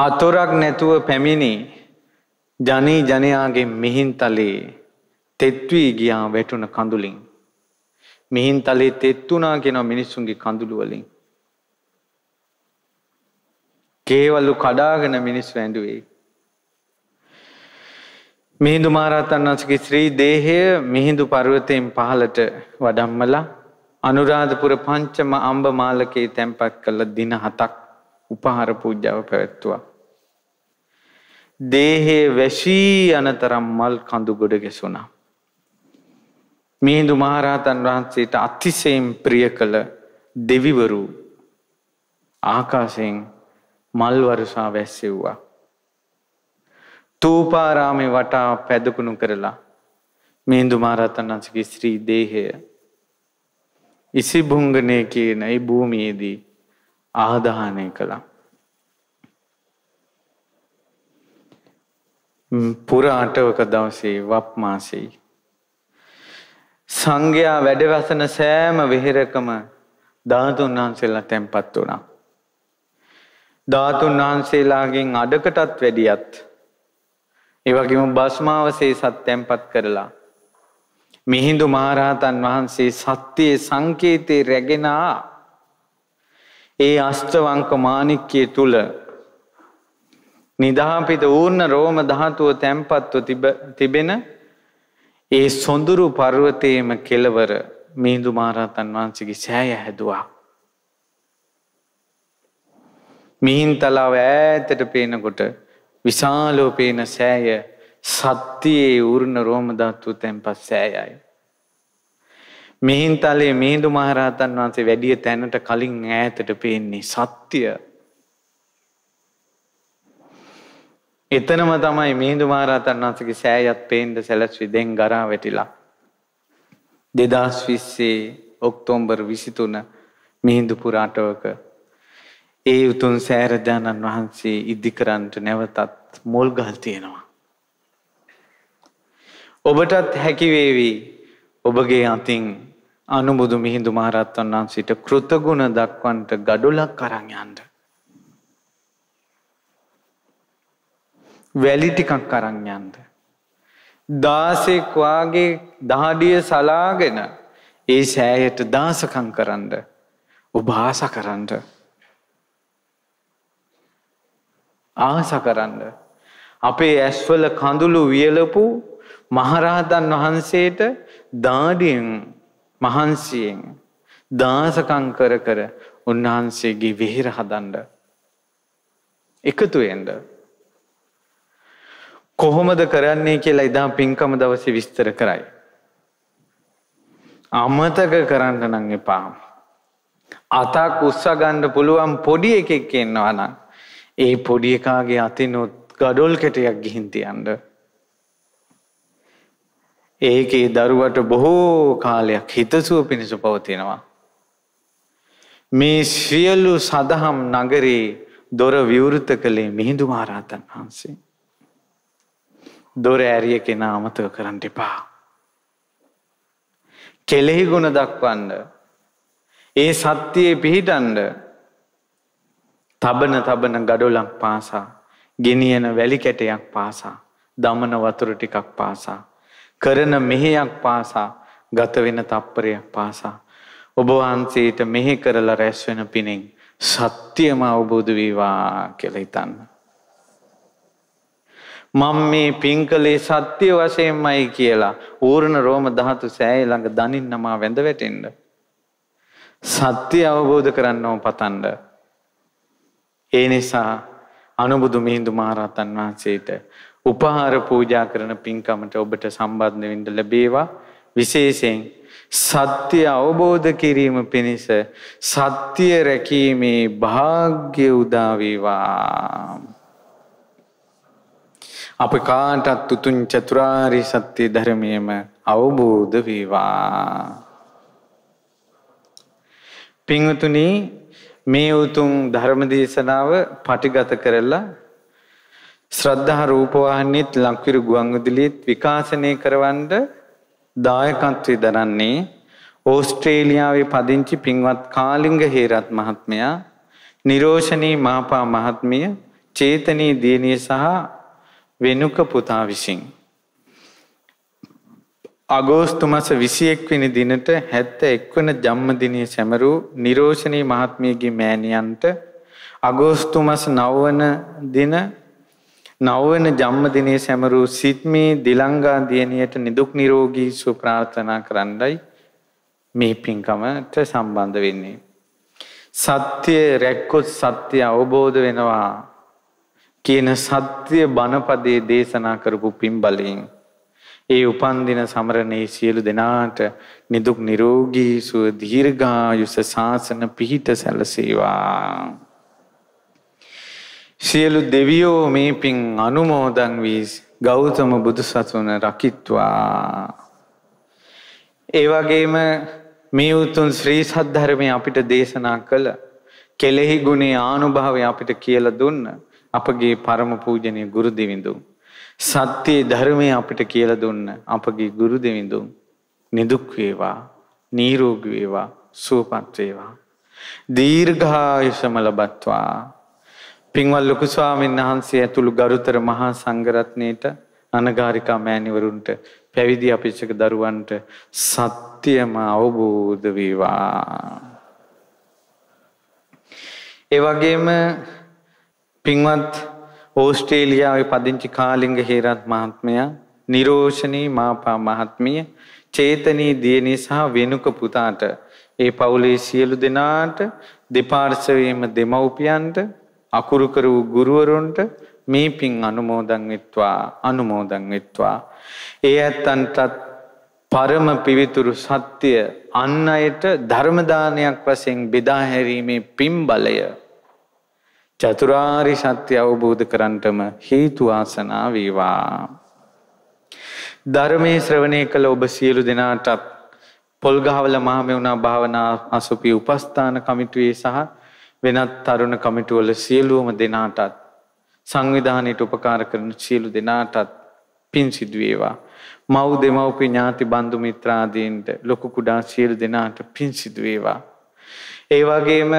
අතොරක් නැතුව පැමිණි ජනී ජනයාගේ මිහින්තලේ තෙත්වී ගියා වැටුන කඳුලින්. මිහින්තලේ තෙත්තුනා කියෙනව මිනිස්සුන්ගේ කඳුළු වලින්. කේවලු කඩාගෙන මිනිස්සු ඇඬුවේ. මිහිඳු මහරහතන් වහන්සේගේ ශ්‍රී දේහය මිහිඳු පර්වතයෙන් පහළට වඩම්මලා අනුරාධපුර පංචම අම්බමාලකේ තැන්පත් කළ දින 7ක් උපහාර පූජාව පැවැත්තුවා. දේහයේ වැසී අනතරම් මල් කඳු ගොඩ ගැසුණා. මිහිඳු මහරහතන් වහන්සේට අතිශයින් ප්‍රිය කළ දෙවිවරු ආකාශයෙන් මල් වර්ෂා වැස්සෙව්වා. තූපාරාමේ වටා පැදකුණු කරලා මිහිඳු මහරහතන්ගේ ශ්‍රී දේහය ඉසිභුංගනේ කියන ඒ භූමියේදී ආදාහනය කළා. පුර අටවක දවසේ වප් මාසෙයි. සංඝයා වැඩවසන සෑම වෙහෙරකම ධාතුන් වහන්සේලා තැන්පත් වුණා. ධාතුන් වහන්සේලාගෙන් අඩකටත් වැඩියත් ඒ වගේම බස්මාවසේ සත්‍යම්පත් කරලා මිහිඳු මහරහතන් වහන්සේ සත්‍යයේ සංකේතේ රැගෙන ඒ අෂ්ටවංක මාණික්කයේ තුල නිදාපිත ඌර්ණ රෝම ධාතුව තැන්පත්ව තිබෙන ඒ සොඳුරු පර්වතයේම කෙළවර මිහිඳු මහරහතන් වහන්සේගේ සෑය හැදුවා මිහින්තලාව ඈතට පේනකොට විශාලෝ පේන සෑය සත්‍යයේ ඌර්ණ රෝමධාතු තැන්පත් සෑයයි. මිහින්තලයේ මිහිඳු මහරහතන් වහන්සේ වැඩිය තැනට කලින් ඈතට පේන්නේ සත්‍ය. එතනම තමයි මිහිඳු මහරහතන් වහන්සේගේ සෑයත් පේන්න සැලැස්වි දෙන් ගරා වැටිලා. දෙදස් විස්සේ ඔක්තෝම්බර් විසිතුන මිහිඳු පුරාටවක ඒ උතුම් සෑරදානන් වහන්සේ ඉදිකරන්නට නැවතත් මුල් ගල් තියෙනවා. ඔබටත් හැකිවේවි ඔබගේ අතින් අනුබුදු මිහිඳු මහරත්වන් වහන්සේට කෘතගුණ දක්වන්නට ගඩොලක් අරන් යන්න. වැලි ටිකක් අරන් යන්න. දාසෙක් වාගේ දහඩිය සලාගෙන ඒ සෑයට දාසකම් කරන්න ඔබ ආස කරන්න ආස කරන්න. අපේ ඇස්වල කඳුළු වියලපු මහරහතන් වහන්සේට දාඩියෙන් මහන්සියෙන් දාසකම් කර කර උන්වහන්සේගේ විහිර හදන්න. එකතු වෙන්න. කොහොමද කරන්නේ කියලා ඉදා පින්කම දවසේ විස්තර කරයි. අමතක කරන්න නම් එපා. අතක් උස්ස ගන්න පුළුවන් පොඩි එකෙක් ඉන්නවා නම් ඒ පොඩි එකාගේ අතිනුත් ගඩොල් කෙටයක් ගිහින් තියන්න. ඒකේ දරුවට බොහෝ කාලයක් හිතසුව පිණිස පවතිනවා. මේ සියලු සදහම් නගරේ දොර විවෘත කළේ මිහිඳු මහරහතන් වහන්සේ. දොර ඇරිය කෙනා අමතක කරන්න එපා. කෙලෙහි ගුණ දක්වන්න. ඒ සත්‍යයේ පිහිටන්ඩ තබන තබන ගඩොලක් පාසා ගෙනියන වැලි කැටයක් පාසා දමන වතුර ටිකක් පාසා කරන මෙහෙයක් පාසා ගත වෙන තප්පරයක් පාසා ඔබ වහන්සේට මෙහෙ කරලා රැස් වෙන පිණින් සත්‍යම අවබෝධ වේවා කියලා හිතන්න. මම මේ පින්කලේ සත්‍ය වශයෙන්මයි කියලා ඌර්ණ රෝම ධාතු සෑය ළඟ දනින්නම වැඳ වැටෙන්න. සත්‍ය අවබෝධ කරන්නව පතන්න. ඒ නිසා අනුබුදු මිහිඳු මහරහතන් වහන්සේට උපහාර පූජා කරන පින්කමට ඔබට සම්බන්ධ වෙන්න ලැබේවා විශේෂයෙන් සත්‍ය අවබෝධ කිරීම පිණිස සත්‍ය රැකීමේ වාග්ය උදා වේවා අප කාටත් උතුම් චතුරාරි සත්‍ය ධර්මයේම අවබෝධ වේවා පින්තුණී මේ උතුම් ධර්ම දේශනාව පටිගත කරලා ශ්‍රද්ධා රූපවාහිනියත් ලක්විරු ගුවන්විදුලියත් විකාශනය කරවන්න දායකත්වය දරන්නේ ඕස්ට්‍රේලියාවේ පදිංචි පින්වත් කාලිංග හේරත් මහත්මයා, නිරෝෂණී මාපා මහත්මිය, චේතනී දියණිය සහ වෙනුක පුතා විසිනි. අගෝස්තු මස 21 වෙනි දිනට 71 වන ජන්මදිනයේ සැමරූ නිරෝෂණී මහත්මියගේ මෑණියන්ට අගෝස්තු මස 9 වන දින 9 වන ජන්මදිනයේ සැමරූ සිත්මී දිලංගා දියණියට නිදුක් නිරෝගී සුව ප්‍රාර්ථනා කරන්නයි මේ පින්කමට සම්බන්ධ වෙන්නේ. සත්‍ය රැක්කොත් සත්‍ය අවබෝධ වෙනවා කියන සත්‍ය බණපදයේ දේශනා කරපු පින් බලයෙන් ඒ උපන්දින සමරණේ සියලු දෙනාට නිදුක් නිරෝගී සුව දීර්ඝායුෂ සාසන පිහිට සැලසේවා. සියලු දෙවියෝ මේ පින් අනුමෝදන් වී ගෞතම බුදුසසුන රකිත්වා. ඒ වගේම මේ උතුම් ශ්‍රී සද්ධර්මය අපිට දේශනා කළ කෙලෙහි ගුණේ ආනුභාවය අපිට කියලා දුන්න අපගේ පරම පූජනීය ගුරු දෙවිඳුන් සත්‍යයේ ධර්මය අපිට කියලා දුන්න අපගේ ගුරු දෙවිඳුන් නිදුක් වේවා නිරෝගී වේවා සුවපත් වේවා දීර්ඝායුෂම ලබත්වා පින්වල් ලොකු ස්වාමීන් වහන්සේ ඇතුළු ගරුතර මහා සංඝරත්නයේට අනගාരികා මෑණිවරුන්ට පැවිදි අපේක්ෂක දරුවන්ට සත්‍යම අවබෝධ වේවා. ඒ වගේම පින්වත් ඕස්ට්‍රේලියාවේ පදිංචි කාලිංග හේරත් මහත්මයා, නිරෝෂණී මාපා මහත්මිය, චේතනී දියණිය සහ වෙනුක පුතාට ඒ පවුලේ සියලු දෙනාට දෙපාර්ශවයේම දෙමව්පියන්ට අකුරු කර වූ ගුරුවරුන්ට මේ පින් අනුමෝදන් වෙත්වා අනුමෝදන් වෙත්වා ඒ ඇත්තන්ටත් පරම පිවිතුරු සත්‍ය අන් අයට ධර්ම දානයක් වශයෙන් බෙදා හැරීමේ පින් බලය චතුරාරි සත්‍ය අවබෝධ කරන්ටම හේතු ආසනා වේවා. ධර්මයේ ශ්‍රවණය කළ ඔබ සියලු දෙනාටත් පොල්ගහවල මහමෙවුනා භාවනා අසුපි උපස්ථාන කමිටුවේ සහ වෙනත් තරුණ කමිටුවල සියලුවම දෙනාටත් සංවිධානයට උපකාර කරන සියලු දෙනාටත් පින් සිදු වේවා. මව් දෙමව්පිය ඥාති බන්දු මිත්‍රාදීන්ට ලොකු කුඩා සියලු දෙනාට පින් සිදු වේවා. ඒ වගේම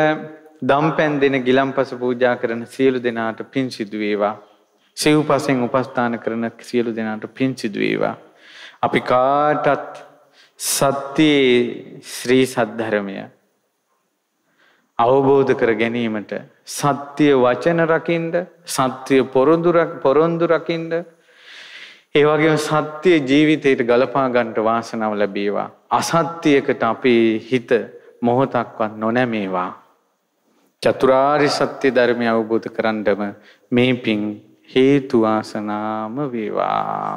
දම්පැන් දෙන ගිලම්පස පූජා කරන සියලු දෙනාට පින් සිදු වේවා. සිව්පසෙන් උපස්ථාන කරන සියලු දෙනාට පින් සිදු වේවා. අපි කාටත් සත්‍යයේ ශ්‍රී සද්ධර්මය අවබෝධ කර ගැනීමට සත්‍ය වචන රකින්ද සත්‍ය පොරොන්දු පොරොන්දු රකින්ද ඒ වගේම සත්‍ය ජීවිතයට ගලපා ගන්නට වාසනාව ලැබේවා අසත්‍යයකට අපේ හිත මොහොතක්වත් නොනැමේවා චතුරාරි සත්‍ය ධර්මය අවබෝධ කරන්නටම මේ පින් හේතු වාසනාම වේවා